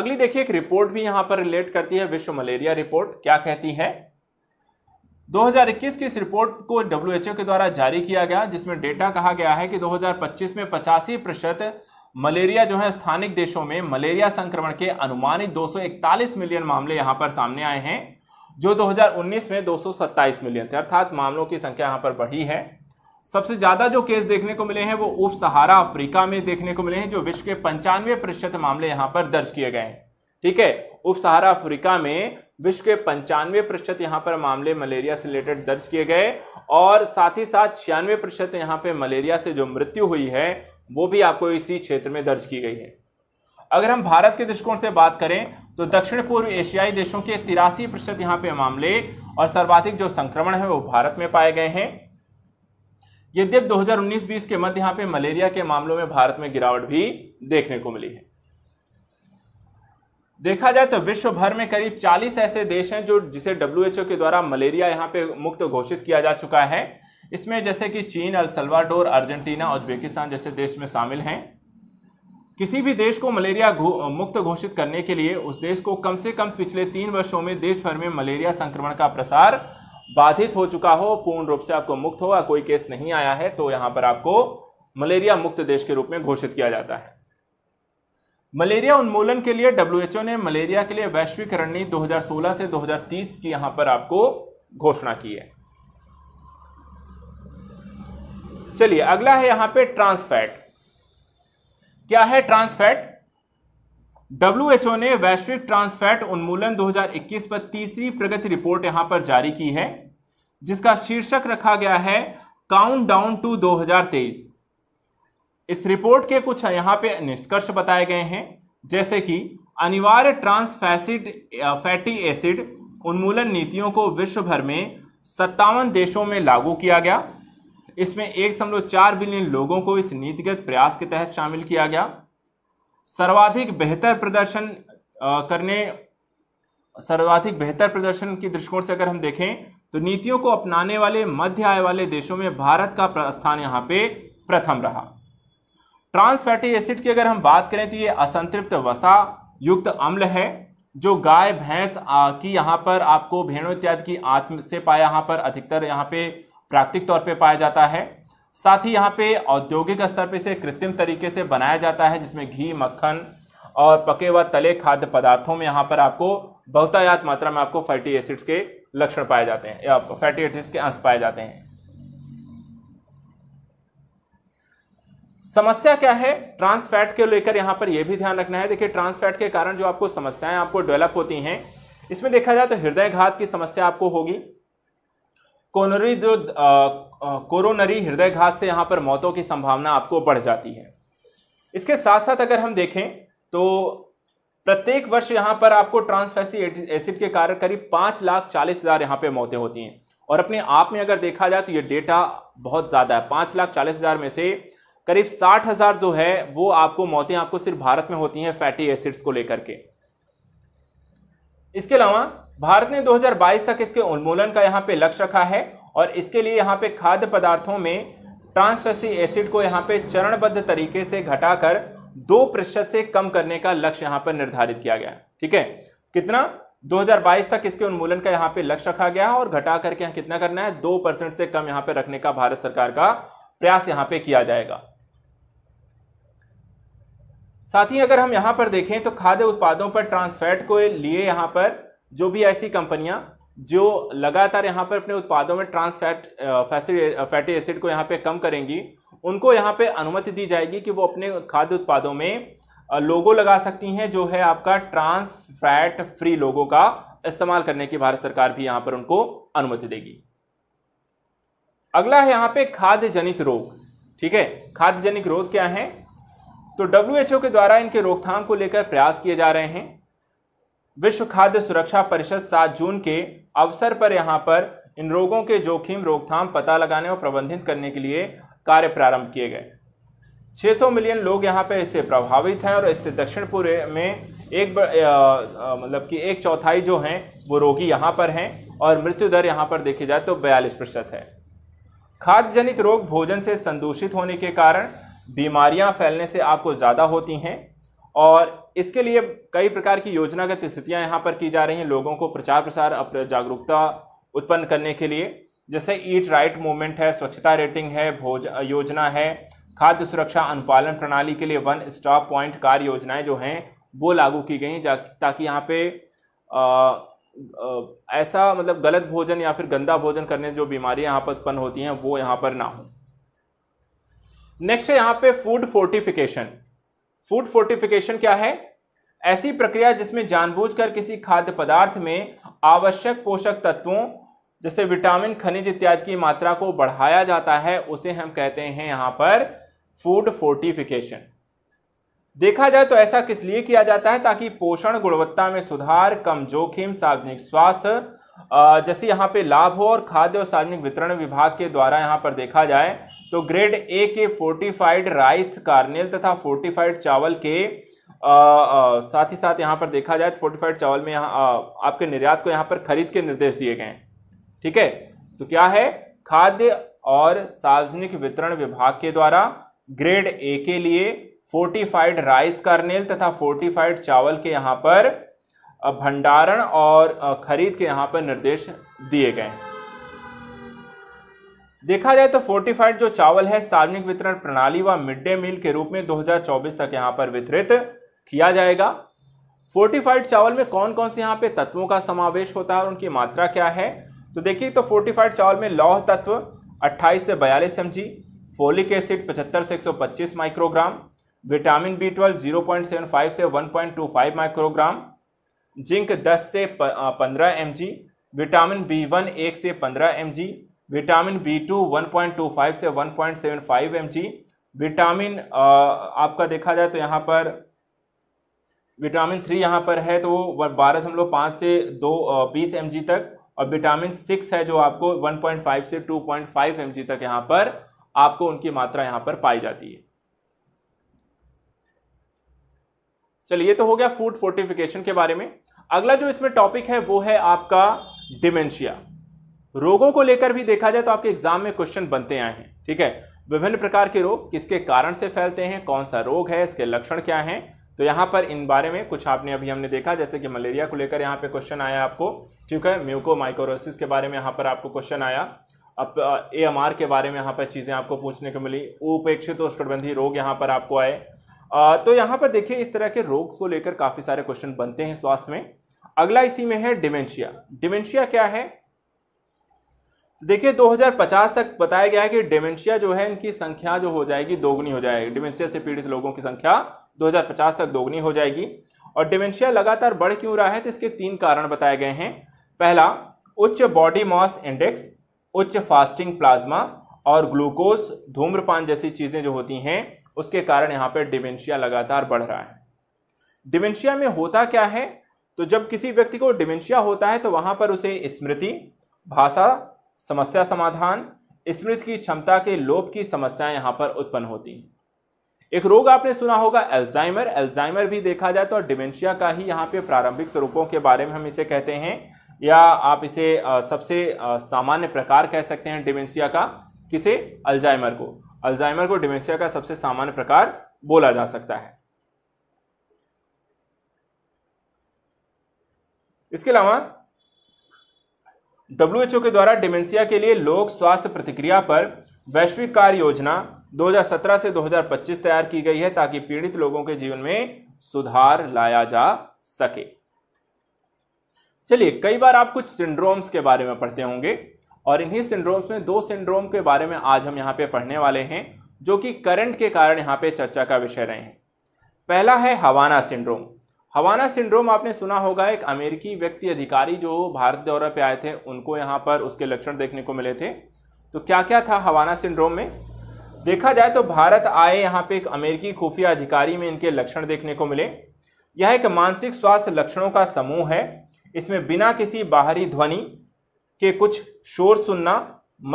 अगली देखिए एक रिपोर्ट भी यहां पर रिलेट करती है विश्व मलेरिया रिपोर्ट क्या कहती है 2021 की इस रिपोर्ट को डब्ल्यूएचओ के द्वारा जारी किया गया जिसमें डेटा कहा गया है कि 2025 में पचासी प्रतिशत मलेरिया जो है स्थानिक देशों में मलेरिया संक्रमण के अनुमानित 241 मिलियन मामले यहां पर सामने आए हैं जो 2019 में 227 मिलियन थे अर्थात मामलों की संख्या यहां पर बढ़ी है सबसे ज्यादा जो केस देखने को मिले हैं वो उप सहारा अफ्रीका में देखने को मिले हैं जो विश्व के पंचानवे प्रतिशत मामले यहां पर दर्ज किए गए हैं ठीक है उप सहारा अफ्रीका में विश्व के पंचानवे प्रतिशत यहां पर मामले मलेरिया से रिलेटेड दर्ज किए गए और साथ ही साथ छियानवे प्रतिशत यहां पे मलेरिया से जो मृत्यु हुई है वो भी आपको इसी क्षेत्र में दर्ज की गई है अगर हम भारत के दृष्टिकोण से बात करें तो दक्षिण पूर्व एशियाई देशों के तिरासी प्रतिशत यहाँ पे मामले और सर्वाधिक जो संक्रमण है वो भारत में पाए गए हैं यद्यप 2019-20 के मध्य यहाँ पे मलेरिया के मामलों में भारत में गिरावट भी देखने को मिली है देखा जाए तो विश्व भर में करीब 40 ऐसे देश हैं जो जिसे डब्ल्यू के द्वारा मलेरिया यहाँ पे मुक्त घोषित किया जा चुका है इसमें जैसे कि चीन अल्सलवाडोर अर्जेंटीना उज्बेकिस्तान जैसे देश में शामिल हैं किसी भी देश को मलेरिया गो, मुक्त घोषित करने के लिए उस देश को कम से कम पिछले तीन वर्षों में देश भर में मलेरिया संक्रमण का प्रसार बाधित हो चुका हो पूर्ण रूप से आपको मुक्त हो कोई केस नहीं आया है तो यहां पर आपको मलेरिया मुक्त देश के रूप में घोषित किया जाता है मलेरिया उन्मूलन के लिए डब्ल्यूएचओ ने मलेरिया के लिए वैश्विक रणनीति 2016 से 2030 की यहां पर आपको घोषणा की है चलिए अगला है यहां पे ट्रांसफैट क्या है ट्रांसफैट डब्ल्यूएचओ ने वैश्विक ट्रांसफैट उन्मूलन 2021 पर तीसरी प्रगति रिपोर्ट यहां पर जारी की है जिसका शीर्षक रखा गया है काउंट डाउन टू दो इस रिपोर्ट के कुछ यहां पे निष्कर्ष बताए गए हैं जैसे कि अनिवार्य ट्रांसफैसिड फैटी एसिड उन्मूलन नीतियों को विश्व भर में सत्तावन देशों में लागू किया गया इसमें एक दशमलव चार बिलियन लोगों को इस नीतिगत प्रयास के तहत शामिल किया गया सर्वाधिक बेहतर प्रदर्शन करने सर्वाधिक बेहतर प्रदर्शन की दृष्टिकोण से अगर हम देखें तो नीतियों को अपनाने वाले मध्य आय वाले देशों में भारत का स्थान यहाँ पे प्रथम रहा ट्रांस फैटी एसिड की अगर हम बात करें तो ये असंतृप्त वसा युक्त अम्ल है जो गाय भैंस की यहां पर आपको भेड़ों इत्यादि की आत्म से पाया यहां पर अधिकतर यहां पर प्राकृतिक तौर पे पाया जाता है साथ ही यहाँ पे औद्योगिक स्तर पे इसे कृत्रिम तरीके से बनाया जाता है जिसमें घी मक्खन और पके व तले खाद्य पदार्थों में यहाँ पर आपको बहुतायात मात्रा में आपको फैटी एसिड्स के लक्षण पाए जाते हैं या फैटी एसिड्स के अंश पाए जाते हैं समस्या क्या है ट्रांस फैट के लेकर यहाँ पर यह भी ध्यान रखना है देखिए ट्रांस फैट के कारण जो आपको समस्याएं आपको डेवलप होती हैं इसमें देखा जाए तो हृदय घात की समस्या आपको होगी कोनरी जो कोरोनरी हृदय घात से यहाँ पर मौतों की संभावना आपको बढ़ जाती है इसके साथ साथ अगर हम देखें तो प्रत्येक वर्ष यहाँ पर आपको ट्रांसफेसी एसिड के कारण करीब पाँच लाख चालीस हज़ार यहाँ पर मौतें होती हैं और अपने आप में अगर देखा जाए तो ये डेटा बहुत ज़्यादा है पाँच लाख चालीस हज़ार में से करीब साठ हज़ार जो है वो आपको मौतें आपको सिर्फ भारत में होती हैं फैटी एसिड्स को लेकर के इसके अलावा भारत ने 2022 तक इसके उन्मूलन का यहाँ पे लक्ष्य रखा है और इसके लिए यहाँ पे खाद्य पदार्थों में ट्रांसफेसी एसिड को यहाँ पे चरणबद्ध तरीके से घटाकर दो प्रतिशत से कम करने का लक्ष्य यहाँ पर निर्धारित किया गया ठीक है कितना 2022 तक इसके उन्मूलन का यहाँ पे लक्ष्य रखा गया और घटा करके यहाँ कितना करना है दो परसेंट से कम यहाँ पे रखने का भारत सरकार का प्रयास यहाँ पे किया जाएगा साथ ही अगर हम यहां पर देखें तो खाद्य उत्पादों पर ट्रांसफैट को लिए यहां पर जो भी ऐसी कंपनियां जो लगातार यहां पर अपने उत्पादों में ट्रांस फैट फैटी एसिड को यहां पे कम करेंगी उनको यहां पे अनुमति दी जाएगी कि वो अपने खाद्य उत्पादों में लोगो लगा सकती हैं जो है आपका ट्रांस फैट फ्री लोगों का इस्तेमाल करने की भारत सरकार भी यहां पर उनको अनुमति देगी अगला है यहां पे खाद्य जनित रोग ठीक है खाद्य जनित रोग क्या है तो डब्ल्यू के द्वारा इनके रोकथाम को लेकर प्रयास किए जा रहे हैं विश्व खाद्य सुरक्षा परिषद सात जून के अवसर पर यहाँ पर इन रोगों के जोखिम रोकथाम पता लगाने और प्रबंधित करने के लिए कार्य प्रारंभ किए गए 600 मिलियन लोग यहाँ पर इससे प्रभावित हैं और इससे दक्षिण पूर्व में एक मतलब कि एक चौथाई जो हैं वो रोगी यहाँ पर हैं और मृत्यु दर यहाँ पर देखी जाए तो बयालीस प्रतिशत है खाद्य जनित रोग भोजन से संदूषित होने के कारण बीमारियां फैलने से आपको ज़्यादा होती हैं और इसके लिए कई प्रकार की योजनागत स्थितियां यहाँ पर की जा रही हैं लोगों को प्रचार प्रसार जागरूकता उत्पन्न करने के लिए जैसे ईट राइट मूवमेंट है स्वच्छता रेटिंग है भोज योजना है खाद्य सुरक्षा अनुपालन प्रणाली के लिए वन स्टॉप पॉइंट कार्य योजनाएं जो हैं वो लागू की गई ताकि यहाँ पे आ, आ, ऐसा मतलब गलत भोजन या फिर गंदा भोजन करने से जो बीमारियां यहाँ पर उत्पन्न होती हैं वो यहाँ पर ना हो नेक्स्ट है यहाँ पे फूड फोर्टिफिकेशन फूड फोर्टिफिकेशन क्या है ऐसी प्रक्रिया जिसमें जानबूझकर किसी खाद्य पदार्थ में आवश्यक पोषक तत्वों जैसे विटामिन खनिज इत्यादि की मात्रा को बढ़ाया जाता है उसे हम कहते हैं यहां पर फूड फोर्टिफिकेशन देखा जाए तो ऐसा किस लिए किया जाता है ताकि पोषण गुणवत्ता में सुधार कम जोखिम सार्वजनिक स्वास्थ्य जैसे यहाँ पे लाभ हो और खाद्य और सार्वजनिक वितरण विभाग के द्वारा यहाँ पर देखा जाए तो ग्रेड ए के फोर्टिफाइड राइस कार्नेल तथा फोर्टिफाइड चावल के आ, आ, साथ ही साथ यहाँ पर देखा जाए तो फोर्टिफाइड चावल में यहाँ आपके निर्यात को यहाँ पर खरीद के निर्देश दिए गए हैं ठीक है तो क्या है खाद्य और सार्वजनिक वितरण विभाग के द्वारा ग्रेड ए के लिए फोर्टिफाइड राइस कार्नेल तथा फोर्टिफाइड चावल के यहाँ पर भंडारण और खरीद के यहाँ पर निर्देश दिए गए हैं देखा जाए तो फोर्टिफाइड जो चावल है सार्वजनिक वितरण प्रणाली व मिड डे मील के रूप में 2024 तक यहाँ पर वितरित किया जाएगा फोर्टिफाइड चावल में कौन कौन से यहाँ पे तत्वों का समावेश होता है और उनकी मात्रा क्या है तो देखिए तो फोर्टिफाइड चावल में लौह तत्व 28 से बयालीस एम फोलिक एसिड पचहत्तर से एक microgram vitamin B twelve zero से वन माइक्रोग्राम जिंक दस से पंद्रह एम विटामिन बी वन एक से पंद्रह M vitamin B two one से one point seven five M G vitamin आपका देखा जाए तो यहाँ पर विटामिन थ्री यहाँ पर है तो वो बारह दशमलव पाँच से दो बीस एम जी तक और विटामिन सिक्स है जो आपको वन पॉइंट फाइव से two point five M G तक यहाँ पर आपको उनकी मात्रा यहाँ पर पाई जाती है चलिए तो हो गया फूड फोर्टिफिकेशन के बारे में अगला जो इसमें टॉपिक है वो है आपका डिमेंशिया रोगों को लेकर भी देखा जाए तो आपके एग्जाम में क्वेश्चन बनते आए हैं ठीक है विभिन्न प्रकार के रोग किसके कारण से फैलते हैं कौन सा रोग है इसके लक्षण क्या हैं तो यहाँ पर इन बारे में कुछ आपने अभी हमने देखा जैसे कि मलेरिया को लेकर यहाँ पे क्वेश्चन आया आपको ठीक है म्यूको के बारे में यहाँ पर आपको क्वेश्चन आया अब ए एम आर के बारे में यहाँ पर चीज़ें आपको पूछने को मिली उपेक्षित उष्णकटबंधी रोग यहाँ पर आपको आए आ, तो यहाँ पर देखिए इस तरह के रोग को लेकर काफ़ी सारे क्वेश्चन बनते हैं स्वास्थ्य में अगला इसी में है डिमेंशिया डिमेंशिया क्या है देखिए 2050 तक बताया गया है कि डिमेंशिया जो है इनकी संख्या जो हो जाएगी दोगुनी हो जाएगी डिमेंशिया से पीड़ित लोगों की संख्या 2050 तक दोगुनी हो जाएगी और डिमेंशिया लगातार बढ़ क्यों रहा है तो इसके तीन कारण बताए गए हैं पहला उच्च बॉडी मॉस इंडेक्स उच्च फास्टिंग प्लाज्मा और ग्लूकोज धूम्रपान जैसी चीज़ें जो होती हैं उसके कारण यहाँ पर डिमेंशिया लगातार बढ़ रहा है डिमेंशिया में होता क्या है तो जब किसी व्यक्ति को डिमेंशिया होता है तो वहाँ पर उसे स्मृति भाषा समस्या समाधान स्मृति की क्षमता के लोप की समस्याएं यहां पर उत्पन्न होती हैं एक रोग आपने सुना होगा एल्जाइमर एल्जाइमर भी देखा जाए तो डिमेंशिया का ही यहाँ पे प्रारंभिक स्वरूपों के बारे में हम इसे कहते हैं या आप इसे सबसे सामान्य प्रकार कह सकते हैं डिमेंशिया का किसे अल्जाइमर को अल्जाइमर को डिमेंशिया का सबसे सामान्य प्रकार बोला जा सकता है इसके अलावा डब्ल्यू के द्वारा डिमेंसिया के लिए लोक स्वास्थ्य प्रतिक्रिया पर वैश्विक कार्य योजना 2017 से 2025 तैयार की गई है ताकि पीड़ित लोगों के जीवन में सुधार लाया जा सके चलिए कई बार आप कुछ सिंड्रोम्स के बारे में पढ़ते होंगे और इन्हीं सिंड्रोम्स में दो सिंड्रोम के बारे में आज हम यहाँ पे पढ़ने वाले हैं जो कि करंट के कारण यहाँ पे चर्चा का विषय रहे हैं पहला है हवाना सिंड्रोम हवाना सिंड्रोम आपने सुना होगा एक अमेरिकी व्यक्ति अधिकारी जो भारत दौरे पे आए थे उनको यहाँ पर उसके लक्षण देखने को मिले थे तो क्या क्या था हवाना सिंड्रोम में देखा जाए तो भारत आए यहाँ पे एक अमेरिकी खुफिया अधिकारी में इनके लक्षण देखने को मिले यह एक मानसिक स्वास्थ्य लक्षणों का समूह है इसमें बिना किसी बाहरी ध्वनि के कुछ शोर सुनना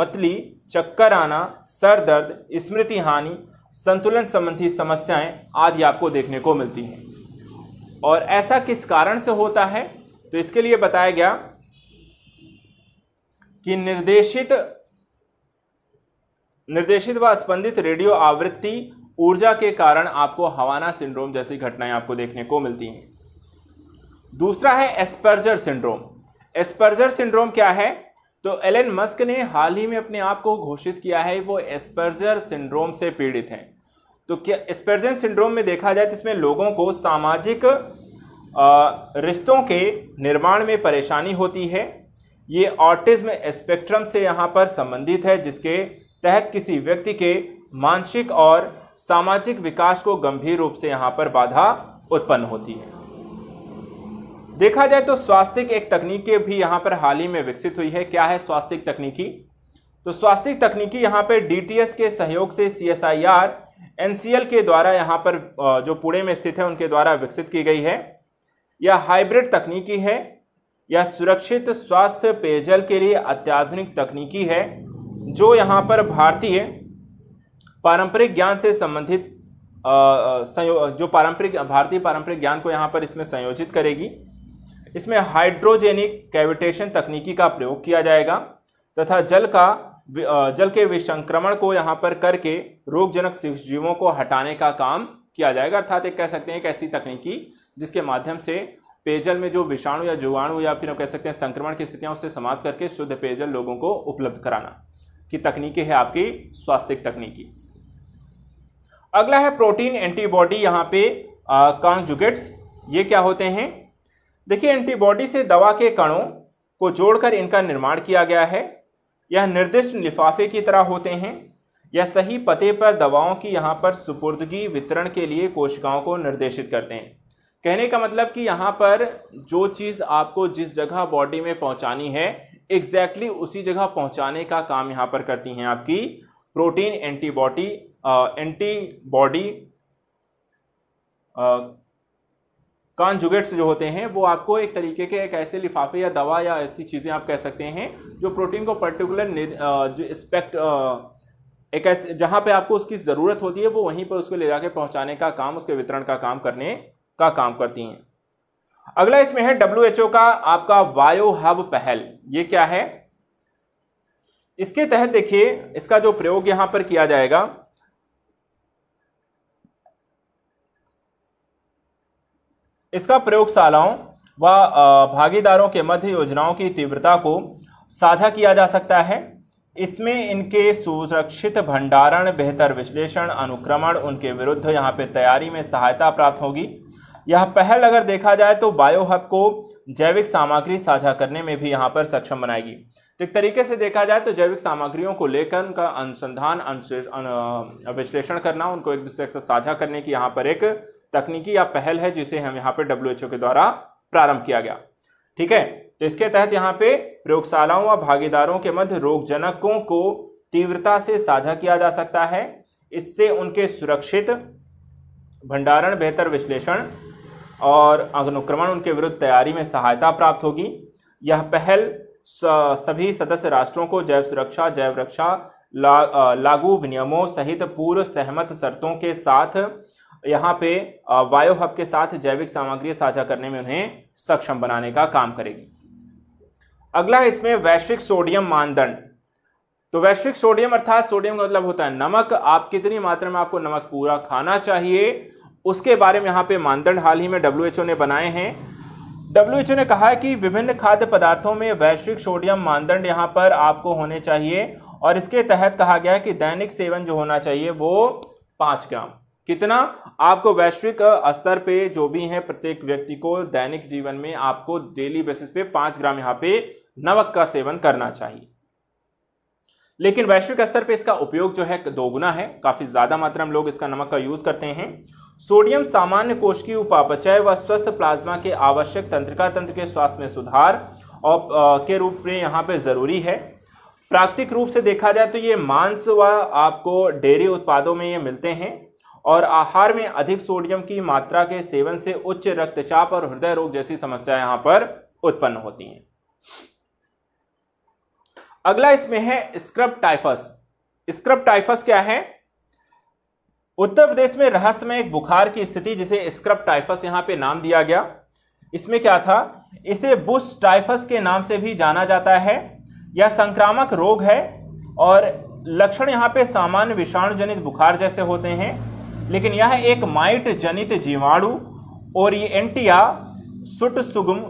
मतली चक्कर आना सर दर्द स्मृति हानि संतुलन संबंधी समस्याएं आदि आपको देखने को मिलती हैं और ऐसा किस कारण से होता है तो इसके लिए बताया गया कि निर्देशित निर्देशित व स्पंदित रेडियो आवृत्ति ऊर्जा के कारण आपको हवाना सिंड्रोम जैसी घटनाएं आपको देखने को मिलती हैं दूसरा है एस्पर्जर सिंड्रोम एस्पर्जर सिंड्रोम क्या है तो एलन मस्क ने हाल ही में अपने आप को घोषित किया है वो एस्पर्जर सिंड्रोम से पीड़ित हैं तो क्या स्पर्जन सिंड्रोम में देखा जाए तो इसमें लोगों को सामाजिक रिश्तों के निर्माण में परेशानी होती है ये ऑटिज्म स्पेक्ट्रम से यहाँ पर संबंधित है जिसके तहत किसी व्यक्ति के मानसिक और सामाजिक विकास को गंभीर रूप से यहाँ पर बाधा उत्पन्न होती है देखा जाए तो स्वास्थ्य एक तकनीकी भी यहाँ पर हाल ही में विकसित हुई है क्या है स्वास्थ्य तकनीकी तो स्वास्थ्य तकनीकी यहाँ पर डी के सहयोग से सी एनसीएल के द्वारा यहाँ पर जो पुणे में स्थित है उनके द्वारा विकसित की गई है यह हाइब्रिड तकनीकी है यह सुरक्षित स्वास्थ्य पेयजल के लिए अत्याधुनिक तकनीकी है जो यहाँ पर भारतीय पारंपरिक ज्ञान से संबंधित जो पारंपरिक भारतीय पारंपरिक ज्ञान को यहाँ पर इसमें संयोजित करेगी इसमें हाइड्रोजेनिक कैविटेशन तकनीकी का प्रयोग किया जाएगा तथा जल का जल के विसंक्रमण को यहाँ पर करके रोगजनक जीवों को हटाने का काम किया जाएगा अर्थात एक कह सकते हैं एक ऐसी तकनीकी जिसके माध्यम से पेयजल में जो विषाणु या जुवाणु या फिर हम कह सकते हैं संक्रमण की स्थितियां उससे समाप्त करके शुद्ध पेयजल लोगों को उपलब्ध कराना की तकनीकी है आपकी स्वास्थ्य तकनीकी अगला है प्रोटीन एंटीबॉडी यहाँ पे कॉन्जुगेट्स ये क्या होते हैं देखिए एंटीबॉडी से दवा के कणों को जोड़कर इनका निर्माण किया गया है यह निर्दिष्ट लिफाफे की तरह होते हैं यह सही पते पर दवाओं की यहाँ पर सुपुर्दगी वितरण के लिए कोशिकाओं को निर्देशित करते हैं कहने का मतलब कि यहाँ पर जो चीज़ आपको जिस जगह बॉडी में पहुँचानी है एग्जैक्टली exactly उसी जगह पहुँचाने का काम यहाँ पर करती हैं आपकी प्रोटीन एंटीबॉडी एंटीबॉडी कॉन्जुगेट्स जो होते हैं वो आपको एक तरीके के एक ऐसे लिफाफे या दवा या ऐसी चीज़ें आप कह सकते हैं जो प्रोटीन को पर्टिकुलर जो स्पेक्ट एक ऐसे जहाँ पे आपको उसकी ज़रूरत होती है वो वहीं पर उसको ले जाके पहुँचाने का काम उसके वितरण का काम करने का काम करती हैं अगला इसमें है डब्ल्यू का आपका वायो हब पहल ये क्या है इसके तहत देखिए इसका जो प्रयोग यहां पर किया जाएगा इसका प्रयोगशालाओं व भागीदारों के मध्य योजनाओं की तीव्रता को साझा किया जा सकता है इसमें इनके सुरक्षित भंडारण बेहतर विश्लेषण अनुक्रमण उनके विरुद्ध यहाँ पे तैयारी में सहायता प्राप्त होगी यह पहल अगर देखा जाए तो बायोहब को जैविक सामग्री साझा करने में भी यहाँ पर सक्षम बनाएगी तो एक तरीके से देखा जाए तो जैविक सामग्रियों को लेकर उनका अनुसंधान विश्लेषण करना उनको एक दूसरे से साझा करने की यहाँ पर एक तकनीकी या पहल है जिसे हम यहाँ पे डब्ल्यू के द्वारा प्रारंभ किया गया ठीक है तो इसके तहत यहाँ पे प्रयोगशालाओं व भागीदारों के मध्य रोगजनकों को तीव्रता से साझा किया जा सकता है इससे उनके सुरक्षित भंडारण बेहतर विश्लेषण और अनुक्रमण उनके विरुद्ध तैयारी में सहायता प्राप्त होगी यह पहल सभी सदस्य राष्ट्रों को जैव सुरक्षा जैव रक्षा ला, लागू विनियमों सहित पूर्व सहमत शर्तों के साथ यहाँ पे वायो हब के साथ जैविक सामग्री साझा करने में उन्हें सक्षम बनाने का काम करेगी अगला है इसमें वैश्विक सोडियम मानदंड तो वैश्विक सोडियम अर्थात सोडियम का मतलब होता है नमक आप कितनी मात्रा में आपको नमक पूरा खाना चाहिए उसके बारे में यहाँ पे मानदंड हाल ही में डब्ल्यू ने बनाए हैं डब्ल्यू ने कहा है कि विभिन्न खाद्य पदार्थों में वैश्विक सोडियम मानदंड यहाँ पर आपको होने चाहिए और इसके तहत कहा गया है कि दैनिक सेवन जो होना चाहिए वो पाँच ग्राम कितना आपको वैश्विक स्तर पे जो भी है प्रत्येक व्यक्ति को दैनिक जीवन में आपको डेली बेसिस पे पांच ग्राम यहाँ पे नमक का सेवन करना चाहिए लेकिन वैश्विक स्तर पे इसका उपयोग जो है दोगुना है काफी ज्यादा मात्रा में लोग इसका नमक का यूज करते हैं सोडियम सामान्य कोष की उपापचय व स्वस्थ प्लाज्मा के आवश्यक तंत्रिका तंत्र के स्वास्थ्य में सुधार और के रूप में यहाँ पे जरूरी है प्राकृतिक रूप से देखा जाए तो ये मांस व आपको डेयरी उत्पादों में ये मिलते हैं और आहार में अधिक सोडियम की मात्रा के सेवन से उच्च रक्तचाप और हृदय रोग जैसी समस्या यहां पर उत्पन्न होती हैं अगला इसमें है स्क्रब टाइफस स्क्रब टाइफस क्या है उत्तर प्रदेश में रहस्य में एक बुखार की स्थिति जिसे स्क्रब टाइफस यहां पे नाम दिया गया इसमें क्या था इसे बुश टाइफस के नाम से भी जाना जाता है यह संक्रामक रोग है और लक्षण यहाँ पे सामान्य विषाणुजनित बुखार जैसे होते हैं लेकिन यह एक माइट जनित जीवाणु ओरिएंटिया सुट सुगम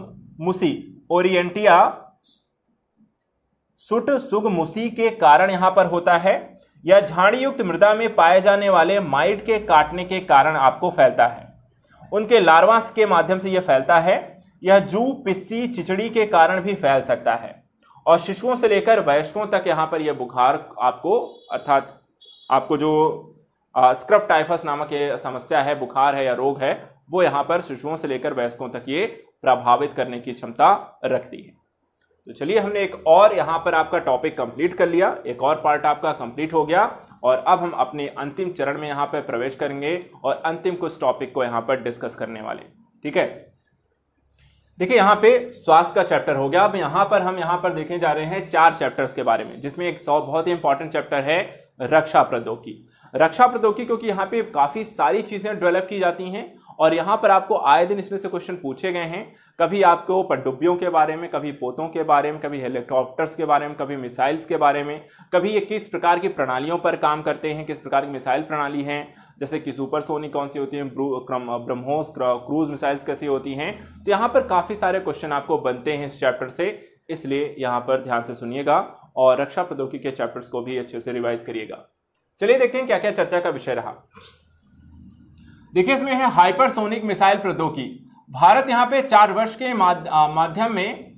मुसी ओरिएंटिया सुट मुसी के कारण यहां पर होता है या झाड़ीयुक्त मृदा में पाए जाने वाले माइट के काटने के कारण आपको फैलता है उनके लार्वास के माध्यम से यह फैलता है यह जू पिस्सी चिचड़ी के कारण भी फैल सकता है और शिशुओं से लेकर वयस्कों तक यहाँ पर यह बुखार आपको अर्थात आपको जो स्क्रफ टाइफस नामक ये समस्या है बुखार है या रोग है वो यहाँ पर शिशुओं से लेकर वयस्कों तक ये प्रभावित करने की क्षमता रखती है तो चलिए हमने एक और यहाँ पर आपका टॉपिक कंप्लीट कर लिया एक और पार्ट आपका कंप्लीट हो गया और अब हम अपने अंतिम चरण में यहाँ पर प्रवेश करेंगे और अंतिम कुछ टॉपिक को यहाँ पर डिस्कस करने वाले ठीक है देखिए यहाँ पे स्वास्थ्य का चैप्टर हो गया अब यहाँ पर हम यहाँ पर देखने जा रहे हैं चार चैप्टर्स के बारे में जिसमें एक सौ बहुत ही इंपॉर्टेंट चैप्टर है रक्षा प्रौद्योगिकी रक्षा प्रौद्योगिकी क्योंकि यहाँ पे काफ़ी सारी चीज़ें डेवलप की जाती हैं और यहाँ पर आपको आए दिन इसमें से क्वेश्चन पूछे गए हैं कभी आपको पनडुब्बियों के बारे में कभी पोतों के बारे में कभी हेलीकॉप्टर्स के बारे में कभी मिसाइल्स के बारे में कभी ये किस प्रकार की प्रणालियों पर काम करते हैं किस प्रकार की मिसाइल प्रणाली है जैसे कि सुपरसोनिक कौन सी होती है ब्रह्मोस क्रूज मिसाइल्स कैसी होती हैं तो यहाँ पर काफ़ी सारे क्वेश्चन आपको बनते हैं इस चैप्टर से इसलिए यहाँ पर ध्यान से सुनिएगा और रक्षा प्रौद्योगिकी के चैप्टर्स को भी अच्छे से रिवाइज करिएगा चलिए देखते हैं क्या क्या चर्चा का विषय रहा देखिए इसमें है हाइपरसोनिक मिसाइल प्रौद्योगिकी भारत यहाँ पे चार वर्ष के माध्यम में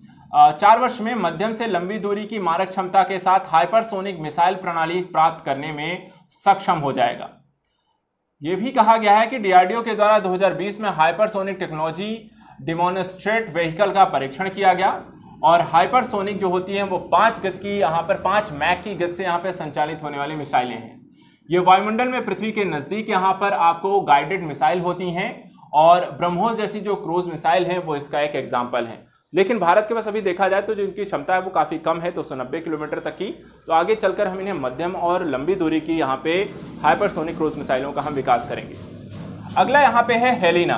चार वर्ष में मध्यम से लंबी दूरी की मारक क्षमता के साथ हाइपरसोनिक मिसाइल प्रणाली प्राप्त करने में सक्षम हो जाएगा यह भी कहा गया है कि डीआरडीओ के द्वारा 2020 में हाइपरसोनिक टेक्नोलॉजी डिमोनस्ट्रेट व्हीकल का परीक्षण किया गया और हाइपरसोनिक जो होती है वो पांच गत की यहां पर पांच मैक की गति से यहां पर संचालित होने वाली मिसाइलें हैं ये वायुमंडल में पृथ्वी के नजदीक यहाँ पर आपको गाइडेड मिसाइल होती हैं और ब्रह्मोस जैसी जो क्रूज मिसाइल है वो इसका एक एग्जाम्पल है लेकिन भारत के पास अभी देखा जाए तो जो इनकी क्षमता है वो काफ़ी कम है दो सौ नब्बे किलोमीटर तक की तो आगे चलकर हम इन्हें मध्यम और लंबी दूरी की यहाँ पे हाइपरसोनिक क्रूज मिसाइलों का हम विकास करेंगे अगला यहाँ पे है हेलिना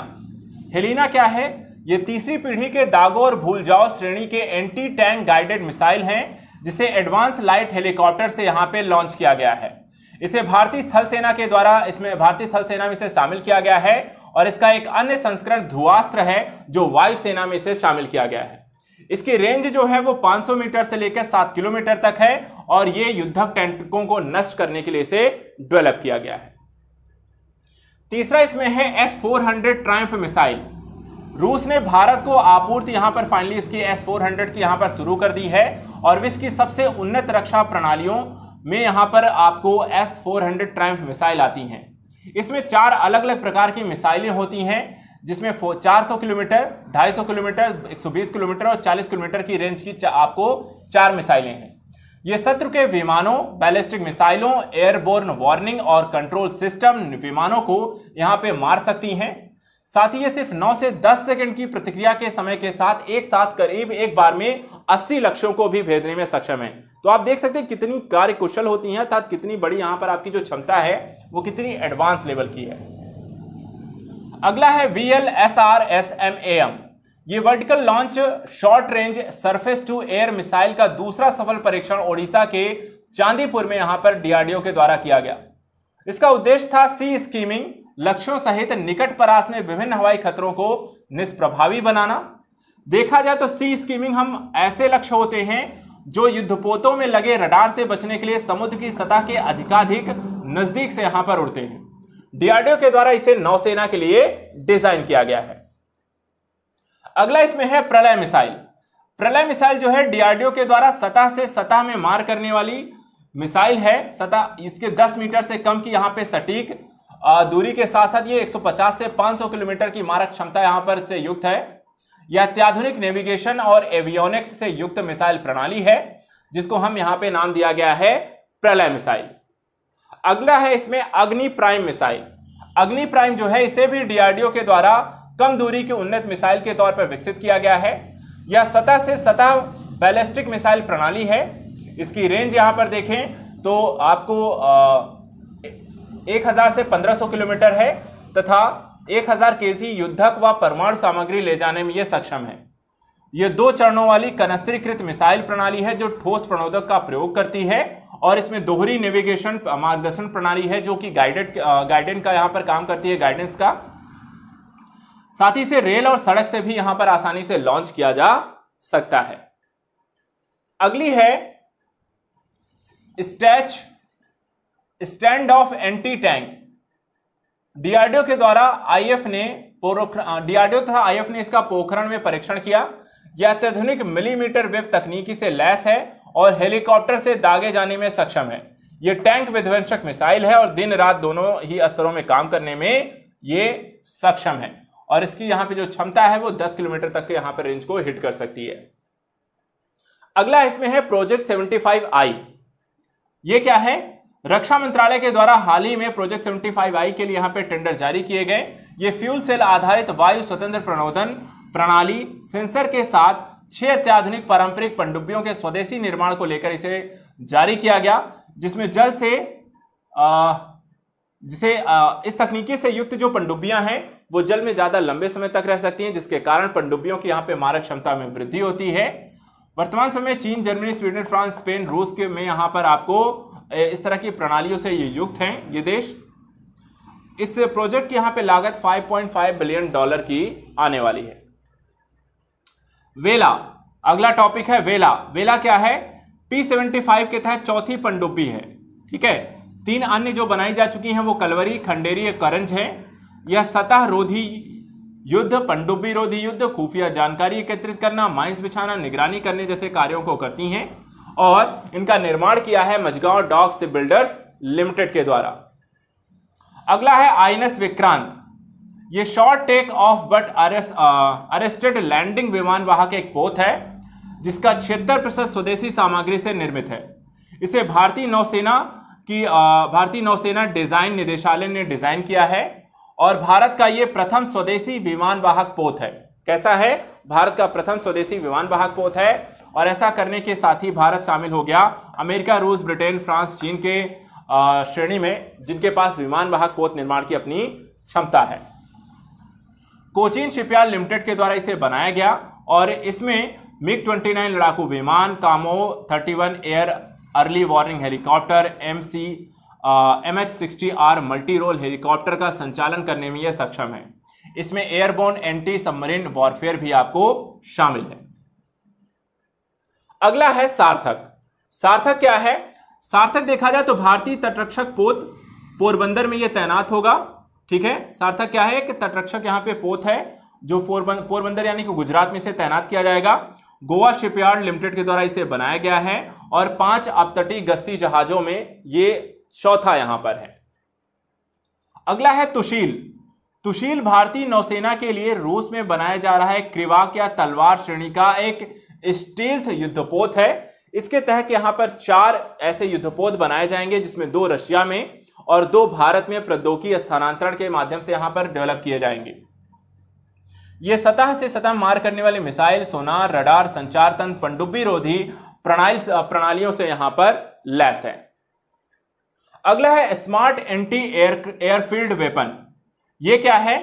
हेलिना क्या है ये तीसरी पीढ़ी के दागो और भूल जाओ श्रेणी के एंटी टैंक गाइडेड मिसाइल हैं जिसे एडवांस लाइट हेलीकॉप्टर से यहाँ पे लॉन्च किया गया है इसे भारतीय थल सेना के द्वारा इसमें भारतीय थल सेना में इसे शामिल किया गया है और इसका एक अन्य संस्करण धुआस्त्र है जो वायुसेना में इसे शामिल किया गया है इसकी रेंज जो है वो 500 मीटर से लेकर 7 किलोमीटर तक है और ये युद्धक टैंकों को नष्ट करने के लिए इसे डेवलप किया गया है तीसरा इसमें है S four hundred Triumf missile रूस ने भारत को आपूर्ति यहां पर फाइनली इसकी एस फोर हंड्रेड की यहां पर शुरू कर दी है और विश्व की सबसे उन्नत रक्षा प्रणालियों में यहाँ पर आपको S four hundred Triumf missile आती हैं इसमें चार अलग अलग प्रकार की मिसाइलें होती हैं जिसमें 400 किलोमीटर 250 किलोमीटर 120 किलोमीटर और 40 किलोमीटर की रेंज की चा, आपको चार मिसाइलें हैं ये सत्र के विमानों बैलिस्टिक मिसाइलों एयरबोर्न वार्निंग और कंट्रोल सिस्टम विमानों को यहाँ पे मार सकती हैं साथ ही ये सिर्फ 9 से 10 सेकंड की प्रतिक्रिया के समय के साथ एक साथ करीब एक बार में 80 लक्ष्यों को भी भेजने में सक्षम है तो आप देख सकते हैं कितनी कार्य कुशल होती हैं अर्थात कितनी बड़ी यहां पर आपकी जो क्षमता है वो कितनी एडवांस लेवल की है अगला है V L S R S M A M ये vertical launch short range surface to air missile का दूसरा सफल परीक्षण ओडिशा के चांदीपुर में यहां पर डीआरडीओ के द्वारा किया गया इसका उद्देश्य था सी स्कीमिंग लक्ष्यों सहित निकट परास में विभिन्न हवाई खतरों को निष्प्रभावी बनाना देखा जाए तो सी स्कीमिंग हम ऐसे लक्ष्य होते हैं जो युद्धपोतों में लगे रडार से बचने के लिए समुद्र की सतह के अधिकाधिक नजदीक से यहां पर उड़ते हैं डीआरडीओ के द्वारा इसे नौसेना के लिए डिजाइन किया गया है अगला इसमें है प्रलय मिसाइल प्रलय मिसाइल जो है डीआरडीओ के द्वारा सतह से सतह में मार करने वाली मिसाइल है सतह इसके 10 मीटर से कम की यहां पे सटीक दूरी के साथ साथ ये 150 से 500 किलोमीटर की मारक क्षमता यहां पर से युक्त है यह अत्याधुनिक नेविगेशन और एवियोनिक्स से युक्त मिसाइल प्रणाली है जिसको हम यहां पे नाम दिया गया है प्रलय मिसाइल अगला है इसमें अग्नि प्राइम मिसाइल अग्नि प्राइम जो है इसे भी डीआरडीओ के द्वारा कम दूरी की उन्नत मिसाइल के तौर पर विकसित किया गया है यह सतह से सतह बैलिस्टिक मिसाइल प्रणाली है इसकी रेंज यहां पर देखें तो आपको आ, 1000 से 1500 किलोमीटर है तथा 1000 हजार जी युद्धक व परमाणु सामग्री ले जाने में यह सक्षम है यह दो चरणों वाली कनस्त्रीकृत मिसाइल प्रणाली है जो ठोस प्रणोदक का प्रयोग करती है और इसमें दोहरी नेविगेशन मार्गदर्शन प्रणाली है जो कि गाइडेड गाइडेंस का यहां पर काम करती है गाइडेंस का साथ ही से रेल और सड़क से भी यहां पर आसानी से लॉन्च किया जा सकता है अगली है स्टैच stand off anti tank DRDO के द्वारा आईएफ ने डीआरडीओ तथा आईएफ ने इसका पोखरण में परीक्षण किया यह अत्याधुनिक मिलीमीटर वेब तकनीकी से लैस है और हेलीकॉप्टर से दागे जाने में सक्षम है यह टैंक विध्वंसक मिसाइल है और दिन रात दोनों ही स्तरों में काम करने में ये सक्षम है और इसकी यहां पे जो क्षमता है वो 10 किलोमीटर तक के यहां पर रेंज को हिट कर सकती है अगला इसमें है प्रोजेक्ट 75 आई ये क्या है रक्षा मंत्रालय के द्वारा हाल ही में प्रोजेक्ट सेवेंटी फाइव आई के लिए यहां पे टेंडर जारी किए गए ये फ्यूल सेल आधारित वायु स्वतंत्र प्रणोदन प्रणाली सेंसर के साथ छह अत्याधुनिक पारंपरिक पनडुब्बियों के स्वदेशी निर्माण को लेकर इसे जारी किया गया जिसमें जल से आ, जिसे आ, इस तकनीकी से युक्त जो पनडुब्बियां हैं वो जल में ज्यादा लंबे समय तक रह सकती हैं जिसके कारण पनडुब्बियों की यहाँ पे मारक क्षमता में वृद्धि होती है वर्तमान समय चीन जर्मनी स्वीडन फ्रांस स्पेन रूस के में यहाँ पर आपको इस तरह की प्रणालियों से ये युक्त हैं ये देश इस प्रोजेक्ट की यहां पे लागत 5.5 बिलियन डॉलर की आने वाली है वेला अगला टॉपिक है वेला वेला क्या है पी सेवेंटी फाइव के तहत चौथी पंडुपी है ठीक है तीन अन्य जो बनाई जा चुकी हैं वो कलवरी खंडेरी करंज है यह सतह रोधी युद्ध पंडुबी रोधी युद्ध खुफिया जानकारी एकत्रित करना माइंस बिछाना निगरानी करने जैसे कार्यों को करती हैं और इनका निर्माण किया है मजगांव डॉक से बिल्डर्स लिमिटेड के द्वारा अगला है आईएनएस विक्रांत ये short take off but arrested landing विमानवाहक एक पोत है जिसका छिहत्तर प्रतिशत स्वदेशी सामग्री से निर्मित है इसे भारतीय नौसेना की भारतीय नौसेना डिजाइन निदेशालय ने डिजाइन किया है और भारत का ये प्रथम स्वदेशी विमानवाहक पोत है कैसा है भारत का प्रथम स्वदेशी विमानवाहक पोत है और ऐसा करने के साथ ही भारत शामिल हो गया अमेरिका रूस ब्रिटेन फ्रांस चीन के श्रेणी में जिनके पास विमान वाहक पोत निर्माण की अपनी क्षमता है कोचीन शिपयार्ड लिमिटेड के द्वारा इसे बनाया गया और इसमें मिग 29 लड़ाकू विमान Kamov 31 air early warning helicopter M C M H sixty R multi role helicopter का संचालन करने में यह सक्षम है इसमें एयरबोन एंटी सबमरीन वॉरफेयर भी आपको शामिल है अगला है सार्थक सार्थक क्या है सार्थक देखा जाए तो भारतीय तटरक्षक पोत पोरबंदर में यह तैनात होगा ठीक है सार्थक क्या है कि तटरक्षक यहां पे पोत है जो पोरबंदर यानी कि गुजरात में से तैनात किया जाएगा गोवा शिपयार्ड लिमिटेड के द्वारा इसे बनाया गया है और पांच अपतटीय गश्ती जहाजों में ये चौथा यहां पर है अगला है तुशील तुशील भारतीय नौसेना के लिए रूस में बनाया जा रहा है क्रिवाक या तलवार श्रेणी का एक स्टील्थ युद्धपोत है इसके तहत यहां पर चार ऐसे युद्धपोत बनाए जाएंगे जिसमें दो रशिया में और दो भारत में प्रौद्योगिकी स्थानांतरण के माध्यम से यहां पर डेवलप किए जाएंगे ये सतह से सतह मार करने वाले मिसाइल सोनार रडार संचार तंत्र पंडुब्बी रोधी प्रणाली प्रणालियों से यहां पर लैस है अगला है smart anti air airfield weapon ये क्या है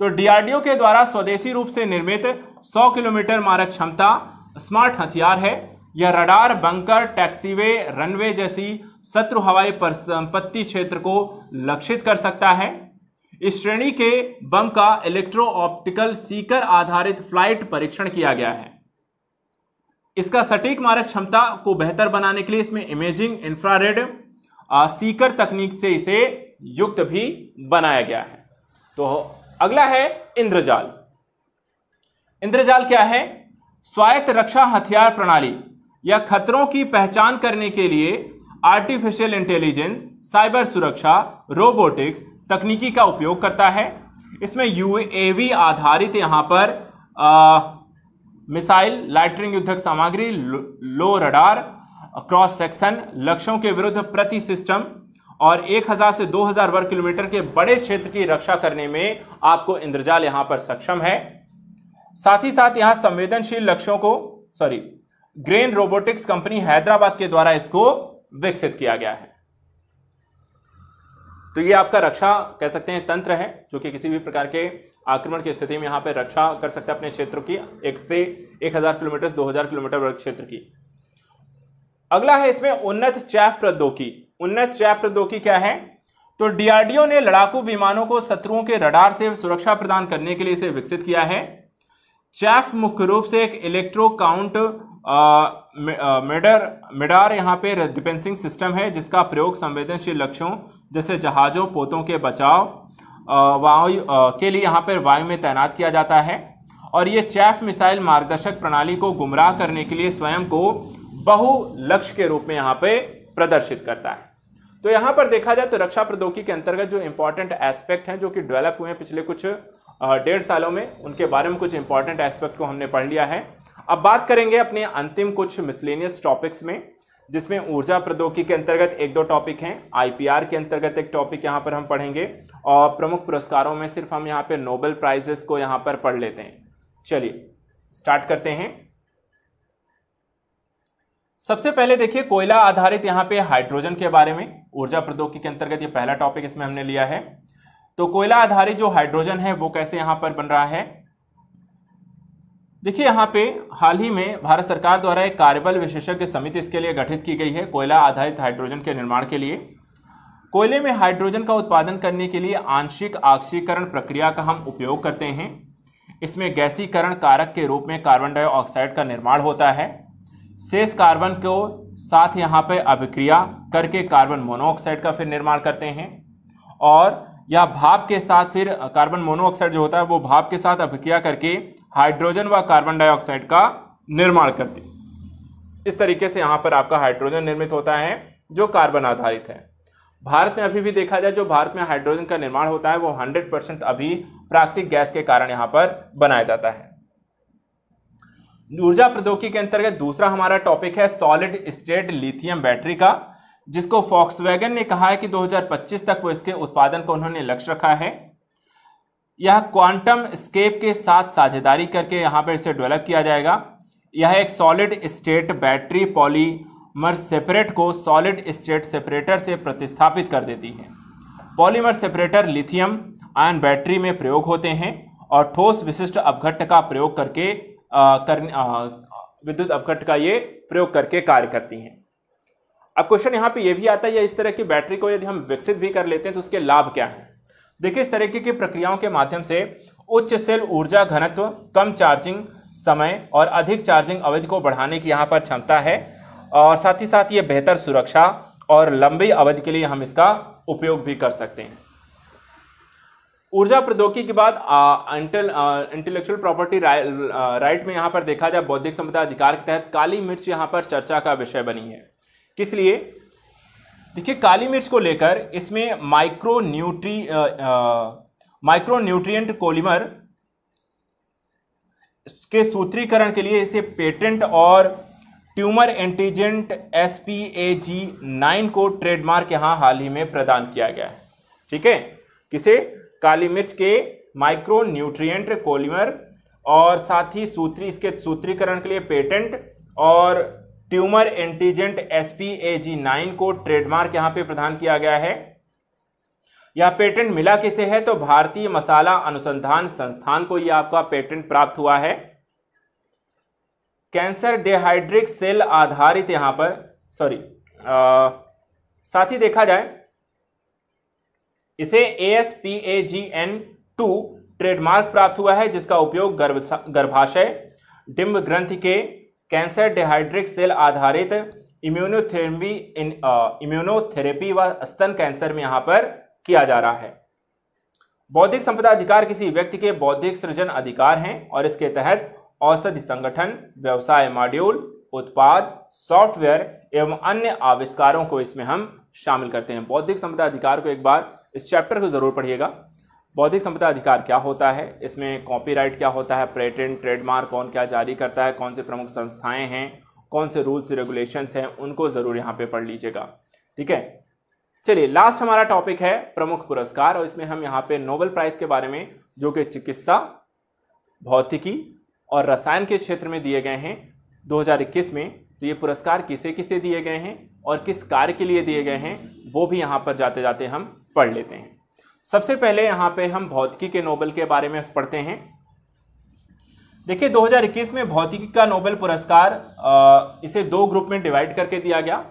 तो डीआरडीओ के द्वारा स्वदेशी रूप से निर्मित 100 किलोमीटर मारक क्षमता स्मार्ट हथियार है यह रडार बंकर टैक्सीवे रनवे जैसी शत्रु हवाई संपत्ति क्षेत्र को लक्षित कर सकता है इस श्रेणी के बम का इलेक्ट्रो ऑप्टिकल सीकर आधारित फ्लाइट परीक्षण किया गया है इसका सटीक मारक क्षमता को बेहतर बनाने के लिए इसमें इमेजिंग इंफ्रारेड सीकर तकनीक से इसे युक्त भी बनाया गया है तो अगला है इंद्रजाल इंद्रजाल क्या है स्वायत्त रक्षा हथियार प्रणाली या खतरों की पहचान करने के लिए आर्टिफिशियल इंटेलिजेंस साइबर सुरक्षा रोबोटिक्स तकनीकी का उपयोग करता है इसमें यू आधारित यहाँ पर आ, मिसाइल लाइटरिंग युद्धक सामग्री low, low radar cross section लक्ष्यों के विरुद्ध प्रति सिस्टम और 1000 से 2000 वर्ग किलोमीटर के बड़े क्षेत्र की रक्षा करने में आपको इंद्रजाल यहां पर सक्षम है साथ ही साथ यहां संवेदनशील लक्ष्यों को sorry Grene robotics company Hyderabad के द्वारा इसको विकसित किया गया है तो ये आपका रक्षा कह सकते हैं तंत्र है जो कि किसी भी प्रकार के आक्रमण की स्थिति में यहां पर रक्षा कर सकते हैं अपने क्षेत्र की एक से एक हजार किलोमीटर दो हजार किलोमीटर वर्ग क्षेत्र की अगला है इसमें उन्नत चैप प्रौद्योगिकी उन्नत चैप प्रौद्योगिकी क्या है तो डीआरडीओ ने लड़ाकू विमानों को शत्रुओं के रडार से सुरक्षा प्रदान करने के लिए इसे विकसित किया है चैफ मुख्य रूप से एक इलेक्ट्रो काउंट मेडर मेडार यहाँ पे डिफेंसिंग सिस्टम है जिसका प्रयोग संवेदनशील लक्ष्यों जैसे जहाज़ों पोतों के बचाव वायु के लिए यहाँ पर वायु में तैनात किया जाता है और ये चैफ मिसाइल मार्गदर्शक प्रणाली को गुमराह करने के लिए स्वयं को बहु लक्ष्य के रूप में यहाँ पे प्रदर्शित करता है तो यहाँ पर देखा जाए तो रक्षा प्रौद्योगिकी के अंतर्गत जो इंपॉर्टेंट एस्पेक्ट हैं जो कि डेवलप हुए हैं पिछले कुछ डेढ़ सालों में उनके बारे में कुछ इंपॉर्टेंट एस्पेक्ट को हमने पढ़ लिया है अब बात करेंगे अपने अंतिम कुछ मिसलेनियस टॉपिक्स में जिसमें ऊर्जा प्रौद्योगिकी के अंतर्गत एक दो टॉपिक हैं आईपीआर के अंतर्गत एक टॉपिक यहाँ पर हम पढ़ेंगे और प्रमुख पुरस्कारों में सिर्फ हम यहाँ पर नोबेल प्राइजेस को यहाँ पर पढ़ लेते हैं चलिए स्टार्ट करते हैं सबसे पहले देखिए कोयला आधारित यहाँ पे हाइड्रोजन के बारे में ऊर्जा प्रौद्योगिकी के अंतर्गत ये पहला टॉपिक इसमें हमने लिया है तो कोयला आधारित जो हाइड्रोजन है वो कैसे यहां पर बन रहा है देखिए यहाँ पे हाल ही में भारत सरकार द्वारा एक कार्यबल विशेषज्ञ समिति इसके लिए गठित की गई है कोयला आधारित हाइड्रोजन के निर्माण के लिए कोयले में हाइड्रोजन का उत्पादन करने के लिए आंशिक आक्सीकरण प्रक्रिया का हम उपयोग करते हैं इसमें गैसीकरण कारक के रूप में कार्बन डाइऑक्साइड का निर्माण होता है शेष कार्बन को साथ यहाँ पर अभिक्रिया करके कार्बन मोनोऑक्साइड का फिर निर्माण करते हैं और या भाप के साथ फिर कार्बन मोनोऑक्साइड जो होता है वो भाप के साथ अभिक्रिया करके हाइड्रोजन व कार्बन डाइऑक्साइड का निर्माण करती इस तरीके से यहाँ पर आपका हाइड्रोजन निर्मित होता है जो कार्बन आधारित है भारत में अभी भी देखा जाए जो भारत में हाइड्रोजन का निर्माण होता है वो 100 परसेंट अभी प्राकृतिक गैस के कारण यहाँ पर बनाया जाता है ऊर्जा प्रौद्योगिकी के अंतर्गत दूसरा हमारा टॉपिक है सॉलिड स्टेट लिथियम बैटरी का जिसको फॉक्स ने कहा है कि 2025 तक वो इसके उत्पादन को उन्होंने लक्ष्य रखा है यह क्वांटम स्केप के साथ साझेदारी करके यहाँ पर इसे डेवलप किया जाएगा यह एक solid state battery polymer separate को सॉलिड स्टेट सेपरेटर से प्रतिस्थापित कर देती है polymer separator lithium ion battery में प्रयोग होते हैं और ठोस विशिष्ट अपघट्ट का प्रयोग करके आ, कर, विद्युत अपघट्ट का ये प्रयोग करके कार्य करती हैं अब क्वेश्चन यहाँ पे ये भी आता है या इस तरह की बैटरी को यदि हम विकसित भी कर लेते हैं तो उसके लाभ क्या है देखिए इस तरीके की प्रक्रियाओं के माध्यम से उच्च सेल ऊर्जा घनत्व कम चार्जिंग समय और अधिक चार्जिंग अवधि को बढ़ाने की यहाँ पर क्षमता है और साथ ही साथ ये बेहतर सुरक्षा और लंबी अवधि के लिए हम इसका उपयोग भी कर सकते हैं ऊर्जा प्रौद्योगिकी के बाद इंटेलेक्चुअल प्रॉपर्टी राइट में यहाँ पर देखा जाए बौद्धिक संपदा अधिकार के तहत काली मिर्च यहाँ पर चर्चा का विषय बनी है किस लिए देखिए काली मिर्च को लेकर इसमें माइक्रो न्यूट्री माइक्रो न्यूट्रियट कोलिमर के सूत्रीकरण के लिए इसे पेटेंट और tumour antigen S P A G nine को ट्रेडमार्क यहाँ हाल ही में प्रदान किया गया है ठीक है किसे काली मिर्च के माइक्रो न्यूट्रियट कोलिमर और साथ ही सूत्री इसके सूत्रीकरण के लिए पेटेंट और ट्यूमर एंटीजेंट एसपीएजी नाइन को ट्रेडमार्क यहां पे प्रदान किया गया है यह पेटेंट मिला किसे है तो भारतीय मसाला अनुसंधान संस्थान को यह आपका पेटेंट प्राप्त हुआ है कैंसर डिहाइड्रिक सेल आधारित यहां पर सॉरी साथ ही देखा जाए इसे S P A G N two trademark प्राप्त हुआ है जिसका उपयोग गर्भाशय डिम्ब ग्रंथ के कैंसर डिहाइड्रिक सेल आधारित इम्यूनोथेरेपी इन इम्यूनोथेरेपी व स्तन कैंसर में यहां पर किया जा रहा है बौद्धिक संपदा अधिकार किसी व्यक्ति के बौद्धिक सृजन अधिकार हैं और इसके तहत औषधि संगठन व्यवसाय मॉड्यूल उत्पाद सॉफ्टवेयर एवं अन्य आविष्कारों को इसमें हम शामिल करते हैं बौद्धिक संपदा अधिकार को एक बार इस चैप्टर को जरूर पढ़िएगा बौद्धिक संपदा अधिकार क्या होता है इसमें कॉपीराइट क्या होता है पेटेंट ट्रेडमार्क कौन क्या जारी करता है कौन से प्रमुख संस्थाएं हैं कौन से रूल्स रेगुलेशंस हैं उनको ज़रूर यहाँ पे पढ़ लीजिएगा ठीक है चलिए लास्ट हमारा टॉपिक है प्रमुख पुरस्कार और इसमें हम यहाँ पे नोबेल प्राइज के बारे में जो कि चिकित्सा भौतिकी और रसायन के क्षेत्र में दिए गए हैं 2021 में तो ये पुरस्कार किसे किसे दिए गए हैं और किस कार्य के लिए दिए गए हैं वो भी यहाँ पर जाते जाते हम पढ़ लेते हैं सबसे पहले यहाँ पे हम भौतिकी के नोबेल के बारे में पढ़ते हैं देखिए 2021 में भौतिकी का नोबेल पुरस्कार इसे दो ग्रुप में डिवाइड करके दिया गया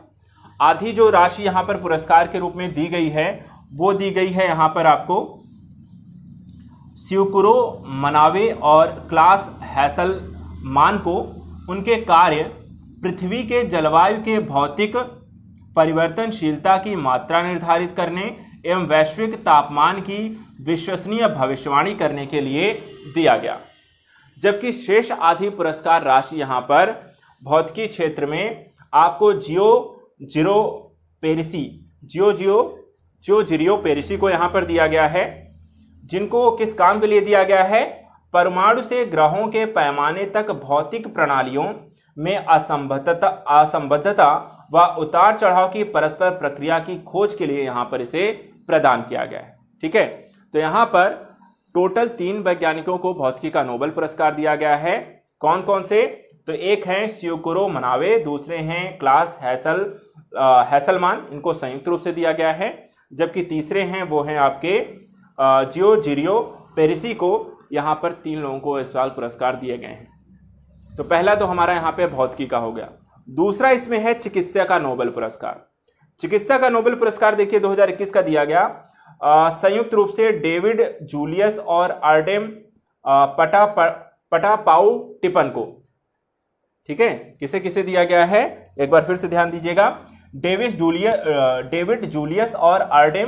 आधी जो राशि यहाँ पर पुरस्कार के रूप में दी गई है वो दी गई है यहाँ पर आपको स्यूकुरो मनावे और क्लास हैसल मान को उनके कार्य पृथ्वी के जलवायु के भौतिक परिवर्तनशीलता की मात्रा निर्धारित करने एवं वैश्विक तापमान की विश्वसनीय भविष्यवाणी करने के लिए दिया गया जबकि शेष आधी पुरस्कार राशि यहाँ पर भौतिकी क्षेत्र में आपको जियो जीरो पेरिसी जियो जियो जियो जीरो पेरिसी को यहाँ पर दिया गया है जिनको किस काम के लिए दिया गया है परमाणु से ग्रहों के पैमाने तक भौतिक प्रणालियों में असंबद्धता असंबद्धता व उतार चढ़ाव की परस्पर प्रक्रिया की खोज के लिए यहाँ पर इसे प्रदान किया गया है ठीक है तो यहां पर टोटल तीन वैज्ञानिकों को भौतिकी का नोबेल पुरस्कार दिया गया है कौन कौन से तो एक हैं श्योकुरो मनावे दूसरे हैं क्लास हैसल आ, हैसलमान इनको संयुक्त रूप से दिया गया है जबकि तीसरे हैं वो हैं आपके जियो जीरियो पेरिसी को यहाँ पर तीन लोगों को इस साल पुरस्कार दिए गए हैं तो पहला तो हमारा यहाँ पे भौतिकी का हो गया दूसरा इसमें है चिकित्सा का नोबल पुरस्कार चिकित्सा का नोबेल पुरस्कार देखिए 2021 का दिया गया संयुक्त रूप से डेविड जूलियस और आर्डेम पटा पटा पाउ टिपन को ठीक है किसे किसे दिया गया है एक बार फिर से ध्यान दीजिएगा डेविस जूलिय डेविड जूलियस और आर्डेम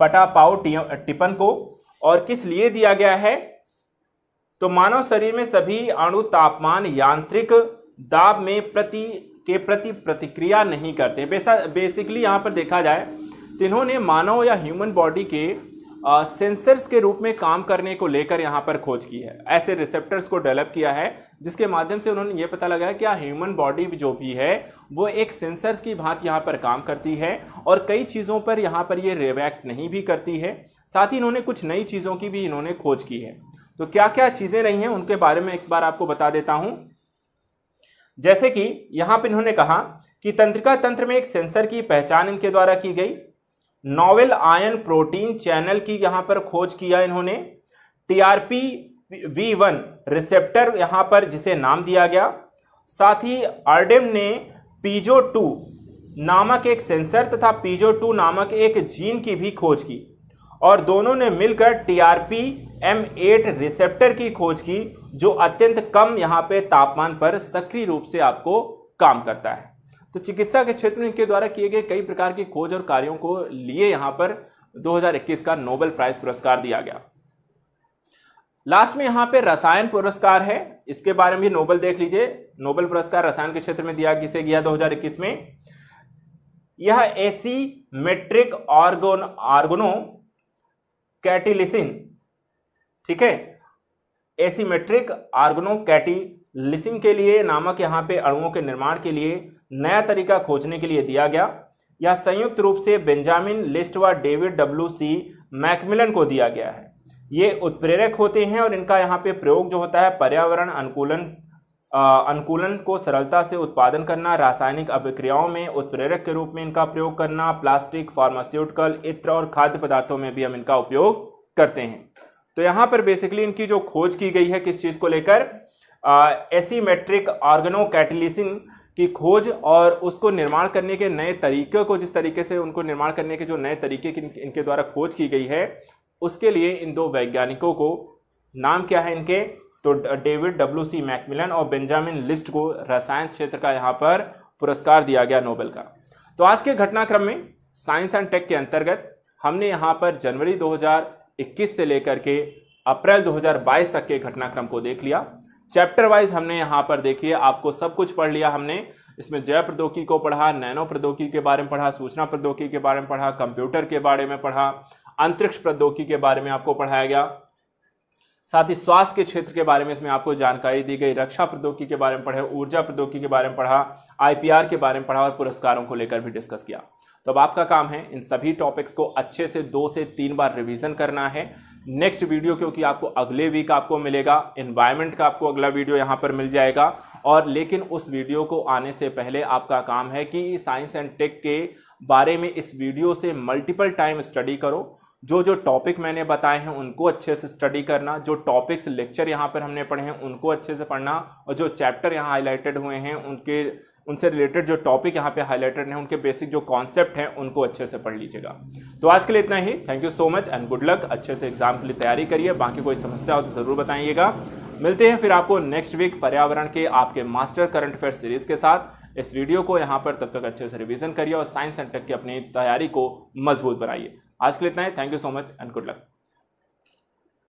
पटापाओ टिपन को और किस लिए दिया गया है तो मानव शरीर में सभी अणु तापमान यांत्रिक दाब में प्रति के प्रति प्रतिक्रिया नहीं करते बेसा बेसिकली यहाँ पर देखा जाए तो इन्होंने मानव या ह्यूमन बॉडी के सेंसर्स के रूप में काम करने को लेकर यहाँ पर खोज की है ऐसे रिसेप्टर्स को डेवलप किया है जिसके माध्यम से उन्होंने ये पता लगाया कि ह्यूमन बॉडी जो भी है वो एक सेंसर्स की भांति यहाँ पर काम करती है और कई चीज़ों पर यहाँ पर ये रिएक्ट नहीं भी करती है साथ ही इन्होंने कुछ नई चीज़ों की भी इन्होंने खोज की है तो क्या क्या चीज़ें रही हैं उनके बारे में एक बार आपको बता देता हूँ जैसे कि यहाँ पर इन्होंने कहा कि तंत्रिका तंत्र में एक सेंसर की पहचान इनके द्वारा की गई नोवेल आयन प्रोटीन चैनल की यहाँ पर खोज किया इन्होंने टीआरपी वी वन रिसेप्टर यहाँ पर जिसे नाम दिया गया साथ ही आर्डेम ने पीजो टू नामक एक सेंसर तथा पीजो टू नामक एक जीन की भी खोज की और दोनों ने मिलकर टीआरपी एम एट रिसेप्टर की खोज की जो अत्यंत कम यहाँ पे तापमान पर सक्रिय रूप से आपको काम करता है तो चिकित्सा के क्षेत्र में इनके द्वारा किए गए कई प्रकार की खोज और कार्यों को लिए यहाँ पर 2021 का नोबेल प्राइज पुरस्कार दिया गया लास्ट में यहाँ पे रसायन पुरस्कार है इसके बारे में भी नोबेल देख लीजिए नोबेल पुरस्कार रसायन के क्षेत्र में दिया किसे गया 2021 में यह एसी मेट्रिक ऑर्गोन ऑर्गोनो कैटिलिसिन ठीक है एसीमेट्रिक लिसिंग के लिए नामक यहाँ पे अणुओं के निर्माण के लिए नया तरीका खोजने के लिए दिया गया यह संयुक्त रूप से बेंजामिन लिस्ट व डेविड डब्ल्यू सी मैकमिलन को दिया गया है ये उत्प्रेरक होते हैं और इनका यहाँ पे प्रयोग जो होता है पर्यावरण अनुकूलन अनुकूलन को सरलता से उत्पादन करना रासायनिक अभिक्रियाओं में उत्प्रेरक के रूप में इनका प्रयोग करना प्लास्टिक फार्मास्यूटिकल इत्र और खाद्य पदार्थों में भी हम इनका उपयोग करते हैं तो यहां पर बेसिकली इनकी जो खोज की गई है किस चीज को लेकर एसीमेट्रिक ऑर्गेनो कैटलिसिन की खोज और उसको निर्माण करने के नए तरीके को जिस तरीके से उनको निर्माण करने के जो नए तरीके इनके द्वारा खोज की गई है उसके लिए इन दो वैज्ञानिकों को नाम क्या है इनके तो डेविड डब्ल्यू सी मैकमिलन और बेंजामिन लिस्ट को रसायन क्षेत्र का यहाँ पर पुरस्कार दिया गया नोबेल का तो आज के घटनाक्रम में साइंस एंड टेक के अंतर्गत हमने यहाँ पर जनवरी 2000 इक्कीस से लेकर के अप्रैल 2022 तक के घटनाक्रम को देख लिया चैप्टर वाइज हमने यहाँ पर देखिए आपको सब कुछ पढ़ लिया हमने इसमें जय प्रौद्योगिकी को पढ़ा नैनो प्रौद्योगिकी के बारे में पढ़ा सूचना प्रौद्योगिकी के बारे में पढ़ा कंप्यूटर के बारे में पढ़ा अंतरिक्ष प्रौद्योगिकी के बारे में आपको पढ़ाया गया साथ ही स्वास्थ्य के क्षेत्र के बारे में इसमें आपको जानकारी दी गई रक्षा प्रौद्योगिकी के बारे में पढ़े ऊर्जा प्रौद्योगिकी के बारे में पढ़ा आईपीआर के बारे में पढ़ा और पुरस्कारों को लेकर भी डिस्कस किया तो अब आपका काम है इन सभी टॉपिक्स को अच्छे से दो से तीन बार रिवीजन करना है नेक्स्ट वीडियो क्योंकि आपको अगले वीक आपको मिलेगा इन्वायरमेंट का आपको अगला वीडियो यहाँ पर मिल जाएगा और लेकिन उस वीडियो को आने से पहले आपका काम है कि साइंस एंड टेक के बारे में इस वीडियो से मल्टीपल टाइम स्टडी करो जो जो टॉपिक मैंने बताए हैं उनको अच्छे से स्टडी करना जो टॉपिक्स लेक्चर यहाँ पर हमने पढ़े हैं उनको अच्छे से पढ़ना और जो चैप्टर यहाँ हाईलाइटेड हुए हैं उनके उनसे रिलेटेड जो टॉपिक यहाँ पे हाईलाइटेड हैं उनके बेसिक जो कॉन्सेप्ट हैं उनको अच्छे से पढ़ लीजिएगा तो आज के लिए इतना ही thank you so much and good luck अच्छे से एग्जाम के लिए तैयारी करिए बाकी कोई समस्या हो तो ज़रूर बताइएगा मिलते हैं फिर आपको नेक्स्ट वीक पर्यावरण के आपके मास्टर करंट अफेयर सीरीज के साथ इस वीडियो को यहाँ पर तब तक अच्छे से रिविजन करिए और साइंस एंड टेक की अपनी तैयारी को मजबूत बनाइए आज के लिए इतना ही thank you so much and good luck